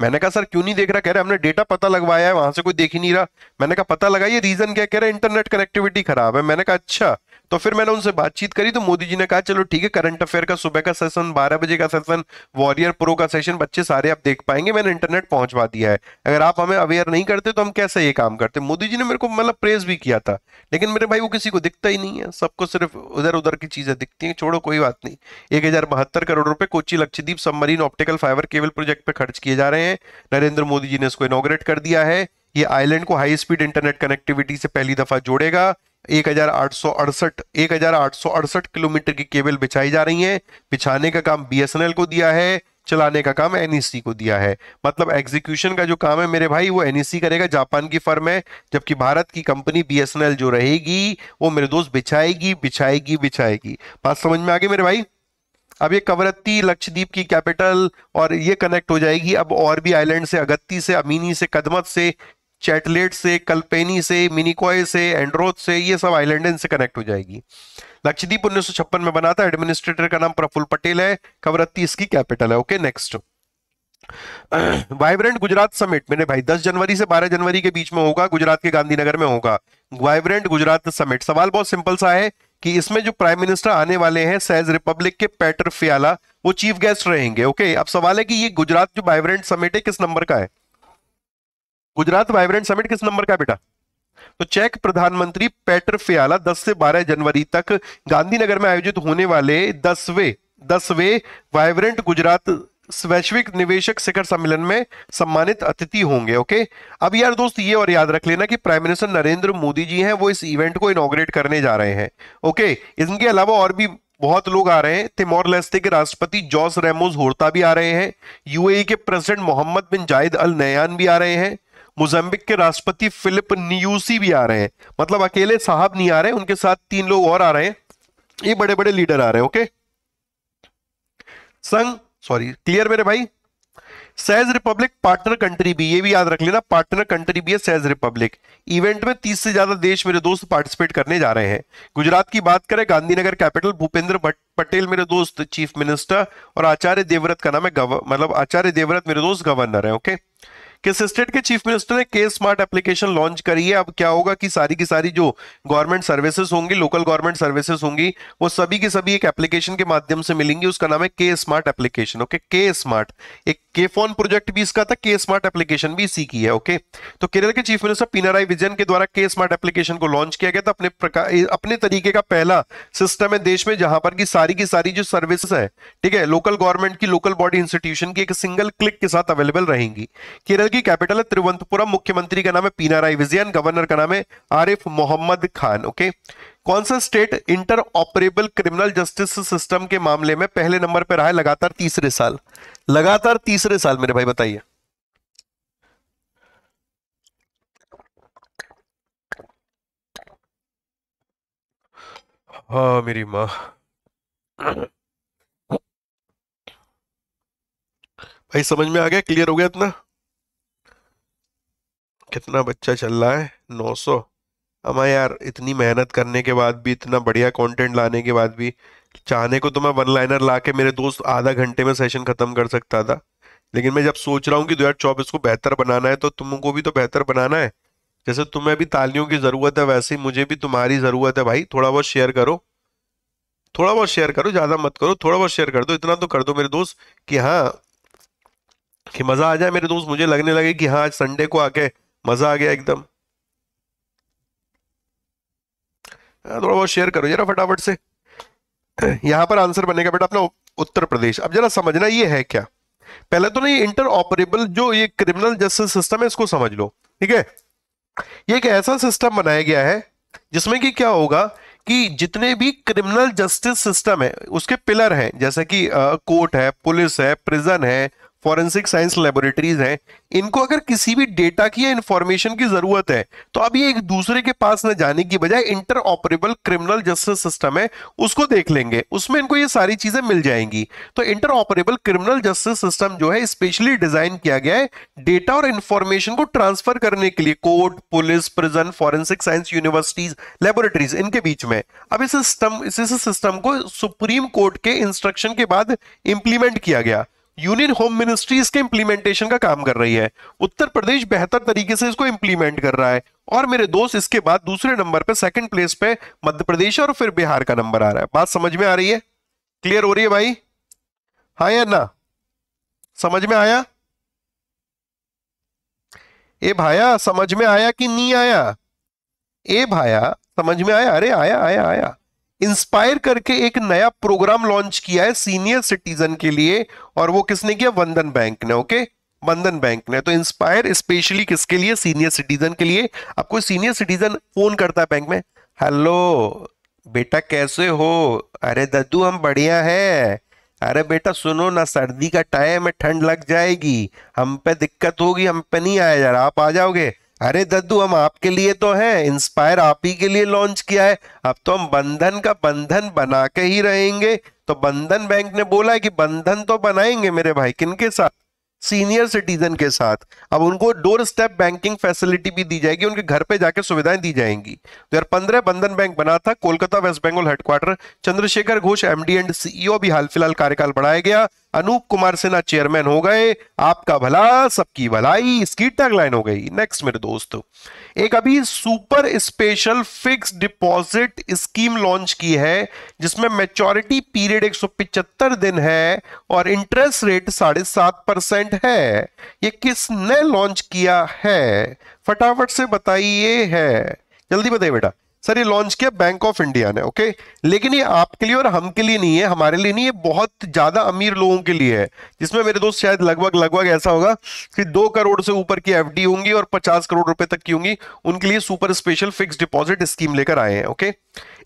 मैंने कहा सर क्यों नहीं देख रहा कह रहे हमने डेटा पता लगवाया है वहां से कोई देख ही नहीं रहा मैंने कहा पता लगाइए रीजन क्या कह रहे इंटरनेट कनेक्टिविटी खराब है मैंने कहा अच्छा तो फिर मैंने उनसे बातचीत करी तो मोदी जी ने कहा चलो ठीक है करंट अफेयर का सुबह का सेशन बारह बजे का सेशन वॉरियर प्रो का सेशन बच्चे सारे आप देख पाएंगे मैंने इंटरनेट पहुंचवा दिया है अगर आप हमें अवेयर नहीं करते तो हम कैसे ये काम करते मोदी जी ने मेरे को मतलब प्रेस भी किया था लेकिन मेरे भाई वो किसी को दिखता ही नहीं है सबको सिर्फ उधर उधर की चीजें दिखती हैं छोड़ो कोई बात नहीं एक करोड़ रुपए Kochi Lakshadweep submarine optical fibre cable project पर खर्च किए जा रहे हैं नरेंद्र मोदी जी ने इसको इनोग्रेट कर दिया है ये आइलैंड को हाई स्पीड इंटरनेट कनेक्टिविटी से पहली दफा जोड़ेगा एक हजार आठ सौ अड़सठ एक हजार आठ सौ अड़सठ किलोमीटर की केबल बिछाई जा रही है बिछाने का काम बीएसएनएल को दिया है चलाने का काम एनईसी e को दिया है मतलब एग्जीक्यूशन का जो काम है मेरे भाई वो एनईसी e करेगा जापान की फर्म है जबकि भारत की कंपनी बीएसएनएल जो रहेगी वो मेरे दोस्त बिछाएगी बिछाएगी बिछाएगी बात समझ में आ गई मेरे भाई अब ये कवरत्ती लक्षद्वीप की कैपिटल और ये कनेक्ट हो जाएगी अब और भी आइलैंड से अगत्ती से अमीनी से कदमत से चैटलेट से कल्पेनी से मिनिकॉय से एंड्रोथ से ये सब आइलैंड से कनेक्ट हो जाएगी लक्षदीप उन्नीस में बना था एडमिनिस्ट्रेटर का नाम प्रफुल पटेल है कवरत्ती इसकी कैपिटल है okay next vibrant Gujarat summit मेरे भाई 10 जनवरी से 12 जनवरी के बीच में होगा गुजरात के गांधीनगर में होगा वाइब्रेंट गुजरात समिट सवाल बहुत सिंपल सा है कि इसमें जो प्राइम मिनिस्टर आने वाले हैं सैज रिपब्लिक के पैटर फ्याला वो चीफ गेस्ट रहेंगे ओके अब सवाल है कि ये गुजरात जो वाइब्रेंट समिट है किस नंबर का है गुजरात वाइब्रेंट समिट किस नंबर का बेटा तो चेक प्रधानमंत्री पेटर फियाला 10 से 12 जनवरी तक गांधीनगर में आयोजित होने वाले दसवें दसवें वाइब्रेंट गुजरात वैश्विक निवेशक शिखर सम्मेलन में सम्मानित अतिथि होंगे ओके अब यार दोस्त ये और याद रख लेना कि प्राइम मिनिस्टर नरेंद्र मोदी जी हैं वो इस इवेंट को इनोग्रेट करने जा रहे हैं ओके इनके अलावा और भी बहुत लोग आ रहे हैं तिमोर लेस्ते के राष्ट्रपति जॉस रेमोज होर्ता भी आ रहे हैं यूएई के प्रेसिडेंट मोहम्मद बिन जायद अल नयान भी आ रहे हैं मोजाम्बिक के राष्ट्रपति फिलिप नियूसी भी आ रहे हैं मतलब अकेले साहब नहीं आ रहे उनके साथ तीन लोग और आ रहे हैं ये बड़े बड़े लीडर आ रहे हैं ओके संघ सॉरी क्लियर मेरे भाई सैज रिपब्लिक पार्टनर कंट्री भी ये भी याद रख लेना पार्टनर कंट्री भी है सैज रिपब्लिक इवेंट में 30 से ज्यादा देश मेरे दोस्त पार्टिसिपेट करने जा रहे हैं गुजरात की बात करें गांधीनगर कैपिटल भूपेंद्र पटेल मेरे दोस्त चीफ मिनिस्टर और आचार्य देवव्रत का नाम है मतलब आचार्य देवव्रत मेरे दोस्त गवर्नर है ओके okay? किस स्टेट के चीफ मिनिस्टर ने के स्मार्ट एप्लीकेशन लॉन्च करी है अब क्या होगा कि सारी की सारी जो गवर्नमेंट सर्विसेज होंगी लोकल गवर्नमेंट सर्विसेज होंगी वो सभी की सभी एक एप्लीकेशन के माध्यम से मिलेंगी उसका नाम है K smart application okay K smart एक के फोन प्रोजेक्ट भी इसका था के स्मार्ट एप्लीकेशन भी इसी की है ओके तो केरल के चीफ मिनिस्टर पिनाराई विजयन के द्वारा के स्मार्ट एप्लीकेशन को लॉन्च किया गया था अपने प्रकार अपने तरीके का पहला सिस्टम है देश में जहां पर की सारी की सारी जो सर्विस है ठीक है लोकल गवर्नमेंट की लोकल बॉडी इंस्टीट्यूशन की एक सिंगल क्लिक के साथ अवेलेबल रहेंगी केरल की कैपिटल है तिरुवंतपुरम मुख्यमंत्री का नाम है पीनाराई विजयन गवर्नर का नाम है आरिफ मोहम्मद खान ओके कौन सा state interoperable criminal justice system के मामले में पहले नंबर पर रहा है लगातार तीसरे साल लगातार तीसरे साल मेरे भाई बताइए हा मेरी मां भाई समझ में आ गया क्लियर हो गया इतना कितना बच्चा चल रहा है नौ सौ अमां यार इतनी मेहनत करने के बाद भी इतना बढ़िया कंटेंट लाने के बाद भी चाहने को तो मैं वन लाइनर ला के मेरे दोस्त आधा घंटे में सेशन खत्म कर सकता था लेकिन मैं जब सोच रहा हूँ कि दो हजार चौबीस को बेहतर बनाना है तो तुमको भी तो बेहतर बनाना है जैसे तुम्हें भी तालियों की ज़रूरत है वैसे ही मुझे भी तुम्हारी ज़रूरत है भाई थोड़ा बहुत शेयर करो थोड़ा बहुत शेयर करो ज़्यादा मत करो थोड़ा बहुत शेयर कर दो इतना तो कर दो मेरे दोस्त कि हाँ कि मज़ा आ जाए मेरे दोस्त मुझे लगने लगे कि हाँ आज संडे को आके मज़ा आ गया एकदम थोड़ा बहुत शेयर करो जरा फटाफट से यहां पर आंसर बनेगा बेटा अपना उत्तर प्रदेश अब जरा समझना ये है क्या पहले तो ना ये इंटर ऑपरेबल जो ये क्रिमिनल जस्टिस सिस्टम है इसको समझ लो ठीक है ये एक ऐसा सिस्टम बनाया गया है जिसमें कि क्या होगा कि जितने भी क्रिमिनल जस्टिस सिस्टम है उसके पिलर हैं जैसे कि कोर्ट है पुलिस है प्रिजन है फॉरेंसिक साइंस लेबोरेटरीज हैं इनको अगर किसी भी डेटा की या इंफॉर्मेशन की जरूरत है तो अब ये एक दूसरे के पास न जाने की बजाय interoperable criminal justice system है उसको देख लेंगे उसमें इनको ये सारी चीजें मिल जाएंगी तो interoperable criminal justice system जो है स्पेशली डिजाइन किया गया है डेटा और इंफॉर्मेशन को ट्रांसफर करने के लिए court police prison forensic science universities laboratories इनके बीच में अब इस सिस्टम इस सिस्टम को सुप्रीम कोर्ट के इंस्ट्रक्शन के बाद इंप्लीमेंट किया गया यूनियन होम मिनिस्ट्री इसके इंप्लीमेंटेशन का काम कर रही है उत्तर प्रदेश बेहतर तरीके से इसको इंप्लीमेंट कर रहा है और मेरे दोस्त इसके बाद दूसरे नंबर पे सेकंड प्लेस पे मध्य प्रदेश और फिर बिहार का नंबर आ रहा है बात समझ में आ रही है क्लियर हो रही है भाई हाँ या ना समझ में आया ए भाया समझ में आया कि नहीं आया ए भाया समझ में आया अरे आया आया आया इंस्पायर करके एक नया प्रोग्राम लॉन्च किया है सीनियर सिटीजन के लिए और वो किसने किया वंदन बैंक ने ओके बंधन बैंक ने तो इंस्पायर स्पेशली किसके लिए सीनियर सिटीजन के लिए आपको सीनियर सिटीजन फोन करता है बैंक में हेलो बेटा कैसे हो अरे दद्दू हम बढ़िया है अरे बेटा सुनो ना सर्दी का टाइम है ठंड लग जाएगी हम पे दिक्कत होगी हम पे नहीं आया जा रहा आप आ जाओगे अरे दद्दू हम आपके लिए तो हैं इंस्पायर आप ही के लिए लॉन्च किया है अब तो हम बंधन का बंधन बना के ही रहेंगे तो बंधन बैंक ने बोला है कि बंधन तो बनाएंगे मेरे भाई किन के साथ सीनियर सिटीजन के साथ अब उनको डोर स्टेप बैंकिंग फैसिलिटी भी दी जाएगी उनके घर पे जाके सुविधाएं दी जाएंगी दो तो हजार पंद्रह बंधन बैंक बना था Kolkata West Bengal headquarter Chandrashekhar Ghosh MD and CEO भी हाल फिलहाल कार्यकाल बढ़ाया गया अनूप कुमार सिन्हा चेयरमैन हो गए आपका भला सबकी भलाई इसकी टैगलाइन हो गई नेक्स्ट मेरे दोस्त एक अभी super special fix deposit scheme launch की है जिसमें मैच्योरिटी पीरियड एक दिन है और इंटरेस्ट रेट साढ़े सात परसेंट है ये किसने लॉन्च किया है फटाफट से बताइए है जल्दी बताइए बेटा सर ये लॉन्च किया बैंक ऑफ इंडिया ने ओके लेकिन ये आपके लिए और हम के लिए नहीं है हमारे लिए नहीं है बहुत ज्यादा अमीर लोगों के लिए है जिसमें मेरे दोस्त शायद लगभग लगभग ऐसा होगा कि दो करोड़ से ऊपर की एफ होंगी और पचास करोड़ रुपए तक की होंगी उनके लिए super special fix deposit scheme लेकर आए हैं ओके okay?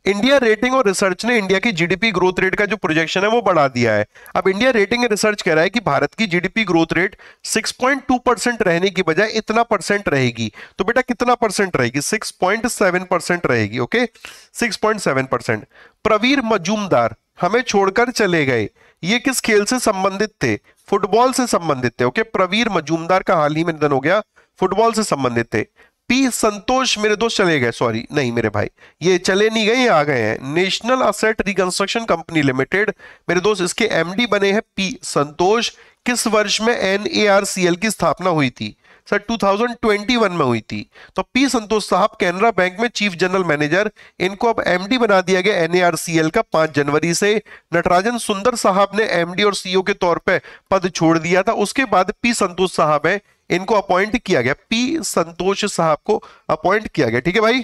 इंडिया रेटिंग और रिसर्च ने इंडिया की जीडीपी ग्रोथ रेट का जो प्रोजेक्शन है वो बढ़ा दिया है अब इंडिया रेटिंग रिसर्च कह रहा है कि भारत की जीडीपी ग्रोथ रेट 6.2 परसेंट रहने की बजाय इतना परसेंट रहेगी तो बेटा कितना परसेंट रहेगी 6.7 परसेंट रहेगी ओके 6.7 परसेंट प्रवीर मजूमदार हमें छोड़कर चले गए ये किस खेल से संबंधित थे फुटबॉल से संबंधित थे ओके प्रवीर मजूमदार का हाल ही में निधन हो गया फुटबॉल से संबंधित थे पी संतोष मेरे दोस्त चले गए सॉरी नहीं मेरे भाई ये चले नहीं गए आ गए हैं national asset reconstruction company limited मेरे दोस्त इसके एमडी बने हैं पी संतोष किस वर्ष में एन की स्थापना हुई थी सर 2021 में हुई थी तो पी संतोष साहब कैनरा बैंक में चीफ जनरल मैनेजर इनको अब एमडी बना दिया गया एनएआरसीएल का 5 जनवरी से नटराजन सुंदर साहब ने एमडी और सीईओ e के तौर पे पद छोड़ दिया था उसके बाद पी संतोष साहब है इनको अपॉइंट किया गया पी संतोष साहब को अपॉइंट किया गया ठीक है भाई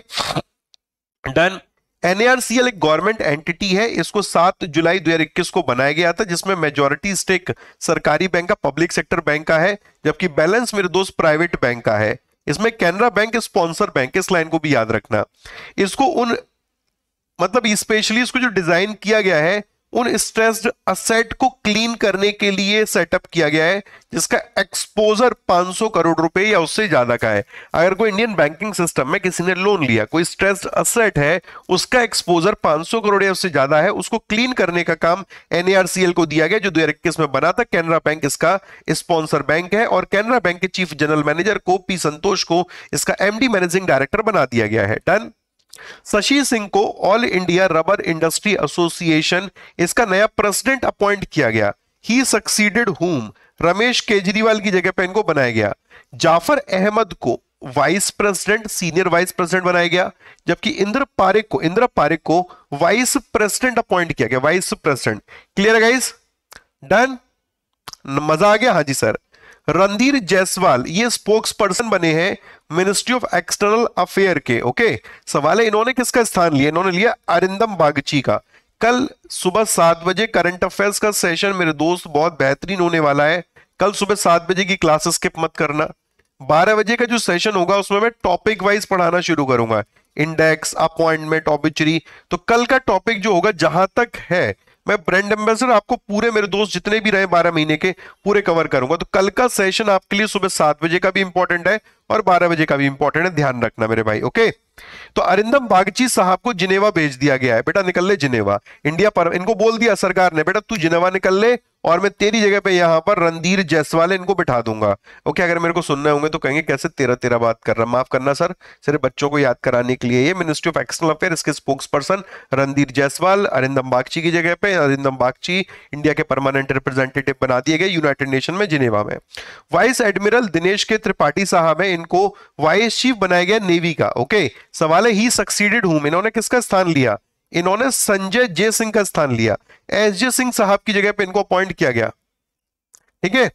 डन एनएआरसीएल एक गवर्नमेंट एंटिटी है इसको 7 जुलाई 2021 को बनाया गया था जिसमें मेजोरिटी स्टेक सरकारी बैंक का पब्लिक सेक्टर बैंक का है जबकि बैलेंस मेरे दोस्त प्राइवेट बैंक का है इसमें कैनरा बैंक स्पॉन्सर बैंक इस लाइन को भी याद रखना इसको उन मतलब स्पेशली इसको जो डिजाइन किया गया है उन स्ट्रेस्ड असेट को क्लीन करने के लिए सेटअप किया गया है जिसका एक्सपोजर 500 करोड़ रुपए या उससे ज्यादा का है अगर कोई इंडियन बैंकिंग सिस्टम में किसी ने लोन लिया कोई स्ट्रेस्ड असेट है उसका एक्सपोजर 500 करोड़ या उससे ज्यादा है उसको क्लीन करने का काम एनएआरसीएल को दिया गया जो दो में बना था कैनरा बैंक इसका स्पॉन्सर बैंक है और कैनरा बैंक के चीफ जनरल मैनेजर को पी संतोष को इसका एमडी मैनेजिंग डायरेक्टर बना दिया गया है डन शशि सिंह को all India rubber industry association इसका नया प्रेसिडेंट अपॉइंट किया गया ही सक्सीडेड हुम रमेश केजरीवाल की जगह पर इनको बनाया गया जाफर अहमद को vice president senior vice president बनाया गया जबकि इंद्र पारेख को इंद्र पारेख को वाइस प्रेसिडेंट अपॉइंट किया गया वाइस प्रेसिडेंट क्लियर है गाइस डन मजा आ गया हाँ जी सर रणधीर जायसवाल ये स्पोक्स पर्सन बने हैं मिनिस्ट्री ऑफ एक्सटर्नल अफेयर के ओके सवाल है इन्होंने किसका स्थान लिया इन्होंने लिया अरिंदम बागची का कल सुबह सात बजे करंट अफेयर्स का सेशन मेरे दोस्त बहुत बेहतरीन होने वाला है कल सुबह सात बजे की क्लासेस स्किप मत करना बारह बजे का जो सेशन होगा उसमें मैं टॉपिक वाइज पढ़ाना शुरू करूंगा इंडेक्स अपॉइंटमेंट ऑबिचरी तो कल का टॉपिक जो होगा जहां तक है मैं ब्रांड एम्बेसडर आपको पूरे मेरे दोस्त जितने भी रहे बारह महीने के पूरे कवर करूंगा तो कल का सेशन आपके लिए सुबह सात बजे का भी इंपॉर्टेंट है और बारह बजे का भी इंपॉर्टेंट है ध्यान रखना मेरे भाई ओके तो अरिंदम बागची साहब को जिनेवा भेज दिया गया है बेटा निकल ले जिनेवा इंडिया पर इनको बोल दिया सरकार ने बेटा तू जिनेवा निकल ले और मैं तेरी जगह पे यहाँ पर रणधीर जायसवाल इनको बिठा दूंगा ओके अगर मेरे को सुनना होंगे तो कहेंगे कैसे तेरा तेरा बात कर रहा माफ करना सर सिर्फ बच्चों को याद कराने के लिए ये मिनिस्ट्री ऑफ एक्सटर्नल अफेयर इसके स्पोक्स पर्सन रणधीर जायसवाल अरिंदम बागची की जगह पे अरिंदम बागची इंडिया के परमानेंट रिप्रेजेंटेटिव बना दिए गए यूनाइटेड नेशन में जिनेवा में vice admiral Dinesh K Tripathi साहब है इनको वाइस चीफ बनाया गया नेवी का ओके सवाल है ही सक्सीडेड हूं इन्होंने किसका स्थान लिया इन्होंने संजय जय सिंह का स्थान लिया एस जे सिंह साहब की जगह पे इनको अपॉइंट किया गया ठीक है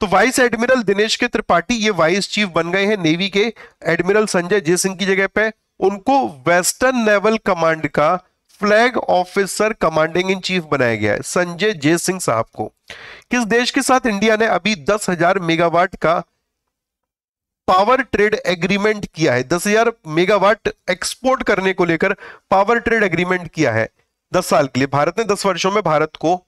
तो vice admiral Dinesh K Tripathi ये वाइस चीफ बन गए हैं नेवी के एडमिरल संजय जय सिंह की जगह पे उनको वेस्टर्न नेवल कमांड का flag officer commanding in chief बनाया गया है संजय जय सिंह साहब को किस देश के साथ इंडिया ने अभी दस हजार मेगावाट का पावर ट्रेड एग्रीमेंट किया है दस हजार मेगावाट एक्सपोर्ट करने को लेकर पावर ट्रेड एग्रीमेंट किया है दस साल के लिए भारत ने दस वर्षों में भारत को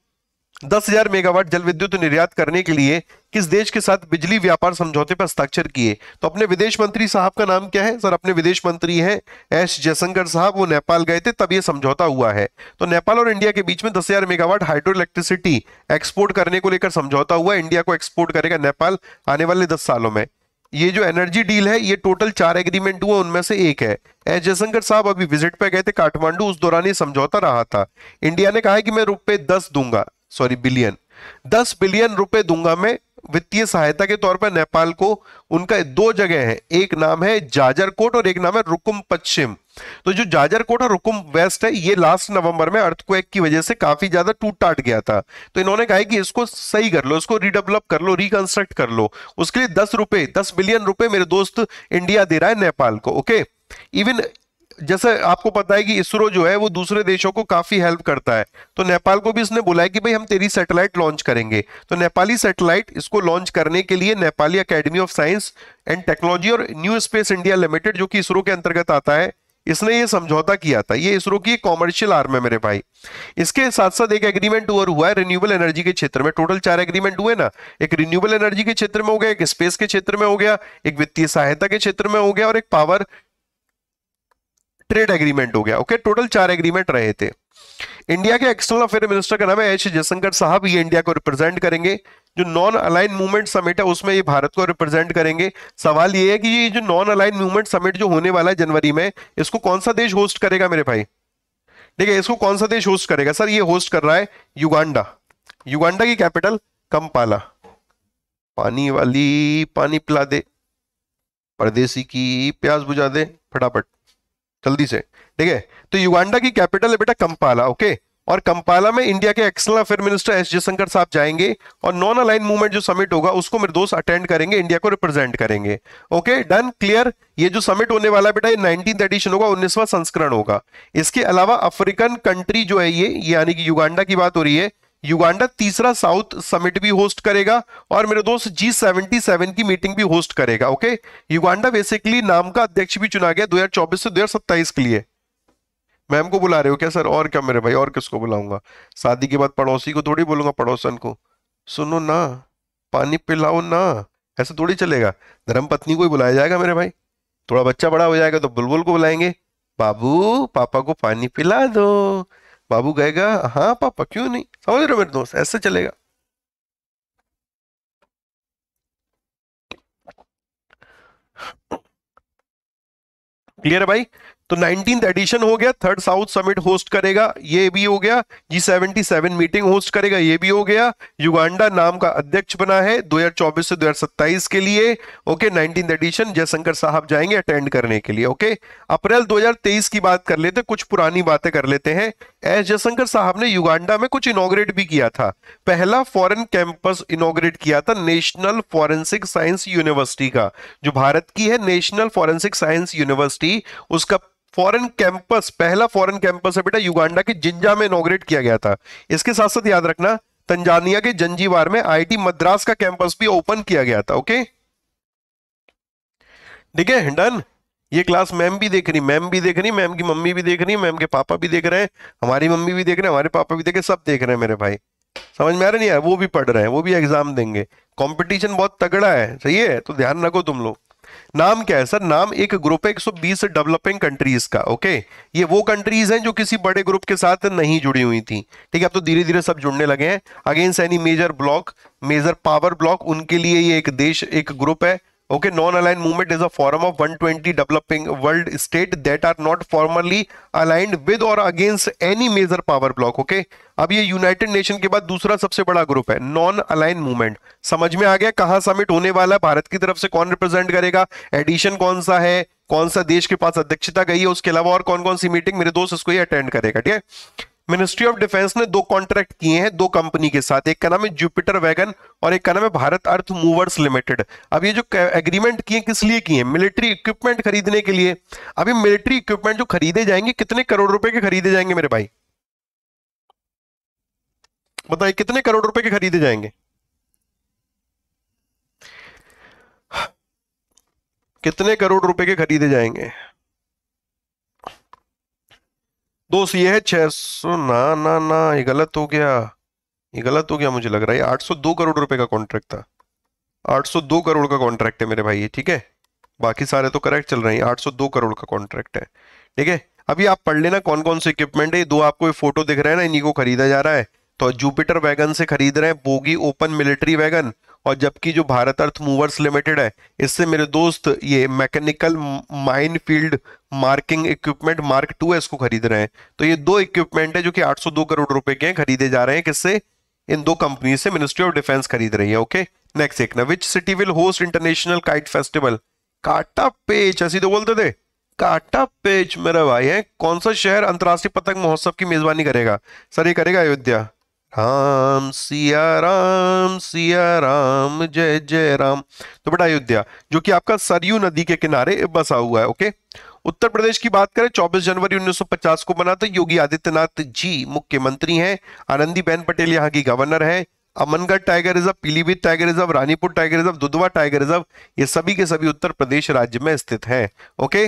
दस हजार मेगावाट जल विद्युत निर्यात करने के लिए किस देश के साथ बिजली व्यापार समझौते पर हस्ताक्षर किए तो अपने विदेश मंत्री साहब का नाम क्या है सर अपने विदेश मंत्री हैं एस जयशंकर साहब वो नेपाल गए थे तब ये समझौता हुआ है तो नेपाल और इंडिया के बीच में दस हजार मेगावाट हाइड्रो इलेक्ट्रिसिटी एक्सपोर्ट करने को लेकर समझौता हुआ इंडिया को एक्सपोर्ट करेगा नेपाल आने वाले दस सालों में ये जो एनर्जी डील है ये टोटल चार एग्रीमेंट हुआ उनमें से एक है एस जयशंकर साहब अभी विजिट पे गए थे काठमांडू उस दौरान ये समझौता रहा था इंडिया ने कहा है कि मैं रुपए दस दूंगा सॉरी बिलियन दस बिलियन रुपए दूंगा मैं वित्तीय सहायता के तौर पर नेपाल को उनका दो जगह है एक नाम है जाजरकोट और एक नाम है रुकुम पश्चिम तो जो जाजरकोट और रुकुम वेस्ट है ये लास्ट नवंबर में अर्थक्वेक की वजह से काफी ज्यादा टूट टाट गया था तो इन्होंने कहा है कि इसको सही कर लो इसको रिडेवलप कर लो रिकंस्ट्रक्ट कर लो उसके लिए दस रुपए दस बिलियन रुपए मेरे दोस्त इंडिया दे रहा है नेपाल को ओके इवन जैसे आपको पता है कि इसरो जो है वो दूसरे देशों को काफ़ी हेल्प करता है तो नेपाल को भी इसने बुलाया कि भाई हम तेरी सैटेलाइट लॉन्च करेंगे तो नेपाली सैटेलाइट इसको लॉन्च करने के लिए Nepali academy of science and technology और न्यू स्पेस इंडिया लिमिटेड जो कि इसरो के अंतर्गत आता है इसने ये समझौता किया था ये इसरो की कॉमर्शियल आर्म है मेरे भाई इसके साथ साथ एक एग्रीमेंट और हुआ है रिन्यूबल एनर्जी के क्षेत्र में टोटल चार एग्रीमेंट हुए ना एक रिन्यूबल एनर्जी के क्षेत्र में हो गया एक स्पेस के क्षेत्र में हो गया एक वित्तीय सहायता के क्षेत्र में हो गया और एक पावर ट्रेड एग्रीमेंट हो गया ओके टोटल चार एग्रीमेंट रहे थे इंडिया के एक्सटर्नल अफेयर मिनिस्टर का नाम है एच जयशंकर साहब ये इंडिया को रिप्रेजेंट करेंगे जो नॉन अलाइन मूवमेंट समिट है उसमें ये भारत को रिप्रेजेंट करेंगे सवाल ये है कि ये जो नॉन अलाइन मूवमेंट समिट जो होने वाला है जनवरी में इसको कौन सा देश होस्ट करेगा मेरे भाई ठीक है इसको कौन सा देश होस्ट करेगा सर ये होस्ट कर रहा है युगांडा युगांडा की कैपिटल कंपाला पानी वाली पानी पिला दे परदेसी की प्याज बुझा दे फटाफट जल्दी से ठीक है तो युगांडा की कैपिटल है बेटा कंपाला ओके और कंपाला में इंडिया के external affair minister S Jaishankar साहब जाएंगे और नॉन अलाइन मूवमेंट जो समिट होगा उसको मेरे दोस्त अटेंड करेंगे इंडिया को रिप्रेजेंट करेंगे ओके डन क्लियर ये जो समिट होने वाला है बेटा ये नाइनटीन एडिशन होगा उन्नीसवा संस्करण होगा इसके अलावा अफ्रीकन कंट्री जो है ये यानी कि युगांडा की बात हो रही है युगांडा तीसरा साउथ समिट भी होस्ट करेगा और मेरे दोस्त जी सेवेंटी सेवन की मीटिंग भी होस्ट करेगा ओके युगांडा बेसिकली नाम का अध्यक्ष भी चुना गया दो हजार चौबीस से दो हजार सत्ताईस के लिए मैम को बुला रहे हो क्या सर और क्या मेरे भाई और किसको बुलाऊंगा शादी के बाद पड़ोसी को थोड़ी बोलूंगा पड़ोसन को सुनो ना पानी पिलाओ ना ऐसा थोड़ी चलेगा धर्म पत्नी को ही बुलाया जाएगा मेरे भाई थोड़ा बच्चा बड़ा हो जाएगा तो बुलबुल को बुलाएंगे बाबू पापा को पानी पिला दो बाबू गएगा हाँ पापा क्यों नहीं समझ रहे हो मेरे दोस्त ऐसे चलेगा क्लियर है भाई तो नाइनटीन एडिशन हो गया थर्ड साउथ समिट होस्ट करेगा ये भी हो गया G seventy seven meeting host करेगा ये भी हो गया युगांडा नाम का अध्यक्ष बना है 2024 से 2027 के लिए ओके नाइनटीन एडिशन जयशंकर साहब जाएंगे अटेंड करने के लिए ओके अप्रैल 2023 की बात कर लेते कुछ पुरानी बातें कर लेते हैं एस जयशंकर साहब ने युगांडा में कुछ इनोग्रेट भी किया था पहला फॉरेन कैंपस इनोग्रेट किया था नेशनल फॉरेंसिक साइंस यूनिवर्सिटी का जो भारत की है नेशनल फॉरेंसिक साइंस यूनिवर्सिटी उसका फॉरेन कैंपस पहला फॉरेन कैंपस है बेटा युगांडा के जिंजा में इनोग्रेट किया गया था इसके साथ साथ याद रखना तंजानिया के जंजीवार में आई मद्रास का कैंपस भी ओपन किया गया था ओके ठीक है डन ये क्लास मैम भी देख रही मैम भी देख रही मैम की मम्मी भी देख रही मैम के पापा भी देख रहे हैं हमारी मम्मी भी देख रहे हैं हमारे पापा भी देख रहे सब देख रहे हैं मेरे भाई समझ में आ रहा नहीं यार वो भी पढ़ रहे हैं वो भी एग्जाम देंगे कंपटीशन बहुत तगड़ा है सही है तो ध्यान रखो तुम लोग नाम क्या है सर नाम एक ग्रुप है एक डेवलपिंग कंट्रीज का ओके ये वो कंट्रीज हैं जो किसी बड़े ग्रुप के साथ नहीं जुड़ी हुई थी ठीक है अब तो धीरे धीरे सब जुड़ने लगे हैं against any major block major power block उनके लिए ये एक देश एक ग्रुप है okay non-aligned movement is a forum of 120 developing world state that are not formally aligned with or against any major power block okay अब ये United nation के बाद दूसरा सबसे बड़ा ग्रुप है नॉन अलाइन मूवमेंट समझ में आ गया कहां समिट होने वाला है भारत की तरफ से कौन रिप्रेजेंट करेगा एडिशन कौन सा है कौन सा देश के पास अध्यक्षता गई है उसके अलावा और कौन कौन सी मीटिंग मेरे दोस्त उसको ही अटेंड करेगा ठीक है मिनिस्ट्री ऑफ डिफेंस ने दो कॉन्ट्रैक्ट किए हैं दो कंपनी के साथ एक का नाम है जुपिटर वैगन और एक का नाम है भारत अर्थ मूवर्स लिमिटेड अब ये जो एग्रीमेंट किए किस लिए किए मिलिट्री इक्विपमेंट खरीदने के लिए अभी मिलिट्री इक्विपमेंट जो खरीदे जाएंगे कितने करोड़ रुपए के खरीदे जाएंगे मेरे भाई बताइए कितने करोड़ रुपए के खरीदे जाएंगे कितने करोड़ रुपए के खरीदे जाएंगे दोस्त ये है छह सौ ना ना ना ये गलत हो गया ये गलत हो गया मुझे लग रहा है आठ सौ दो करोड़ रुपए का कॉन्ट्रैक्ट था आठ सौ दो करोड़ का कॉन्ट्रैक्ट है मेरे भाई ये ठीक है बाकी सारे तो करेक्ट चल रहे हैं आठ सौ दो करोड़ का कॉन्ट्रैक्ट है ठीक है अभी आप पढ़ लेना कौन कौन से इक्विपमेंट है ये दो आपको ये फोटो दिख रहे हैं ना इन्हीं को खरीदा जा रहा है तो जुपिटर वैगन से खरीद रहे हैं बोगी ओपन मिलिट्री वैगन और जबकि जो भारत अर्थ मूवर्स लिमिटेड है इससे मेरे दोस्त ये mechanical minefield marking equipment mark two है इसको खरीद रहे हैं तो ये दो इक्विपमेंट है जो कि 802 करोड़ रुपए के हैं खरीदे जा रहे हैं किससे इन दो कंपनी से मिनिस्ट्री ऑफ डिफेंस खरीद रही है ओके नेक्स्ट देखना which city will host international kite festival काटा पेच ऐसी तो बोलते थे काटा पेच मेरा भाई है कौन सा शहर अंतर्राष्ट्रीय पतंग महोत्सव की मेजबानी करेगा सर ये करेगा अयोध्या राम सिया राम सिया राम जय जय राम तो बेटा अयोध्या जो कि आपका सरयू नदी के किनारे बसा हुआ है ओके उत्तर प्रदेश की बात करें 24 जनवरी 1950 को बना था योगी आदित्यनाथ जी मुख्यमंत्री हैं आनंदीबेन पटेल यहाँ की गवर्नर है Amangarh tiger reserve Pilibhit tiger reserve Ranipur tiger reserve Dudhwa tiger reserve ये सभी के सभी उत्तर प्रदेश राज्य में स्थित है ओके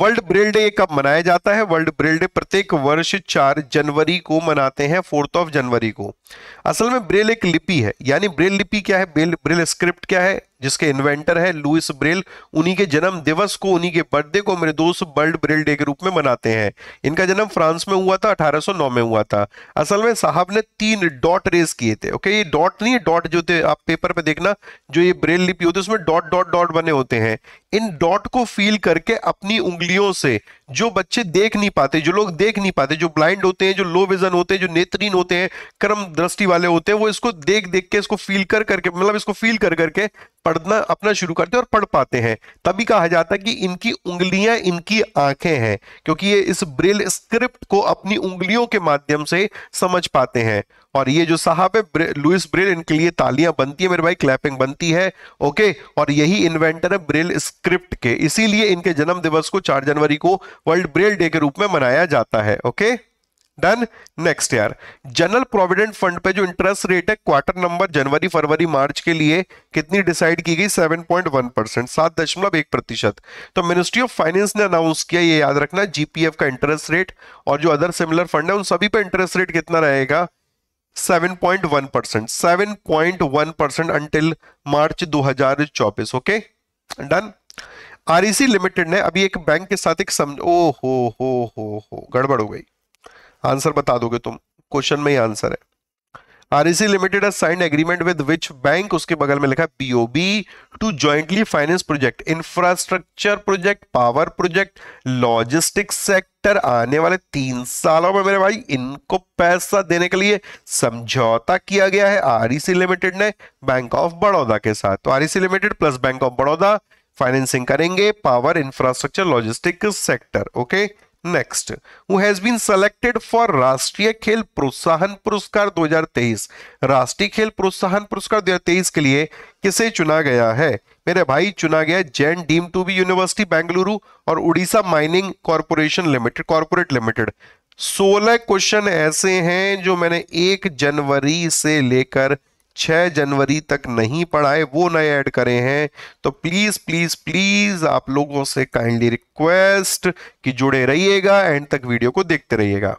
वर्ल्ड ब्रेल डे कब मनाया जाता है वर्ल्ड ब्रेल डे प्रत्येक वर्ष चार जनवरी को मनाते हैं फोर्थ ऑफ जनवरी को असल में ब्रेल एक लिपि है यानी ब्रेल लिपि क्या है ब्रेल ब्रेल स्क्रिप्ट क्या है जिसके इन्वेंटर है लुइस ब्रेल उन्हीं के जन्म दिवस को उन्हीं के बर्थडे को मेरे दोस्त वर्ल्ड ब्रेल डे के रूप में मनाते हैं इनका जन्म फ्रांस में हुआ था 1809 में हुआ था असल में साहब ने तीन डॉट रेज किए थे ओके ये डॉट नहीं है डॉट जो थे आप पेपर पे देखना जो ये ब्रेल लिपि होती है उसमें डॉट डॉट डॉट बने होते हैं इन डॉट को फील करके अपनी उंगलियों से जो बच्चे देख नहीं पाते जो लोग देख नहीं पाते जो ब्लाइंड होते हैं जो लो विजन होते हैं जो नेत्रहीन होते हैं कर्म दृष्टि वाले होते हैं वो इसको देख देख के इसको फील कर करके मतलब इसको फील कर करके पढ़ना अपना शुरू करते हैं और पढ़ पाते हैं तभी कहा जाता है कि इनकी उंगलियां इनकी आंखें हैं क्योंकि ये इस ब्रेल स्क्रिप्ट को अपनी उंगलियों के माध्यम से समझ पाते हैं और ये जो साहब है लुइस ब्रिल इनके लिए तालियां बनती है मेरे भाई क्लैपिंग बनती है ओके और यही इन्वेंटर है ब्रिल स्क्रिप्ट के इसीलिए इनके जन्म दिवस को चार जनवरी को वर्ल्ड ब्रिल डे के रूप में मनाया जाता है ओके डन नेक्स्ट यार जनरल प्रोविडेंट फंड पे जो इंटरेस्ट रेट है क्वार्टर नंबर जनवरी फरवरी मार्च के लिए कितनी डिसाइड की गई 7.1 परसेंट सात दशमलव एक प्रतिशत तो मिनिस्ट्री ऑफ फाइनेंस ने अनाउंस किया ये याद रखना जीपीएफ का इंटरेस्ट रेट और जो अदर सिमिलर फंड है उन सभी पे इंटरेस्ट रेट कितना रहेगा 7.1 percent seven point one percent until March दो हजार चौबीस ओके डन आरईसी लिमिटेड ने अभी एक बैंक के साथ एक समझ ओ हो हो हो हो गड़बड़ हो गई आंसर बता दोगे तुम क्वेश्चन में ही आंसर है REC limited sign agreement with which bank उसके बगल में लिखा POB to jointly finance project infrastructure project power project logistics sector आने वाले तीन सालों में मेरे भाई इनको पैसा देने के लिए समझौता किया गया है आरईसी लिमिटेड e ने बैंक ऑफ बड़ौदा के साथ तो REC limited plus bank of Baroda financing करेंगे power infrastructure logistics sector okay okay? Next who has been selected for Rashtriya Khel प्रोत्साहन पुरस्कार 2023 राष्ट्रीय खेल प्रोत्साहन पुरस्कार 2023 के लिए किसे चुना गया है मेरे भाई चुना गया Jain deemed to be university Bengaluru और Orissa mining corporation limited corporate limited सोलह क्वेश्चन ऐसे हैं जो मैंने एक जनवरी से लेकर छः जनवरी तक नहीं पढ़ाए वो नए ऐड करे हैं तो प्लीज प्लीज प्लीज आप लोगों से काइंडली रिक्वेस्ट कि जुड़े रहिएगा एंड तक वीडियो को देखते रहिएगा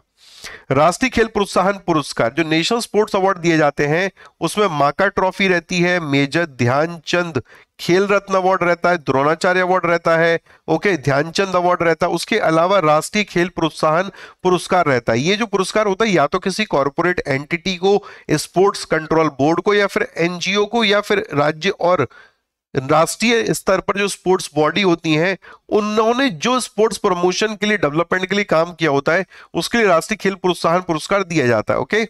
राष्ट्रीय खेल प्रोत्साहन पुरस्कार जो नेशनल स्पोर्ट्स अवार्ड दिए जाते हैं उसमें माका ट्रॉफी रहती है मेजर ध्यानचंद खेल रत्न अवार्ड रहता है द्रोणाचार्य अवार्ड रहता है ओके ध्यानचंद अवार्ड रहता है उसके अलावा राष्ट्रीय खेल प्रोत्साहन पुरस्कार रहता है ये जो पुरस्कार होता है या तो किसी कॉरपोरेट एंटिटी को स्पोर्ट्स कंट्रोल बोर्ड को या फिर एनजीओ को या फिर राज्य और राष्ट्रीय स्तर पर जो स्पोर्ट्स बॉडी होती हैं उन्होंने जो स्पोर्ट्स प्रमोशन के लिए डेवलपमेंट के लिए काम किया होता है उसके लिए राष्ट्रीय खेल प्रोत्साहन पुरस्कार दिया जाता है ओके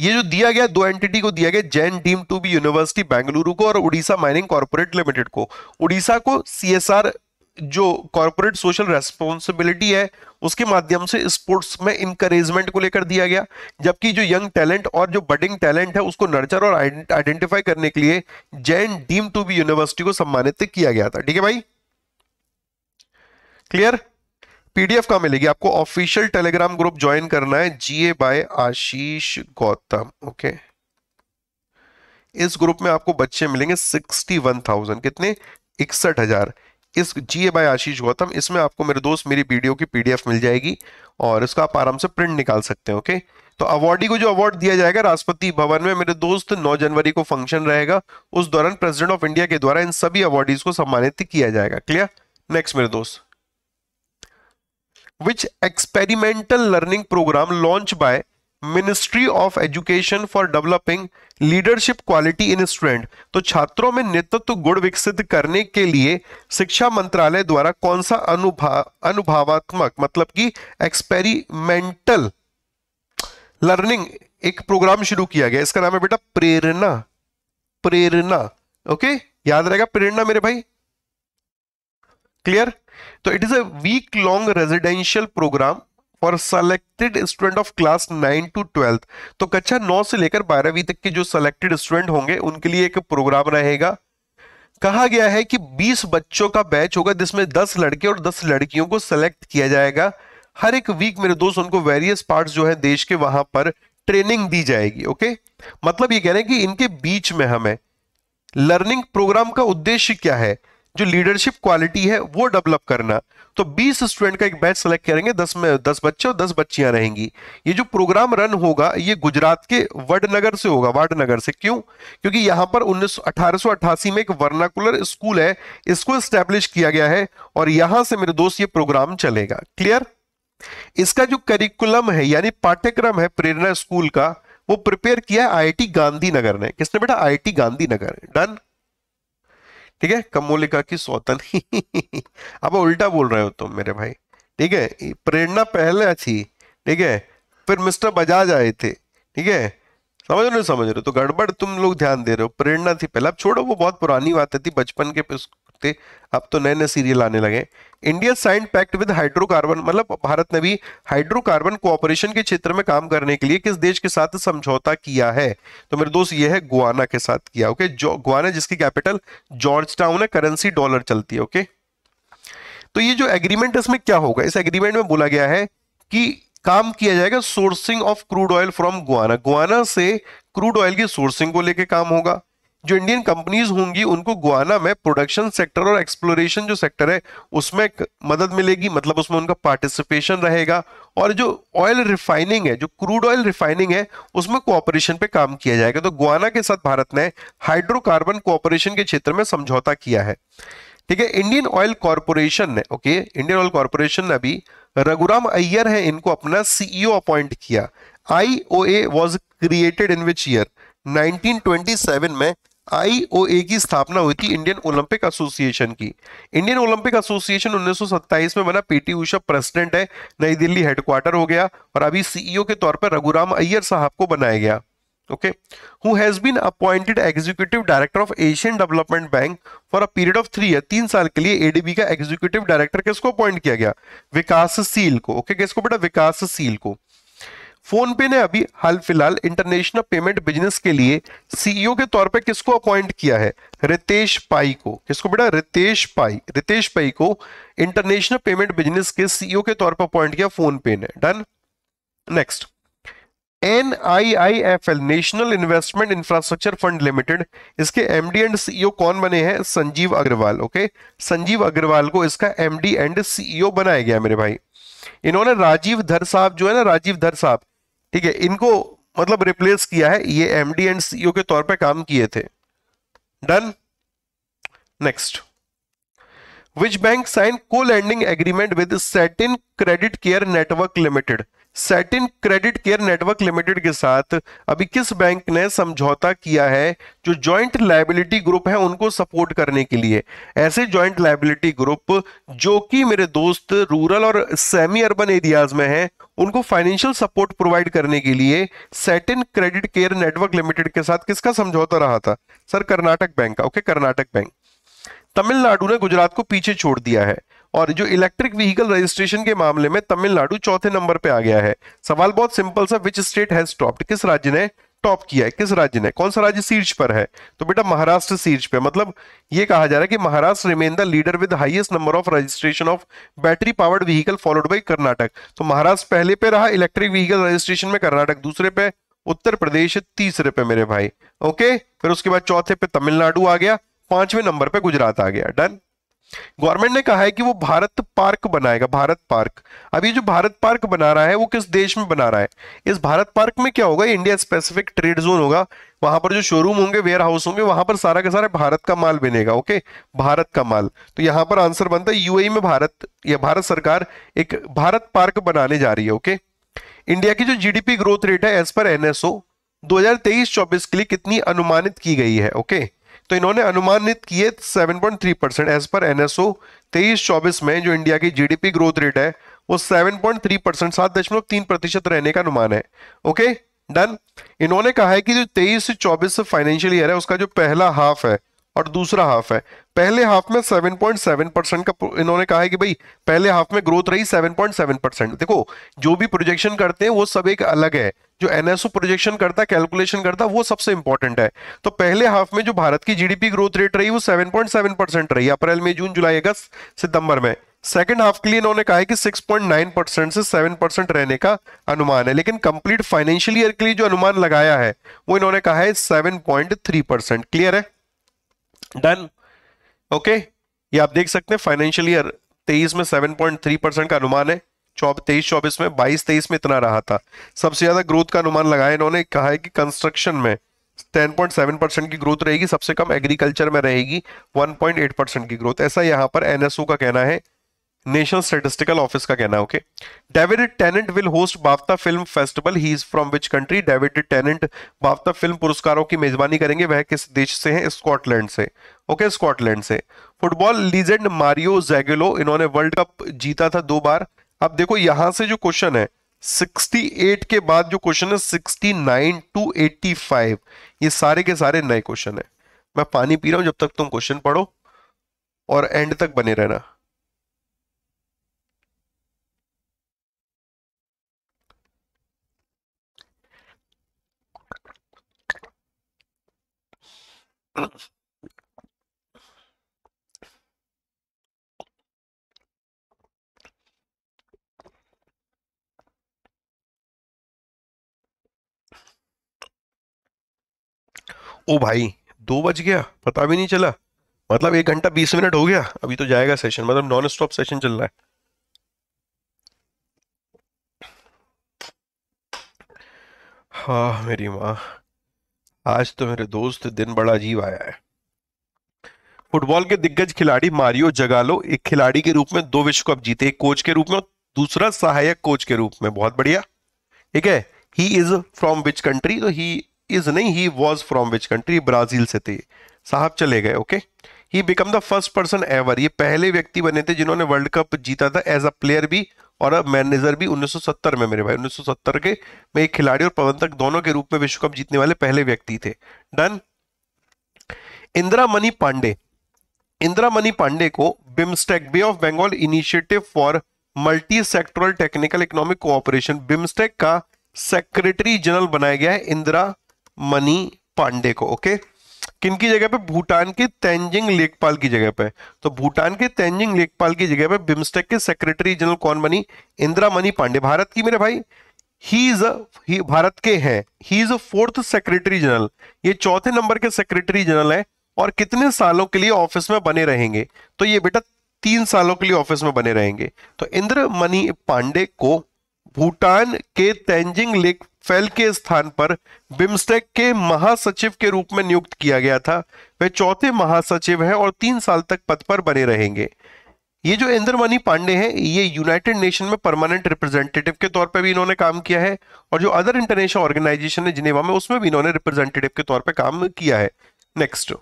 ये जो दिया गया दो एंटिटी को दिया गया Jain deemed to be university Bengaluru को और उड़ीसा माइनिंग कॉर्पोरेट लिमिटेड को उड़ीसा को सीएसआर जो कॉर्पोरेट सोशल रेस्पॉन्सिबिलिटी है उसके माध्यम से स्पोर्ट्स में इंकरेजमेंट को लेकर दिया गया जबकि जो यंग टैलेंट और जो बडिंग टैलेंट है उसको नर्चर और आइडेंटिफाई करने के लिए Jain deemed to be university को सम्मानित किया गया था ठीक है भाई क्लियर पीडीएफ कहाँ मिलेगी आपको ऑफिशियल टेलीग्राम ग्रुप ज्वाइन करना है GA by Ashish Gautam okay इस ग्रुप में आपको बच्चे मिलेंगे सिक्सटी वन थाउजेंड कितने इकसठ हजार इस जी ए बाय आशीष गौतम इसमें आपको मेरे दोस्त मेरी वीडियो की पीडीएफ मिल जाएगी और इसका आप आराम से प्रिंट निकाल सकते हैं ओके तो अवार्डी को जो अवार्ड दिया जाएगा राष्ट्रपति भवन में मेरे दोस्त 9 जनवरी को फंक्शन रहेगा उस दौरान प्रेसिडेंट ऑफ इंडिया के द्वारा इन सभी अवार्डीज को सम्मानित किया जाएगा क्लियर नेक्स्ट मेरे दोस्त which experimental learning program launch by ministry of education for developing leadership quality in student तो छात्रों में नेतृत्व गुण विकसित करने के लिए शिक्षा मंत्रालय द्वारा कौन सा अनुभा अनुभावात्मक मतलब कि एक्सपेरिमेंटल लर्निंग एक प्रोग्राम शुरू किया गया इसका नाम है बेटा प्रेरणा प्रेरणा ओके याद रहेगा प्रेरणा मेरे भाई क्लियर तो it is a week long residential program for selected student of class nine to twelfth तो कक्षा नौ से लेकर बारहवीं तक के जो सेलेक्टेड स्टूडेंट होंगे उनके लिए एक प्रोग्राम रहेगा कहा गया है कि 20 बच्चों का बैच होगा जिसमें 10 लड़के और 10 लड़कियों को सेलेक्ट किया जाएगा हर एक वीक मेरे दोस्त उनको वेरियस पार्ट जो है देश के वहां पर ट्रेनिंग दी जाएगी ओके मतलब ये कह रहे हैं कि इनके बीच में हमें लर्निंग प्रोग्राम का उद्देश्य क्या है जो लीडरशिप क्वालिटी है वो डेवलप करना तो 20 स्टूडेंट का एक बैच सेलेक्ट करेंगे 10 में 10 बच्चे और 10 बच्चियां रहेंगी ये जो प्रोग्राम रन होगा ये गुजरात के वडनगर से होगा वाडनगर से क्यों क्योंकि यहां पर उन्नीस अठारह में एक वर्नाकुलर स्कूल है इसको स्टेब्लिश किया गया है और यहां से मेरे दोस्त ये प्रोग्राम चलेगा क्लियर इसका जो करिकुलम है यानी पाठ्यक्रम है प्रेरणा स्कूल का वो प्रिपेयर किया है आईआईटी गांधीनगर ने किसने बेटा आईआईटी गांधीनगर डन ठीक है कमोलिका की स्वतन (laughs) अब उल्टा बोल रहे हो तुम मेरे भाई ठीक है प्रेरणा पहले थी ठीक है फिर मिस्टर बजाज आए थे ठीक है समझ रहे हो समझ रहे हो तो गड़बड़ तुम लोग ध्यान दे रहे हो प्रेरणा थी पहले अब छोड़ो वो बहुत पुरानी बात थी बचपन के सकते अब तो नए नए सीरियल आने लगे India sign pact with hydrocarbon मतलब भारत ने भी हाइड्रोकार्बन कोऑपरेशन के क्षेत्र में काम करने के लिए किस देश के साथ समझौता किया है तो मेरे दोस्त यह है गुआना के साथ किया ओके जो गुआना जिसकी कैपिटल जॉर्ज टाउन है करेंसी डॉलर चलती है ओके तो ये जो एग्रीमेंट इसमें क्या होगा इस एग्रीमेंट में बोला गया है कि काम किया जाएगा sourcing of crude oil from Guyana Guyana से क्रूड ऑयल की सोर्सिंग को लेके काम होगा जो इंडियन कंपनीज होंगी उनको गुआना में प्रोडक्शन सेक्टर और एक्सप्लोरेशन जो सेक्टर है उसमें मदद मिलेगी मतलब उसमें उनका पार्टिसिपेशन रहेगा और जो ऑयल रिफाइनिंग है जो क्रूड ऑयल रिफाइनिंग है उसमें कोऑपरेशन पे काम किया जाएगा तो गुआना के साथ भारत ने हाइड्रोकार्बन कोऑपरेशन के क्षेत्र में समझौता किया है ठीक है इंडियन ऑयल कॉरपोरेशन ने ओके इंडियन ऑयल कॉरपोरेशन ने अभी रघुराम अय्यर है इनको अपना सीईओ अपॉइंट e किया A was created in which year 1927 में आईओए की स्थापना हुई थी इंडियन ओलंपिक एसोसिएशन की इंडियन ओलंपिक एसोसिएशन 1927 में बना पीटी उषा प्रेसिडेंट है नई दिल्ली हेडक्वार्टर हो गया और अभी सीईओ e के तौर पर रघुराम अय्यर साहब को बनाया गया okay who has been appointed executive director of Asian development bank for a period of three year तीन साल के लिए एडीबी का एग्जीक्यूटिव डायरेक्टर किसको अपॉइंट किया गया विकासशील को ओके okay, किसको बेटा विकासशील को फोन पे ने अभी हाल फिलहाल इंटरनेशनल पेमेंट बिजनेस के लिए सीईओ e के तौर पे किसको अपॉइंट किया है रितेश पाई को किसको बेटा रितेश पाई रितेश पाई को इंटरनेशनल पेमेंट बिजनेस के सीईओ e के तौर पर अपॉइंट किया फोन पे ने done next N I I F L national investment infrastructure fund limited इसके एमडी एंड सीईओ कौन बने हैं संजीव अग्रवाल ओके संजीव अग्रवाल को इसका एमडी एंड सीईओ बनाया गया मेरे भाई इन्होंने राजीव धर साहब जो है ना राजीव धर साहब ठीक है इनको मतलब रिप्लेस किया है ये एम डी एंड सीईओ के तौर पे काम किए थे done next which bank sign co lending agreement with Satin Creditcare network limited Satin Creditcare network limited के साथ अभी किस बैंक ने समझौता किया है जो जॉइंट लाइबिलिटी ग्रुप है उनको सपोर्ट करने के लिए ऐसे जॉइंट लाइबिलिटी ग्रुप जो कि मेरे दोस्त रूरल और सेमी अर्बन एरियाज में हैं उनको फाइनेंशियल सपोर्ट प्रोवाइड करने के लिए Satin Creditcare network limited के साथ किसका समझौता रहा था सर कर्नाटक बैंक का ओके कर्नाटक बैंक तमिलनाडु ने गुजरात को पीछे छोड़ दिया है और जो इलेक्ट्रिक व्हीकल रजिस्ट्रेशन के मामले में तमिलनाडु चौथे नंबर पे आ गया है सवाल बहुत सिंपल सा विच स्टेट हैज टॉप्ड किस राज्य ने टॉप किया है किस राज्य ने कौन सा राज्य शीर्ष पर है तो बेटा महाराष्ट्र शीर्ष पे मतलब ये कहा जा रहा है कि Maharashtra remain the leader with highest number of registration of battery powered vehicle followed by Karnataka तो महाराष्ट्र पहले पे रहा इलेक्ट्रिक व्हीकल रजिस्ट्रेशन में कर्नाटक दूसरे पे उत्तर प्रदेश तीसरे पे मेरे भाई ओके फिर उसके बाद चौथे पे तमिलनाडु आ गया पांचवें नंबर पे गुजरात आ गया डन गवर्नमेंट ने कहा है कि वो भारत पार्क बनाएगा भारत पार्क अब ये जो भारत पार्क बना रहा है वो किस देश में बना रहा है इस भारत पार्क में क्या होगा इंडिया स्पेसिफिक ट्रेड जोन होगा वहां पर जो शोरूम होंगे वेयर हाउस होंगे वहां पर सारा का सारा भारत का माल बनेगा ओके भारत का माल तो यहां पर आंसर बनता है यूएई e में भारत या भारत सरकार एक भारत पार्क बनाने जा रही है ओके इंडिया की जो जीडीपी ग्रोथ रेट है एज पर एनएसओ 2023-24 के लिए कितनी अनुमानित की गई है ओके okay? तो इन्होंने अनुमानित किए 7.3 परसेंट एज पर एनएसओ तेईस चौबीस में जो इंडिया की जीडीपी ग्रोथ रेट है वो 7.3 परसेंट सात दशमलव तीन प्रतिशत रहने का अनुमान है ओके डन इन्होंने कहा है कि जो तेईस से चौबीस फाइनेंशियल ईयर है उसका जो पहला हाफ है और दूसरा हाफ है पहले हाफ में 7.7 परसेंट का इन्होंने कहा है कि भाई पहले हाफ में ग्रोथ रही 7.7 परसेंट देखो जो भी प्रोजेक्शन करते हैं वो सब एक अलग है जो एनएसओ प्रोजेक्शन करता है कैलकुलेशन करता है वो सबसे इंपॉर्टेंट है तो पहले हाफ में जो भारत की जीडीपी ग्रोथ रेट रही वो 7.7 परसेंट रही अप्रैल में जून जुलाई अगस्त सितंबर में सेकेंड हाफ के लिए इन्होंने कहा है कि 6.9 परसेंट से 7 परसेंट रहने का अनुमान है लेकिन कंप्लीट फाइनेंशियल ईयर के लिए जो अनुमान लगाया है वो इन्होंने कहा है 7.3 परसेंट क्लियर है डन ओके ये आप देख सकते हैं फाइनेंशियल ईयर तेईस में सेवन पॉइंट थ्री परसेंट का अनुमान है तेईस चौबीस में बाईस तेईस में इतना रहा था सबसे ज्यादा ग्रोथ का अनुमान लगाया इन्होंने कहा है कि कंस्ट्रक्शन में 10.7 परसेंट की ग्रोथ रहेगी सबसे कम एग्रीकल्चर में रहेगी 1.8 परसेंट की ग्रोथ ऐसा यहाँ पर एनएसओ का कहना है नेशनल स्टेटिस्टिकल ऑफिस का कहना है okay David Tennant will host BAFTA film festival he is from which country David Tennant BAFTA film पुरस्कारों की मेजबानी करेंगे वह किस देश से हैं स्कॉटलैंड से ओके okay, स्कॉटलैंड से फुटबॉल लीजेंड मारियो जैगेलो इन्होंने वर्ल्ड कप जीता था दो बार अब देखो यहां से जो क्वेश्चन है 68 के बाद जो क्वेश्चन है 69 टू 85 ये सारे के सारे नए क्वेश्चन है मैं पानी पी रहा हूं जब तक तुम क्वेश्चन पढ़ो और एंड तक बने रहना ओ भाई दो बज गया पता भी नहीं चला मतलब एक घंटा बीस मिनट हो गया अभी तो जाएगा सेशन मतलब नॉन स्टॉप सेशन चल रहा है हाँ मेरी माँ आज तो मेरे दोस्त दिन बड़ा अजीब आया है फुटबॉल के दिग्गज खिलाड़ी मारियो जगालो एक खिलाड़ी के रूप में दो विश्व कप जीते एक कोच के रूप में और दूसरा सहायक कोच के रूप में बहुत बढ़िया ठीक है he is from which country तो ही इज नहीं he was from which country Brazil से थे साहब चले गए okay he become the first person ever ये पहले व्यक्ति बने थे जिन्होंने वर्ल्ड कप जीता था एज अ प्लेयर भी और अब मैनेजर भी 1970 में मेरे भाई 1970 के में एक खिलाड़ी और प्रबंधक दोनों के रूप में विश्व कप जीतने वाले पहले व्यक्ति थे डन इंदिरा मनी पांडे इंदिरा मनी पांडे को BIMSTEC Bay of Bengal initiative for multi sectoral technical economic cooperation BIMSTEC का सेक्रेटरी जनरल बनाया गया है इंदिरा मनी पांडे को ओके okay? किन की जगह पे भूटान के तेंजिंग लेखपाल की जगह पे तो भूटान के तेंजिंग लेखपाल की जगह पे बिम्स्टेक के सेक्रेटरी जनरल कौन बनी इंदिरा मनी पांडे भारत की मेरे भाई ही इज भारत के हैं he is a fourth secretary general ये चौथे नंबर के सेक्रेटरी जनरल है और कितने सालों के लिए ऑफिस में बने रहेंगे तो ये बेटा तीन सालों के लिए ऑफिस में बने रहेंगे तो इंद्र मनी पांडे को भूटान के तेंजिंग लेक फेल के स्थान पर बिम्स्टेक के महासचिव के रूप में नियुक्त किया गया था वह चौथे महासचिव हैं और तीन साल तक पद पर बने रहेंगे ये जो इंद्रमणि पांडे हैं ये यूनाइटेड नेशन में परमानेंट रिप्रेजेंटेटिव के तौर पे भी इन्होंने काम किया है और जो अदर इंटरनेशनल ऑर्गेनाइजेशन है जिनेवा में उसमें भी इन्होंने रिप्रेजेंटेटिव के तौर पर काम किया है next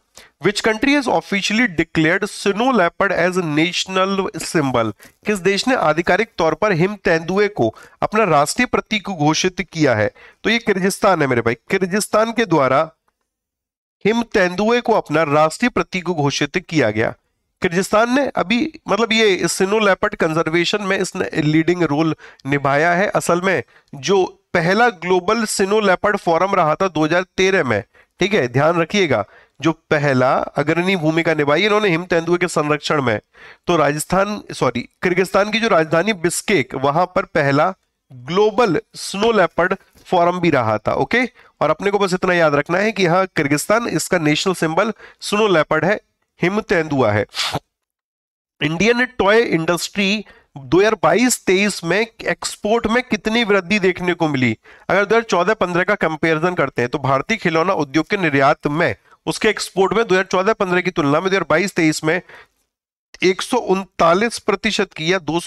which country is officially declared snow leopard as national symbol किस देश ने आधिकारिक तौर पर हिम तेंदुए को अपना राष्ट्रीय प्रतीक घोषित किया है तो ये किर्गिस्तान है मेरे भाई किर्गिस्तान के द्वारा हिम तेंदुए को अपना राष्ट्रीय प्रतीक घोषित किया गया किर्गिस्तान ने अभी मतलब ये सिनो लेपर्ड कंजर्वेशन में इसने लीडिंग रोल निभाया है असल में जो पहला ग्लोबल सिनो लेपर्ड फोरम रहा था दो में ठीक है ध्यान रखिएगा जो पहला अग्रणी भूमिका निभाई इन्होंने हिम तेंदुए के संरक्षण में तो राजस्थान सॉरी किर्गिस्तान की जो राजधानी बिस्केक वहां पर पहला ग्लोबल स्नो लेपर्ड फॉरम भी रहा था ओके और अपने को बस इतना याद रखना है कि यहां किर्गिस्तान इसका नेशनल सिंबल स्नो लेपर्ड है हिम तेंदुआ है इंडियन टॉय इंडस्ट्री 2022 23 में एक्सपोर्ट में कितनी वृद्धि देखने को मिली अगर 2014 15 का कंपैरिजन करते हैं तो भारतीय खिलौना उद्योग के निर्यात में उसके एक्सपोर्ट में 2014 15 की तुलना में 2022 23 में एक प्रतिशत की या दो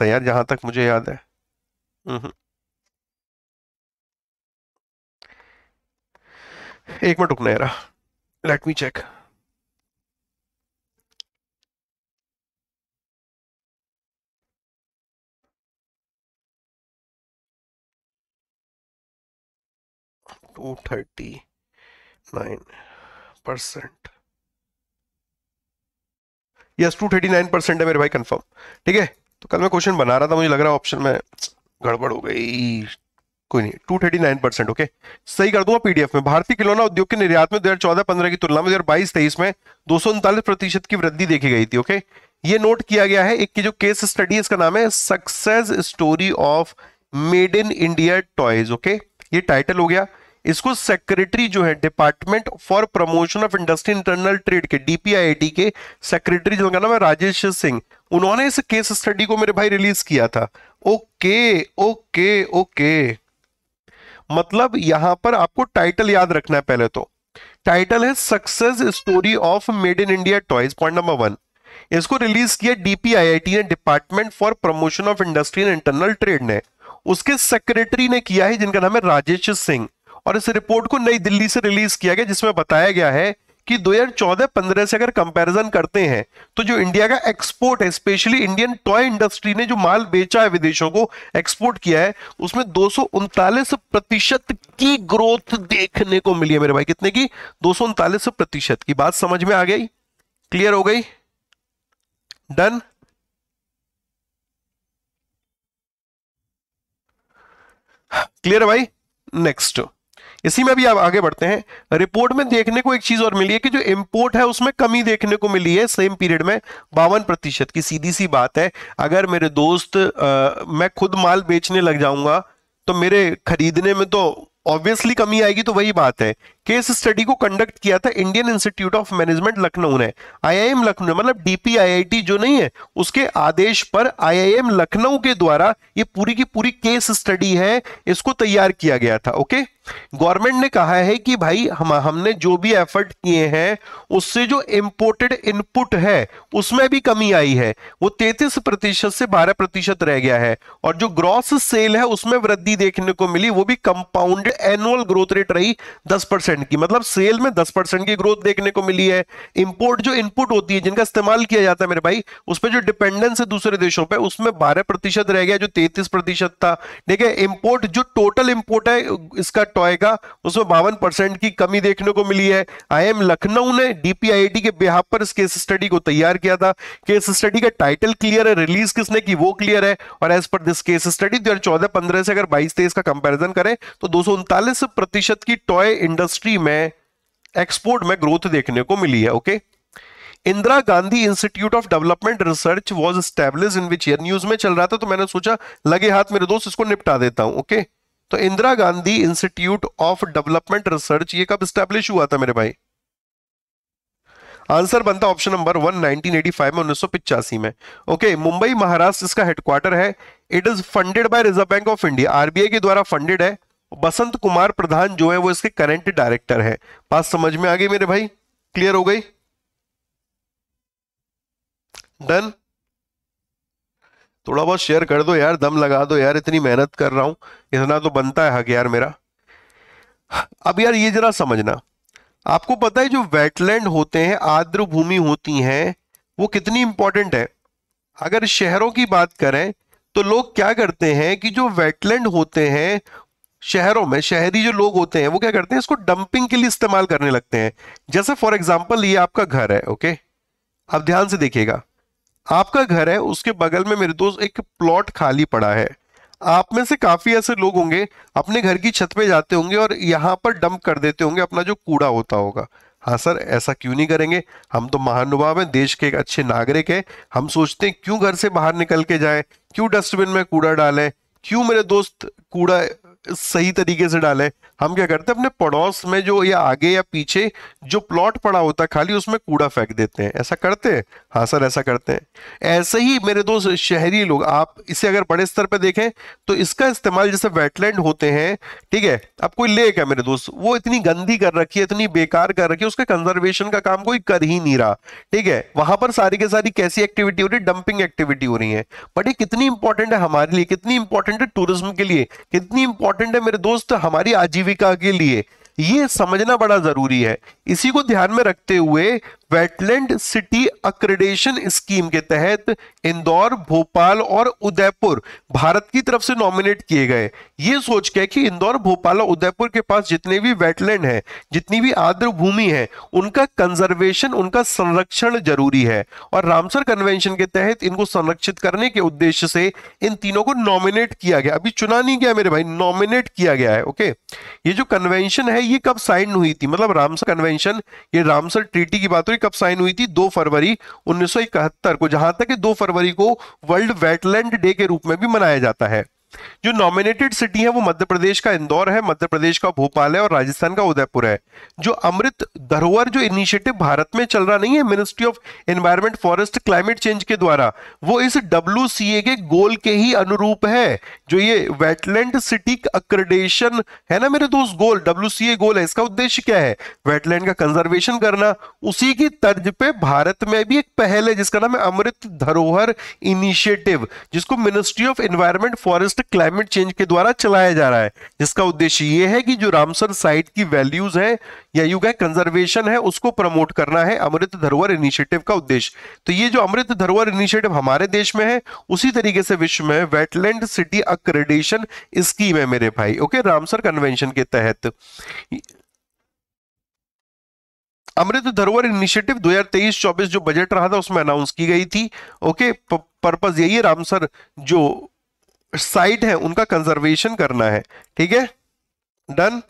था यार जहां तक मुझे याद है हम्म, हम्म। एक मिनट रुकना यार let me check nine percent yes nine percent है मेरे भाई कंफर्म ठीक है तो कल मैं क्वेश्चन बना रहा था मुझे लग रहा ऑप्शन में गड़बड़ हो गई कोई नहीं two thirty nine percent okay सही कर दूंगा पीडीएफ में भारतीय खिलौना उद्योग के निर्यात में दो हजार चौदह पंद्रह की तुलना में दो हजार बाईस तेईस में दो सौ उनतालीस प्रतिशत की वृद्धि देखी गई थी ओके ये नोट किया गया है एक की जो केस स्टडी इसका नाम है success story of made in India toys okay ये टाइटल हो गया इसको सेक्रेटरी जो है department for promotion of industry internal trade के डीपीआईटी के सेक्रेटरी है ना मैं राजेश सिंह उन्होंने इस केस स्टडी को मेरे भाई रिलीज किया था ओके ओके ओके मतलब यहां पर आपको टाइटल याद रखना है पहले तो टाइटल है success story of made in India toys point number one इसको रिलीज किया डीपीआईआईटी ने department for promotion of industry and internal trade ने उसके सेक्रेटरी ने किया है जिनका नाम है राजेश सिंह और इस रिपोर्ट को नई दिल्ली से रिलीज किया गया जिसमें बताया गया है कि 2014-15 से अगर कंपैरिजन करते हैं तो जो इंडिया का एक्सपोर्ट है स्पेशली इंडियन टॉय इंडस्ट्री ने जो माल बेचा है विदेशों को एक्सपोर्ट किया है उसमें दो प्रतिशत की ग्रोथ देखने को मिली है मेरे भाई कितने की दो प्रतिशत की बात समझ में आ गई क्लियर हो गई डन क्लियर भाई नेक्स्ट इसी में भी आप आगे बढ़ते हैं रिपोर्ट में देखने को एक चीज और मिली है कि जो इम्पोर्ट है उसमें कमी देखने को मिली है सेम पीरियड में बावन प्रतिशत की सीधी सी बात है अगर मेरे दोस्त आ, मैं खुद माल बेचने लग जाऊंगा तो मेरे खरीदने में तो ऑब्वियसली कमी आएगी तो वही बात है केस स्टडी को कंडक्ट किया था Indian Institute of Management Lucknow ने आईआईएम लखनऊ मतलब डीपीआईआईटी जो नहीं है उसके आदेश पर आईआईएम लखनऊ के द्वारा ये पूरी की पूरी केस स्टडी है इसको तैयार किया गया था ओके गवर्नमेंट ने कहा है कि भाई हम हमने जो भी एफर्ट किए हैं उससे जो इम्पोर्टेड इनपुट है उसमें भी कमी आई है वो 33 प्रतिशत से 12 प्रतिशत रह गया है और जो ग्रॉस सेल है उसमें वृद्धि देखने को मिली वो भी कंपाउंड एनुअल ग्रोथ रेट रही 10 परसेंट परसेंट की मतलब सेल में दस परसेंट की ग्रोथ देखने को मिली है इंपोर्ट जो इनपुट होती है जिनका इस्तेमाल किया जाता है मेरे भाई उस पर जो डिपेंडेंस है दूसरे देशों पे उसमें बारह प्रतिशत रह गया जो तैतीस प्रतिशत था ठीक है इंपोर्ट जो टोटल इंपोर्ट है इसका टॉय का उसमें बावन की कमी देखने को मिली है आई लखनऊ ने डीपीआईटी के बिहार पर इस केस स्टडी को तैयार किया था केस स्टडी का टाइटल क्लियर है रिलीज किसने की वो क्लियर है और as per this case study दो हजार से अगर बाईस तेईस का कंपेरिजन करें तो दो सौ प्रतिशत की टॉय इंडस्ट्री इंडस्ट्री में एक्सपोर्ट में ग्रोथ देखने को मिली है okay Indira Gandhi Institute of Development Research was establish in which year news में चल रहा था तो मैंने सोचा लगे हाथ मेरे दोस्त इसको निपटा देता हूं ओके तो Indira Gandhi Institute of Development Research ये कब स्टैब्लिश हुआ था मेरे भाई आंसर बनता ऑप्शन नंबर वन 1985 में उन्नीस में ओके मुंबई महाराष्ट्र इसका हेडक्वार्टर है it is funded by Reserve Bank of India RBI के द्वारा फंडेड है बसंत कुमार प्रधान जो है वो इसके करंट डायरेक्टर है बात समझ में आ गई मेरे भाई क्लियर हो गई डन थोड़ा बहुत शेयर कर दो यार दम लगा दो यार इतनी मेहनत कर रहा हूं इतना तो बनता है हक यार मेरा अब यार ये जरा समझना आपको पता है जो वेटलैंड होते हैं आर्द्र भूमि होती हैं वो कितनी इंपॉर्टेंट है अगर शहरों की बात करें तो लोग क्या करते हैं कि जो वेटलैंड होते हैं शहरों में शहरी जो लोग होते हैं वो क्या करते हैं इसको डंपिंग के लिए इस्तेमाल करने लगते हैं जैसे फॉर एग्जाम्पल ये आपका घर है ओके आप ध्यान से देखिएगा आपका घर है उसके बगल में मेरे दोस्त एक प्लॉट खाली पड़ा है आप में से काफी ऐसे लोग होंगे अपने घर की छत पे जाते होंगे और यहाँ पर डंप कर देते होंगे अपना जो कूड़ा होता होगा हाँ सर ऐसा क्यों नहीं करेंगे हम तो महानुभाव हैं देश के एक अच्छे नागरिक हैं हम सोचते हैं क्यों घर से बाहर निकल के जाएं क्यों डस्टबिन में कूड़ा डालें क्यों मेरे दोस्त कूड़ा सही तरीके से डाले हम क्या करते हैं अपने पड़ोस में जो या आगे या पीछे जो प्लॉट पड़ा होता है खाली उसमें कूड़ा फेंक देते हैं ऐसा करते हैं हाँ सर ऐसा करते हैं ऐसे ही मेरे दोस्त शहरी लोग आप इसे अगर बड़े स्तर पर देखें तो इसका इस्तेमाल जैसे वेटलैंड होते हैं ठीक है अब कोई लेक है मेरे दोस्त वो इतनी गंदी कर रखी है इतनी बेकार कर रखी है उसका कंजर्वेशन का काम कोई कर ही नहीं रहा ठीक है वहां पर सारी के सारी कैसी एक्टिविटी हो रही है डंपिंग एक्टिविटी हो रही है बट ये कितनी इंपॉर्टेंट है हमारे लिए कितनी इंपॉर्टेंट है टूरिज्म के लिए कितनी इंपॉर्टेंट है मेरे दोस्त हमारी आजीविका जीविका के लिए ये समझना बड़ा जरूरी है इसी को ध्यान में रखते हुए वेटलैंड सिटी अक्रेडेशन स्कीम के तहत इंदौर भोपाल और उदयपुर भारत की तरफ से नॉमिनेट किए गए ये सोच के कि इंदौर भोपाल और उदयपुर के पास जितने भी वेटलैंड हैं जितनी भी आर्द्र भूमि है उनका कंजर्वेशन उनका संरक्षण जरूरी है और रामसर कन्वेंशन के तहत इनको संरक्षित करने के उद्देश्य से इन तीनों को नॉमिनेट किया गया अभी चुना नहीं गया मेरे भाई नॉमिनेट किया गया है ओके ये जो कन्वेंशन है ये कब साइन हुई थी मतलब रामसर कन्वेंशन ये रामसर ट्रीटी की बात हो में कब साइन हुई थी दो फरवरी 1971 को जहां तक दो फरवरी को वर्ल्ड वेटलैंड डे के रूप में भी मनाया जाता है जो नॉमिनेटेड सिटी है वो मध्य प्रदेश का इंदौर है मध्य प्रदेश का भोपाल है और राजस्थान का उदयपुर है जो अमृत धरोहर जो इनिशिएटिव भारत में चल रहा नहीं है ministry of environment forest climate change के द्वारा वो इस डब्ल्यू के गोल के ही अनुरूप है जो ये वेटलैंड सिटी अक्रेडेशन है ना मेरे दोस्त गोल डब्ल्यू गोल है इसका उद्देश्य क्या है वेटलैंड का कंजर्वेशन करना उसी की तर्ज पे भारत में भी एक पहल है जिसका नाम है अमृत धरोहर इनिशिएटिव जिसको ministry of environment forest project climate change के द्वारा चलाया जा रहा है जिसका उद्देश्य यह है कि जो रामसर साइट की वैल्यूज है या यू क्या कंजर्वेशन है उसको प्रमोट करना है अमृत धरोहर इनिशिएटिव का उद्देश्य तो ये जो अमृत धरोहर इनिशिएटिव हमारे देश में है उसी तरीके से विश्व में वेटलैंड सिटी अक्रेडेशन स्कीम है मेरे भाई ओके रामसर कन्वेंशन के तहत अमृत धरोहर इनिशिएटिव 2023-24 जो बजट रहा था उसमें अनाउंस की गई थी ओके पर्पस यही है रामसर जो साइट है उनका कंजर्वेशन करना है ठीक है डन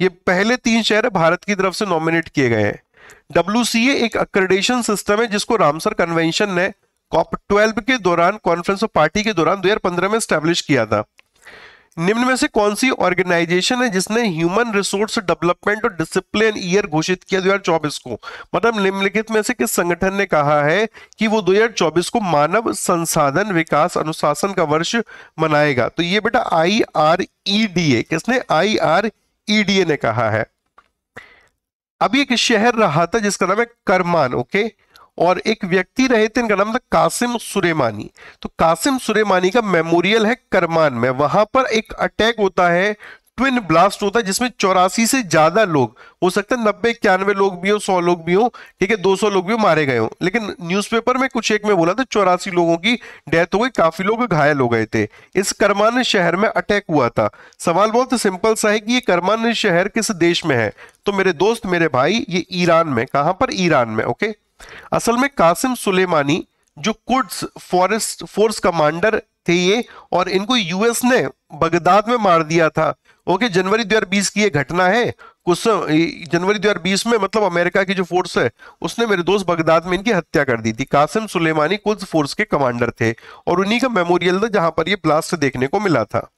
ये पहले तीन शहर भारत की तरफ से नॉमिनेट किए गए हैं डब्ल्यू एक अक्रेडेशन सिस्टम है जिसको रामसर कन्वेंशन ने कॉप ट्वेल्व के दौरान कॉन्फ्रेंस ऑफ पार्टी के दौरान 2015 में स्टैब्लिश किया था निम्न में से कौन सी ऑर्गेनाइजेशन है जिसने ह्यूमन रिसोर्स डेवलपमेंट और डिसिप्लिन ईयर घोषित किया 2024 को मतलब निम्नलिखित में से किस संगठन ने कहा है कि वो 2024 को मानव संसाधन विकास अनुशासन का वर्ष मनाएगा तो ये बेटा I R E D A किसने I R E D A ने कहा है अभी एक शहर रहा था जिसका नाम है करमान ओके okay? और एक व्यक्ति रहे थे इनका नाम था कासिम सुरेमानी तो कासिम सुरेमानी का मेमोरियल है करमान में वहां पर एक अटैक होता है ट्विन ब्लास्ट होता है जिसमें चौरासी से ज्यादा लोग हो सकते हैं नब्बे इक्यानवे लोग भी हो सौ लोग भी हो ठीक है दो सौ लोग भी मारे गए हो लेकिन न्यूज़पेपर में कुछ एक में बोला था चौरासी लोगों की डेथ हो गई काफी लोग घायल हो गए थे इस करमान शहर में अटैक हुआ था सवाल बहुत सिंपल सा है कि ये करमान शहर किस देश में है तो मेरे दोस्त मेरे भाई ये ईरान में कहां पर ईरान में ओके असल में कासिम सुलेमानी जो कुड्स फॉरेस्ट फोर्स कमांडर थे ये और इनको यूएस ने बगदाद में मार दिया था ओके जनवरी 2020 की ये घटना है कुछ जनवरी 2020 में मतलब अमेरिका की जो फोर्स है उसने मेरे दोस्त बगदाद में इनकी हत्या कर दी थी कासिम सुलेमानी कुछ फोर्स के कमांडर थे और उन्हीं का मेमोरियल था जहां पर ये ब्लास्ट देखने को मिला था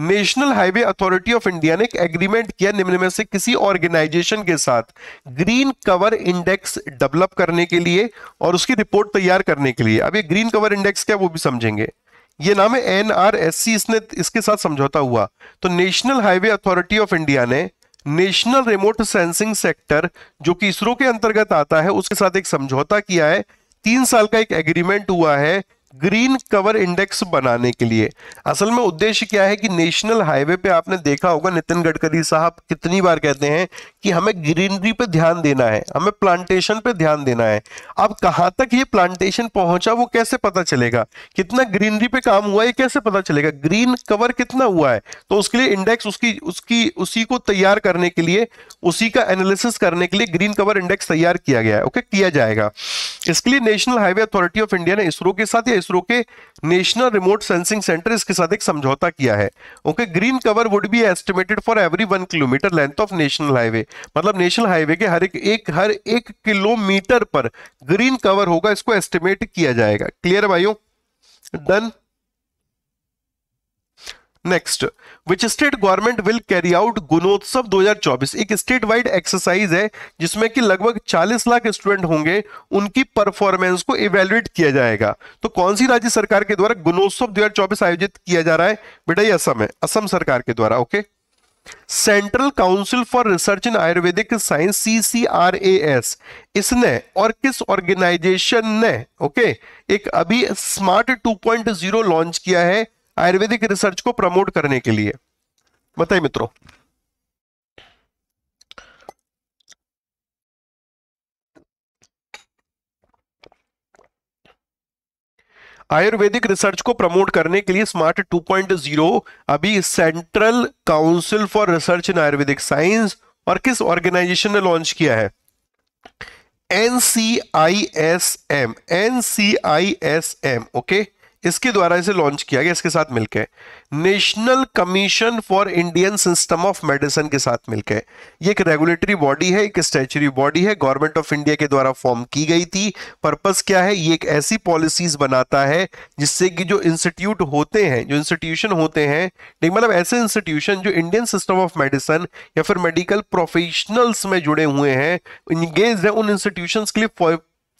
National Highway Authority of India ने एक एग्रीमेंट किया निम्न में से किसी ऑर्गेनाइजेशन के साथ ग्रीन कवर इंडेक्स डेवलप करने के लिए और उसकी रिपोर्ट तैयार करने के लिए अब ये ग्रीन कवर इंडेक्स क्या वो भी समझेंगे ये नाम है एनआरएससी इसने इसके साथ समझौता हुआ तो National Highway Authority of India ने नेशनल रिमोट सेंसिंग सेक्टर जो कि इसरो के अंतर्गत आता है उसके साथ एक समझौता किया है तीन साल का एक एग्रीमेंट हुआ है ग्रीन कवर इंडेक्स बनाने के लिए असल में उद्देश्य क्या है कि नेशनल हाईवे पे आपने देखा होगा नितिन गडकरी साहब कितनी बार कहते हैं कि हमें ग्रीनरी पे ध्यान देना है हमें प्लांटेशन पे ध्यान देना है अब कहां तक ये प्लांटेशन पहुंचा वो कैसे पता चलेगा कितना ग्रीनरी पे काम हुआ है कैसे पता चलेगा ग्रीन कवर कितना हुआ है तो उसके लिए इंडेक्स उसकी उसकी उसी को तैयार करने के लिए उसी का एनालिसिस करने के लिए ग्रीन कवर इंडेक्स तैयार किया गया है ओके किया जाएगा इसके लिए National Highway Authority of India ने इसरो के साथ या इसरो के नेशनल रिमोट सेंसिंग सेंटर इसके साथ एक समझौता किया है okay green cover would be estimated for every one kilometre length of national highway मतलब नेशनल हाईवे के हर एक, एक हर एक किलोमीटर पर ग्रीन कवर होगा इसको एस्टिमेट किया जाएगा क्लियर भाइयों done next which state government will carry out Gunotsav 2024 एक स्टेट वाइड एक्सरसाइज है जिसमें कि लगभग 40 लाख स्टूडेंट होंगे उनकी परफॉर्मेंस को इवेल्युएट किया जाएगा तो कौन सी राज्य सरकार के द्वारा गुणोत्सव 2024 आयोजित किया जा रहा है बेटा ये असम है असम सरकार के द्वारा okay Central Council for Research in Ayurvedic Science CCRAS इसने और किस ऑर्गेनाइजेशन ने ओके okay, एक अभी स्मार्ट 2.0 लॉन्च किया है आयुर्वेदिक रिसर्च को प्रमोट करने के लिए बताइए मित्रों आयुर्वेदिक रिसर्च को प्रमोट करने के लिए स्मार्ट 2.0 अभी Central Council for Research in Ayurvedic Science और किस ऑर्गेनाइजेशन ने लॉन्च किया है एनसीआईएसएम एनसीआईएसएम ओके इसके द्वारा इसे लॉन्च किया गया इसके साथ मिलकर National Commission for Indian System of Medicine के साथ मिलकर ये एक रेगुलेटरी बॉडी है एक स्टैचुरी बॉडी है गवर्नमेंट ऑफ इंडिया के द्वारा फॉर्म की गई थी पर्पस क्या है ये एक ऐसी पॉलिसीज बनाता है जिससे कि जो इंस्टीट्यूट होते हैं जो इंस्टीट्यूशन होते हैं मतलब ऐसे इंस्टीट्यूशन जो इंडियन सिस्टम ऑफ मेडिसिन या फिर मेडिकल प्रोफेशनल्स में जुड़े हुए हैं इंगेज है उन इंस्टीट्यूशन के लिए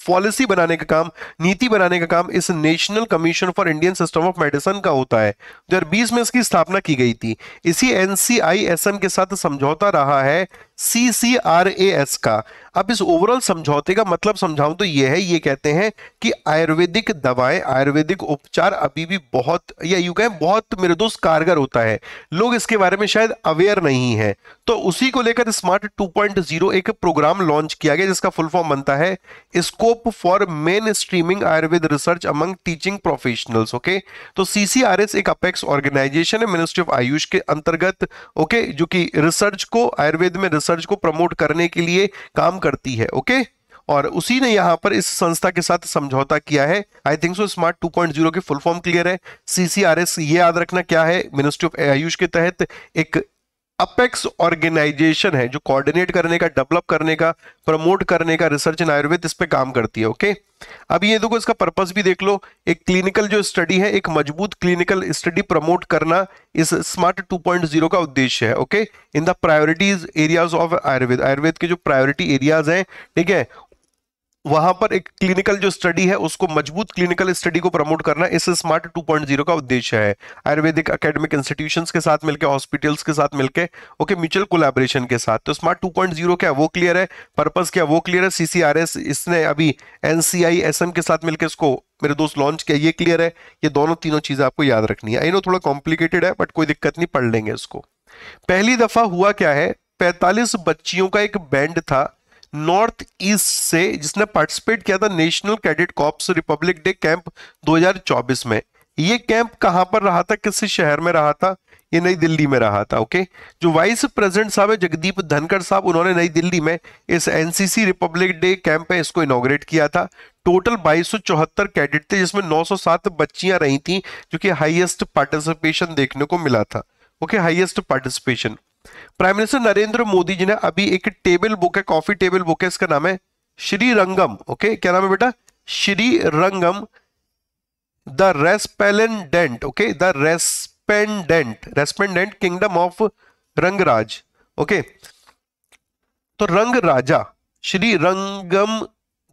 पॉलिसी बनाने का काम नीति बनाने का काम इस National Commission for Indian System of Medicine का होता है 2020 में इसकी स्थापना की गई थी इसी एनसीआईएसएम के साथ समझौता रहा है सी सी आर ए एस का अब इस ओवरऑल समझौते का मतलब समझाऊं तो यह है ये कहते हैं कि आयुर्वेदिक दवाएं आयुर्वेदिक उपचार अभी भी बहुत या यू कहें बहुत मेरे दोस्त कारगर होता है लोग इसके बारे में शायद अवेयर नहीं है तो उसी को लेकर स्मार्ट 2.0 एक प्रोग्राम लॉन्च किया गया जिसका फुल फॉर्म बनता है scope for main streaming Ayurveda research among teaching professionals okay तो सीसीआरएस एक अपेक्स ऑर्गेनाइजेशन है मिनिस्ट्री ऑफ आयुष के अंतर्गत ओके जो कि रिसर्च को आयुर्वेद में रिसर्च को प्रमोट करने के लिए काम करती है ओके और उसी ने यहां पर इस संस्था के साथ समझौता किया है आई थिंक सो स्मार्ट 2.0 के फुल फॉर्म क्लियर है सीसीआरएस ये याद रखना क्या है मिनिस्ट्री ऑफ आयुष के तहत एक अपेक्स ऑर्गेनाइजेशन है जो कोऑर्डिनेट करने का डेवलप करने का प्रमोट करने का रिसर्च इन आयुर्वेद इस पर काम करती है ओके अब ये देखो इसका पर्पस भी देख लो एक क्लिनिकल जो स्टडी है एक मजबूत क्लिनिकल स्टडी प्रमोट करना इस स्मार्ट 2.0 का उद्देश्य है okay in the priorities areas of Ayurveda Ayurveda के जो प्रायोरिटी एरियाज हैं ठीक है वहां पर एक क्लिनिकल जो स्टडी है उसको मजबूत क्लिनिकल स्टडी को प्रमोट करना इस स्मार्ट 2.0 का उद्देश्य है आयुर्वेदिक एकेडमिक इंस्टीट्यूशंस के साथ मिलकर हॉस्पिटल्स के साथ मिलकर ओके म्यूचुअल कोलैबोरेशन के साथ तो स्मार्ट 2.0 क्या वो क्लियर है पर्पज क्या वो क्लियर है सीसीआरएस इसने अभी एनसीआई एस के साथ मिलकर इसको मेरे दोस्त लॉन्च किया ये क्लियर है ये दोनों तीनों चीजें आपको याद रखनी है आई नो थोड़ा कॉम्प्लिकेटेड है बट कोई दिक्कत नहीं पढ़ लेंगे इसको पहली दफा हुआ क्या है 45 बच्चियों का एक बैंड था नॉर्थ ईस्ट से जिसने पार्टिसिपेट किया था National Cadet Corps Republic Day camp 2024 में ये कैंप कहां पर रहा था किस शहर में रहा था ये नई दिल्ली में रहा था ओके जो वाइस प्रेसिडेंट साहब है जगदीप धनखड़ साहब उन्होंने नई दिल्ली में इस एनसीसी रिपब्लिक डे कैंप है इसको इनोग्रेट किया था टोटल बाईस कैडेट थे जिसमें 907 बच्चियां रही थी जो कि हाइएस्ट पार्टिसिपेशन देखने को मिला था okay highest participation prime minister Narendra Modi ji ने अभी एक टेबल बुक है कॉफी टेबल बुक है इसका नाम है श्री रंगम ओके क्या नाम है बेटा Srirangam the resplendent okay the resplendent resplendent kingdom of Rangaraj okay तो Ranga Raja Srirangam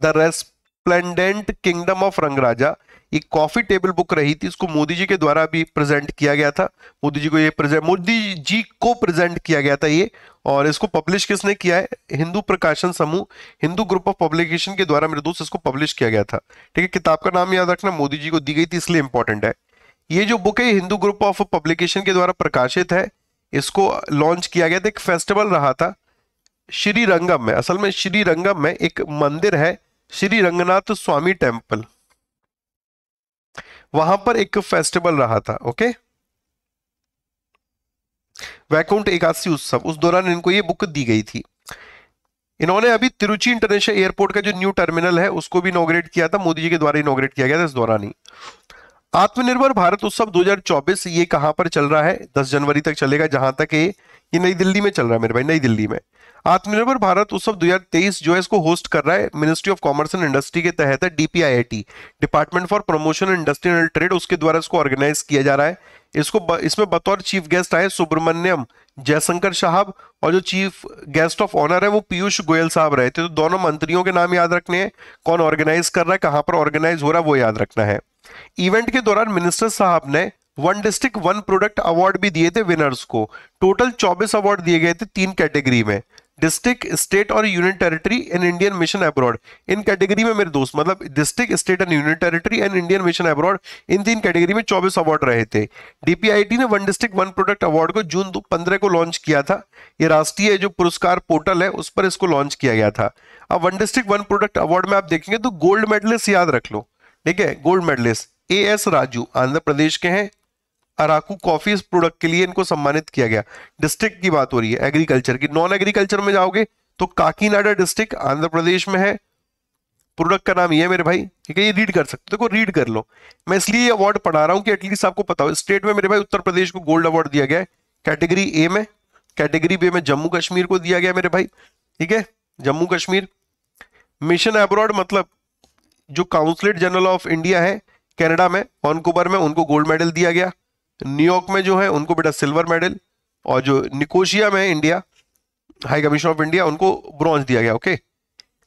the resplendent kingdom of Rangaraja एक कॉफी टेबल बुक रही थी उसको मोदी जी के द्वारा भी प्रेजेंट किया गया था मोदी जी को ये प्रेजेंट मोदी जी को प्रेजेंट किया गया था ये और इसको पब्लिश किसने किया है हिंदू प्रकाशन समूह हिंदू ग्रुप ऑफ पब्लिकेशन के द्वारा मेरे दोस्त इसको पब्लिश किया गया था ठीक है किताब का नाम याद रखना मोदी जी को दी गई थी इसलिए इंपॉर्टेंट है ये जो बुक है हिंदू ग्रुप ऑफ पब्लिकेशन के द्वारा प्रकाशित है इसको लॉन्च किया गया था एक फेस्टिवल रहा था श्री रंगम में असल में श्री रंगम में एक मंदिर है श्री रंगनाथ स्वामी टेम्पल वहां पर एक फेस्टिवल रहा था ओके वैकुंठ एकादशी उत्सव उस दौरान इनको ये बुक दी गई थी इन्होंने अभी तिरुचि इंटरनेशनल एयरपोर्ट का जो न्यू टर्मिनल है उसको भी इनोग्रेट किया था मोदी जी के द्वारा इनोग्रेट किया गया था इस दौरान ही आत्मनिर्भर भारत उत्सव 2024 ये कहां पर चल रहा है 10 जनवरी तक चलेगा जहां तक ये ये नई दिल्ली में चल रहा है मेरे भाई नई दिल्ली में आत्मनिर्भर भारत उत्सव 2023 जो है इसको होस्ट कर रहा है ministry of commerce and industry के तहत है DPIIT department for promotion and industrial trade उसके द्वारा इसको ऑर्गेनाइज किया जा रहा है इसको ब, इसमें बतौर चीफ गेस्ट आए सुब्रमण्यम जयशंकर साहब और जो चीफ गेस्ट ऑफ ऑनर है वो पीयूष गोयल साहब रहे थे तो दोनों मंत्रियों के नाम याद रखने हैं कौन ऑर्गेनाइज कर रहा है कहाँ पर ऑर्गेनाइज हो रहा है वो याद रखना है इवेंट के दौरान मिनिस्टर साहब ने one district one product award भी दिए थे विनर्स को टोटल 24 अवार्ड दिए गए थे तीन कैटेगरी में डिस्ट्रिक्ट स्टेट और union territory and Indian mission abroad इन कैटेगरी में मेरे दोस्त मतलब district state and union territory and Indian mission abroad इन तीन कैटेगरी में चौबीस अवार्ड रहे थे डीपीआईटी ने one district one product award को जून पंद्रह को लॉन्च किया था ये राष्ट्रीय जो पुरस्कार पोर्टल है उस पर इसको लॉन्च किया गया था अब one district one product award में आप देखेंगे तो गोल्ड मेडलिस्ट याद रख लो ठीक है gold medallist A S Raju Andhra Pradesh के हैं अराकू कॉफी इस प्रोडक्ट के लिए इनको सम्मानित किया गया डिस्ट्रिक्ट की बात हो रही है एग्रीकल्चर की नॉन एग्रीकल्चर में जाओगे तो काकीनाडा डिस्ट्रिक्ट आंध्र प्रदेश में है प्रोडक्ट का नाम ये है मेरे भाई ठीक है ये रीड कर सकते हो देखो रीड कर लो मैं इसलिए ये अवार्ड पढ़ा रहा हूँ कि एटलीस्ट आपको पता हो स्टेट में मेरे भाई उत्तर प्रदेश को गोल्ड अवार्ड दिया गया है कैटेगरी ए में कैटेगरी बी में जम्मू कश्मीर को दिया गया मेरे भाई ठीक है जम्मू कश्मीर मिशन एब्रॉड मतलब जो काउंसलेट जनरल ऑफ इंडिया है कनाडा में ऑनकूबर में उनको गोल्ड मेडल दिया गया न्यूयॉर्क में जो है उनको बेटा सिल्वर मेडल और जो निकोशिया में India high commission of India उनको ब्रॉन्ज दिया गया ओके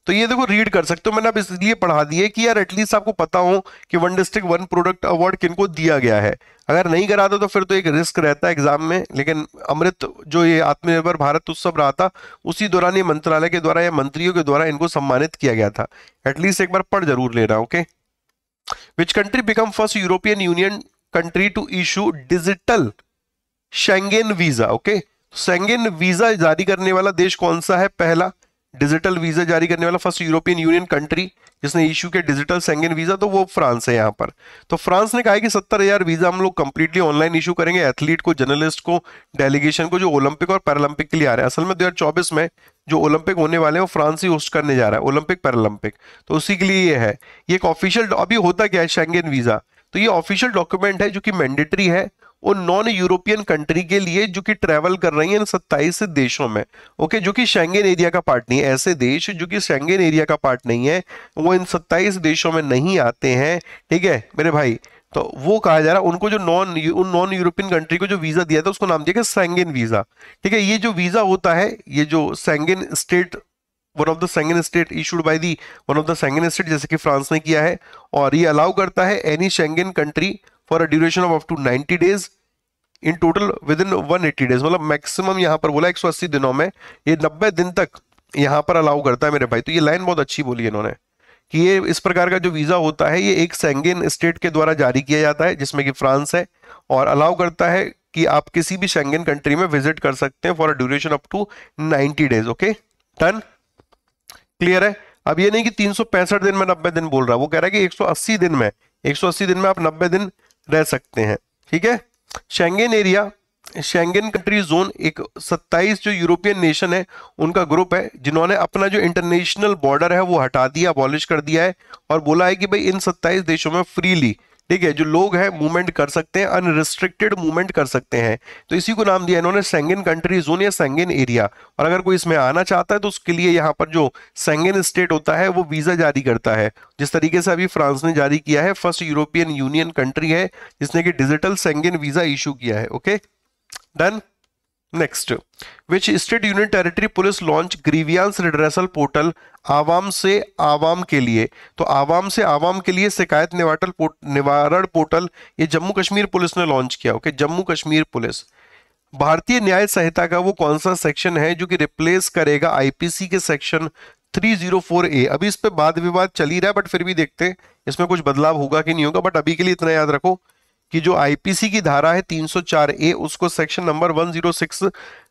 तो ये देखो रीड कर सकते हो मैंने अब इसलिए पढ़ा दिए कि यार एटलीस्ट आपको पता हो कि one district one product award किनको दिया गया है अगर नहीं करा तो, तो फिर तो एक रिस्क रहता है एग्जाम में लेकिन अमृत जो ये आत्मनिर्भर भारत उत्सव रहा था उसी दौरान ये मंत्रालय के द्वारा या मंत्रियों के द्वारा इनको सम्मानित किया गया था एटलीस्ट एक बार पढ़ जरूर लेना okay which country become first European Union country to issue digital Schengen visa okay Schengen visa जारी करने वाला देश कौन सा है पहला डिजिटल वीजा जारी करने वाला फर्स्ट यूरोपियन यूनियन कंट्री जिसने इशू किया डिजिटल सेंगेन वीजा तो वो फ्रांस है यहां पर तो फ्रांस ने कहा कि सत्तर हजार वीजा हम लोग कंप्लीटली ऑनलाइन इशू करेंगे एथलीट को जर्नलिस्ट को डेलीगेशन को जो ओलंपिक और पैरालंपिक के लिए आ रहे हैं असल में दो में जो ओलंपिक होने वाले हैं वो फ्रांस ही होस्ट करने जा रहा है ओलंपिक पैरालंपिक तो उसी के लिए ये है ये एक ऑफिशियल अभी होता क्या है शेंगेन वीजा तो ये ऑफिशियल डॉक्यूमेंट है जो कि मैंडेटरी है वो नॉन यूरोपियन कंट्री के लिए जो कि ट्रेवल कर रही है सत्ताईस देशों में ओके जो कि शेंगेन एरिया का पार्ट नहीं है ऐसे देश जो कि शेंगेन एरिया का पार्ट नहीं है वो इन सत्ताईस देशों में नहीं आते हैं ठीक है मेरे भाई तो वो कहा जा रहा है उनको जो नॉन उन नॉन यूरोपियन कंट्री को जो वीज़ा दिया था उसको नाम दिया गया सेंगेन वीज़ा ठीक है ये जो वीज़ा होता है ये जो Schengen state one of the Schengen state issued by the one of the Schengen state जैसे कि फ्रांस ने किया है और ये अलाउ करता है any Schengen country for a duration of up to 90 days in total within 180 days मतलब मैक्सिमम यहाँ पर बोला 180 दिनों में ये 90 दिन तक यहाँ पर अलाउ करता है मेरे भाई तो ये लाइन बहुत अच्छी बोली इन्होंने कि ये इस प्रकार का जो वीज़ा होता है ये एक सेंगेन स्टेट के द्वारा जारी किया जाता है जिसमें कि फ्रांस है और अलाउ करता है कि आप किसी भी शेंगेन कंट्री में विजिट कर सकते हैं for a duration up to 90 days okay done clear है अब ये नहीं कि तीन दिन में नब्बे दिन बोल रहा वो कह रहा है कि 180 दिन में 180 दिन में आप 90 दिन रह सकते हैं ठीक है Schengen area Schengen country zone एक 27 जो यूरोपियन नेशन है उनका ग्रुप है जिन्होंने अपना जो इंटरनेशनल बॉर्डर है वो हटा दिया अबॉलिश कर दिया है और बोला है कि भाई इन 27 देशों में फ्रीली ठीक है जो लोग हैं मूवमेंट कर सकते हैं अनरिस्ट्रिक्टेड मूवमेंट कर सकते हैं तो इसी को नाम दिया इन्होंने सेंगेन कंट्री जोन या सेंगेन एरिया और अगर कोई इसमें आना चाहता है तो उसके लिए यहाँ पर जो सेंगेन स्टेट होता है वो वीज़ा जारी करता है जिस तरीके से अभी फ्रांस ने जारी किया है फर्स्ट यूरोपियन यूनियन कंट्री है जिसने कि डिजिटल सेंगेन वीज़ा इशू किया है okay done next which state union territory police launch grievance redressal portal आवाम से आवाम के लिए तो आवाम से आवाम के लिए शिकायत निवारण पोर्ट, निवारण पोर्टल ये जम्मू कश्मीर पुलिस ने लॉन्च किया ओके जम्मू कश्मीर पुलिस भारतीय न्याय संहिता का वो कौन सा सेक्शन है जो कि रिप्लेस करेगा आईपीसी के सेक्शन 304 ए अभी इस पर वाद विवाद चल ही रहा है बट फिर भी देखते हैं इसमें कुछ बदलाव होगा कि नहीं होगा बट अभी के लिए इतना याद रखो कि जो आईपीसी की धारा है 304 ए उसको सेक्शन नंबर 106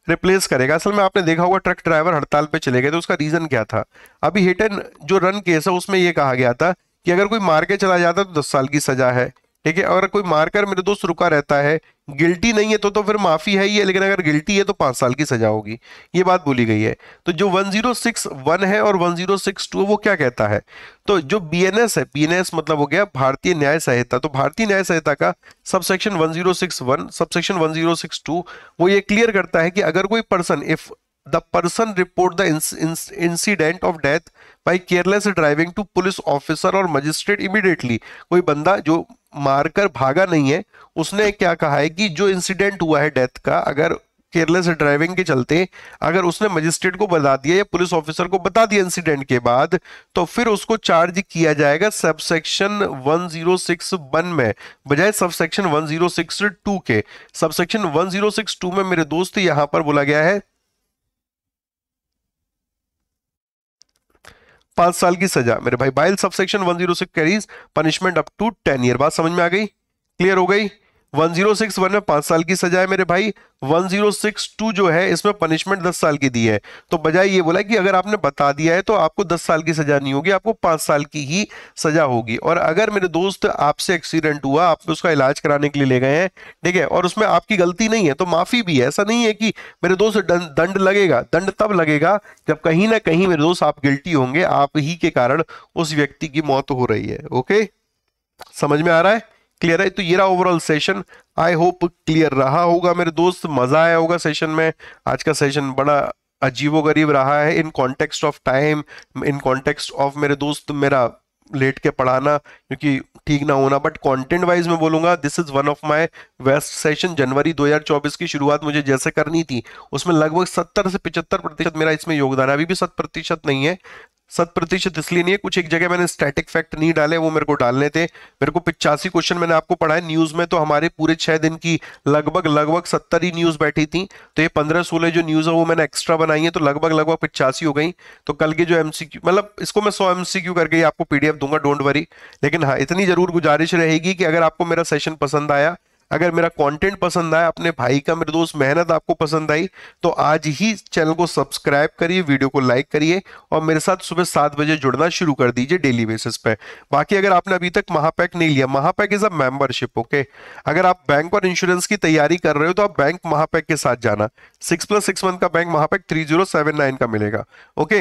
रिप्लेस करेगा असल में आपने देखा होगा ट्रक ड्राइवर हड़ताल पे चले गए थे उसका रीजन क्या था अभी हिट एंड जो रन केस है उसमें यह कहा गया था कि अगर कोई मार के चला जाता तो दस साल की सजा है ठीक है अगर कोई मारकर मेरे दोस्त रुका रहता है गिल्टी नहीं है तो तो फिर माफ़ी है ही है लेकिन अगर गिल्टी है तो पांच साल की सजा होगी ये बात बोली गई है तो जो 1061 है और 1062 वो क्या कहता है तो जो बीएनएस है बीएनएस मतलब हो गया भारतीय न्याय संहिता तो भारतीय न्याय संहिता का सबसेक्शन 1061 सबसेक्शन वन वो ये क्लियर करता है कि अगर कोई person if the person report the incident of death by careless driving to police officer और मजिस्ट्रेट इमिडिएटली कोई बंदा जो मारकर भागा नहीं है उसने क्या कहा है कि जो इंसिडेंट हुआ है डेथ का अगर केयरलेस ड्राइविंग के चलते अगर उसने मजिस्ट्रेट को बता दिया या पुलिस ऑफिसर को बता दिया इंसिडेंट के बाद तो फिर उसको चार्ज किया जाएगा सबसेक्शन 1061 में बजाय सबसेक्शन 1062 के सबसेक्शन 1062 में मेरे दोस्त यहां पर बोला गया है पांच साल की सजा मेरे भाई बाइल subsection one zero six carries punishment up to ten year बात समझ में आ गई क्लियर हो गई 1061 में पांच साल की सजा है मेरे भाई 1062 जो है इसमें पनिशमेंट दस साल की दी है तो बजाय ये बोला कि अगर आपने बता दिया है तो आपको दस साल की सजा नहीं होगी आपको पांच साल की ही सजा होगी और अगर मेरे दोस्त आपसे एक्सीडेंट हुआ आप उसका इलाज कराने के लिए ले गए हैं ठीक है और उसमें आपकी गलती नहीं है तो माफी भी है ऐसा नहीं है कि मेरे दोस्त दंड लगेगा दंड तब लगेगा जब कहीं ना कहीं मेरे दोस्त आप गिल्टी होंगे आप ही के कारण उस व्यक्ति की मौत हो रही है ओके समझ में आ रहा है क्लियर है तो ये रहा overall session I hope clear रहा होगा मेरे दोस्त मजा आया होगा सेशन में आज का सेशन बड़ा अजीबो गरीब रहा है in context of time in context of मेरे दोस्त मेरा लेट के पढ़ाना क्योंकि ठीक ना होना बट कंटेंट वाइज मैं बोलूंगा this is one of my best session जनवरी 2024 की शुरुआत मुझे जैसे करनी थी उसमें लगभग 70 से 75 प्रतिशत मेरा इसमें योगदान है अभी भी 7 प्रतिशत नहीं है शत प्रतिशत इसलिए नहीं है कुछ एक जगह मैंने स्टैटिक फैक्ट नहीं डाले वो मेरे को डालने थे मेरे को पिचासी क्वेश्चन मैंने आपको पढ़ाए न्यूज में तो हमारे पूरे छह दिन की लगभग लगभग सत्तर ही न्यूज बैठी थी तो ये पंद्रह सोलह जो न्यूज है वो मैंने एक्स्ट्रा बनाई है तो लगभग लगभग पिचासी हो गई तो कल की जो एमसीक्यू मतलब इसको मैं सौ एमसीक्यू करके आपको पीडीएफ दूंगा डोंट वरी लेकिन हाँ इतनी जरूर गुजारिश रहेगी कि अगर आपको मेरा सेशन पसंद आया अगर मेरा कंटेंट पसंद आया अपने भाई का मेरे दोस्त मेहनत आपको पसंद आई तो आज ही चैनल को सब्सक्राइब करिए वीडियो को लाइक करिए और मेरे साथ सुबह सात बजे जुड़ना शुरू कर दीजिए डेली बेसिस पे बाकी अगर आपने अभी तक महापैक नहीं लिया Mahapack is a membership okay अगर आप बैंक और इंश्योरेंस की तैयारी कर रहे हो तो आप बैंक महापैक के साथ जाना सिक्स प्लस सिक्स मंथ का बैंक पर थ्री जीरो सेवन नाइन का मिलेगा ओके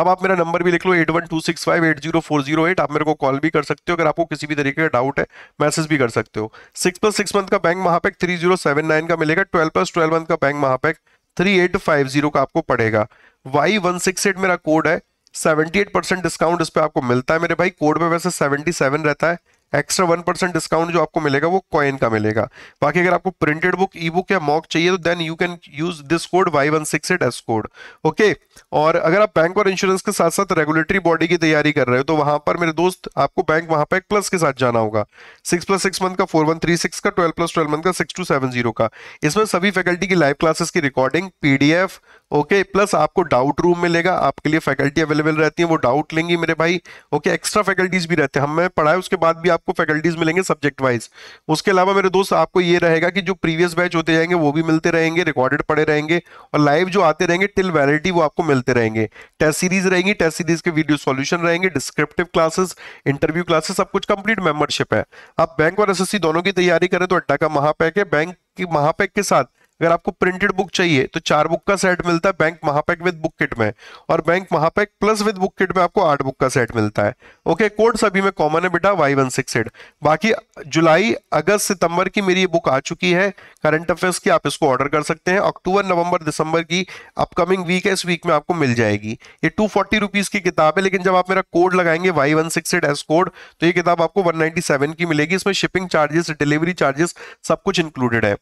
अब आप मेरा नंबर भी लिख लो eight one two six five eight zero four zero eight आप मेरे को कॉल भी कर सकते हो अगर आपको किसी भी तरीके का डाउट है मैसेज भी कर सकते हो सिक्स प्लस सिक्स मंथ का बैंक पर थ्री जीरो सेवन नाइन का मिलेगा ट्वेल्व प्लस ट्वेल्व मंथ का बैंक वहां पर थ्री एट फाइव जीरो का आपको पड़ेगा वाई वन सिक्स एट मेरा कोड है सेवेंटी एट परसेंट डिस्काउंट इस पर आपको मिलता है मेरे भाई कोड में वैसे सेवेंटी सेवन रहता है एक्स्ट्रा वन परसेंट डिस्काउंट जो आपको मिलेगा वो कॉइन का मिलेगा बाकी अगर आपको प्रिंटेड बुक ई बुक या मॉक चाहिए तो then you can use this code Y one six eight S code okay और अगर आप बैंक और इंश्योरेंस के साथ साथ रेगुलेटरी बॉडी की तैयारी कर रहे हो तो वहां पर मेरे दोस्त आपको बैंक वहां पर एक प्लस के साथ जाना होगा सिक्स प्लस सिक्स मंथ का फोर वन थ्री सिक्स का ट्वेल्व प्लस ट्वेल्व मंथ का सिक्स टू सेवन जीरो का इसमें सभी फैकल्टी की लाइव क्लासेस की recording PDF okay okay, plus आपको डाउट रूम मिलेगा आपके लिए फैकल्टी अवेलेबल रहती है वो डाउट लेंगी मेरे भाई ओके एक्स्ट्रा फैकल्टीज भी रहते हैं हमें पढ़ाए उसके बाद भी आप आपको फैकल्टीज मिलेंगे सब्जेक्ट वाइज उसके अलावा मेरे दोस्त आपको ये रहेगा कि जो प्रीवियस बैच होते जाएंगे वो भी मिलते रहेंगे रिकॉर्डेड पड़े रहेंगे और लाइव जो आते रहेंगे टिल वैलिडिटी वो आपको मिलते रहेंगे टेस्ट सीरीज रहेंगी टेस्ट सीरीज के वीडियो सोल्यूशन रहेंगे डिस्क्रिप्टिव क्लासेस इंटरव्यू क्लासेस सब कुछ कंप्लीट मेंबरशिप है आप बैंक और एस दोनों की तैयारी करें तो अड्डा का महापैक है बैंक की महापैक के साथ अगर आपको प्रिंटेड बुक चाहिए तो चार बुक का सेट मिलता है bank Mahapack with book kit में और bank Mahapack plus with book kit में आपको आठ बुक का सेट मिलता है ओके कोड सभी में कॉमन है बेटा वाई वन सिक्स एट बाकी जुलाई अगस्त सितंबर की मेरी ये बुक आ चुकी है करंट अफेयर्स की आप इसको ऑर्डर कर सकते हैं अक्टूबर नवंबर दिसंबर की अपकमिंग वीक है इस वीक में आपको मिल जाएगी ये टू फोर्टी रुपीज की किताब है लेकिन जब आप मेरा कोड लगाएंगे Y one six eight S code तो ये किताब आपको वन नाइनटी सेवन की मिलेगी इसमें शिपिंग चार्जेस डिलीवरी चार्जेस सब कुछ इंक्लूडेड है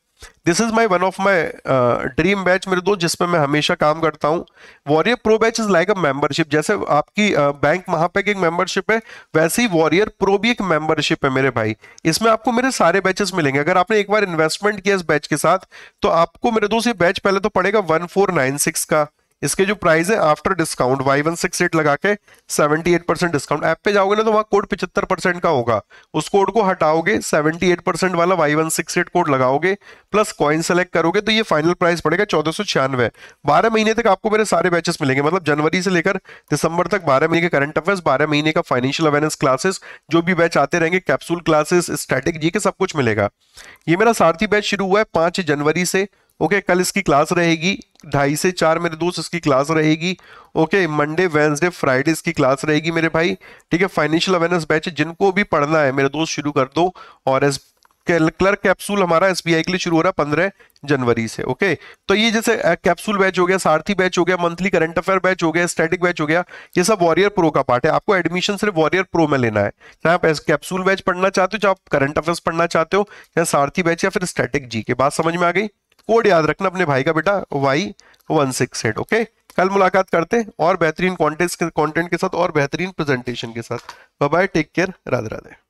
this is my one of my dream batch मेरे दोस्त जिसपे मैं हमेशा काम करता हूँ warrior pro batch is like a membership जैसे आपकी बैंक uh, महापैक एक मेंबरशिप है वैसे ही वॉरियर प्रो भी एक मेंबरशिप है मेरे भाई इसमें आपको मेरे सारे बैचेस मिलेंगे अगर आपने एक बार इन्वेस्टमेंट किया इस बैच के साथ तो आपको मेरे दोस्त ये बैच पहले तो पड़ेगा वन फोर नाइन सिक्स का इसके जो प्राइस है after discount Y one six eight लगा के seventy eight percent discount app पे जाओगे ना तो वहाँ कोड पिछहत्तर परसेंट का होगा उस कोड को हटाओगे सेवेंटी एट परसेंट वाला Y one six eight code लगाओगे प्लस कॉइन सेलेक्ट करोगे तो ये फाइनल प्राइस पड़ेगा चौदह सौ छियानवे बारह महीने तक आपको मेरे सारे बैचेस मिलेंगे मतलब जनवरी से लेकर दिसंबर तक बारह महीने के करंट अफेयर्स बारह महीने का फाइनेंशियल अवेयरनेस क्लासेस जो भी बैच आते रहेंगे कैप्सूल क्लासेस स्ट्रेटेजी के सब कुछ मिलेगा ये मेरा सारथी बैच शुरू हुआ है पांच जनवरी से ओके कल इसकी क्लास रहेगी ढाई से चार मेरे दोस्त इसकी क्लास रहेगी ओके मंडे वेंसडे फ्राइडे इसकी क्लास रहेगी मेरे भाई ठीक है फाइनेंशियल अवेयरनेस बैच जिनको भी पढ़ना है मेरे दोस्त शुरू कर दो और एस क्लर्क कैप्सूल हमारा एस के लिए शुरू हो रहा है पंद्रह जनवरी से ओके तो ये जैसे कैप्सूल बैच हो गया सारथी बैच हो गया मंथली करंट अफेयर बैच हो गया स्टैटिक बैच हो गया ये सब वॉरियर प्रो का पार्ट है आपको एडमिशन सिर्फ वॉरियर प्रो में लेना है चाहे आप कैप्सूल बैच पढ़ना चाहते हो चाहे आप करंट अफेयर्स पढ़ना चाहते हो या सारथी बैच या फिर स्टैटिक जी के बात समझ में आ गई कोड याद रखना अपने भाई का बेटा Y one six eight okay कल मुलाकात करते हैं और बेहतरीन कॉन्टेंट के साथ और बेहतरीन प्रेजेंटेशन के साथ bye take care Radhe Radhe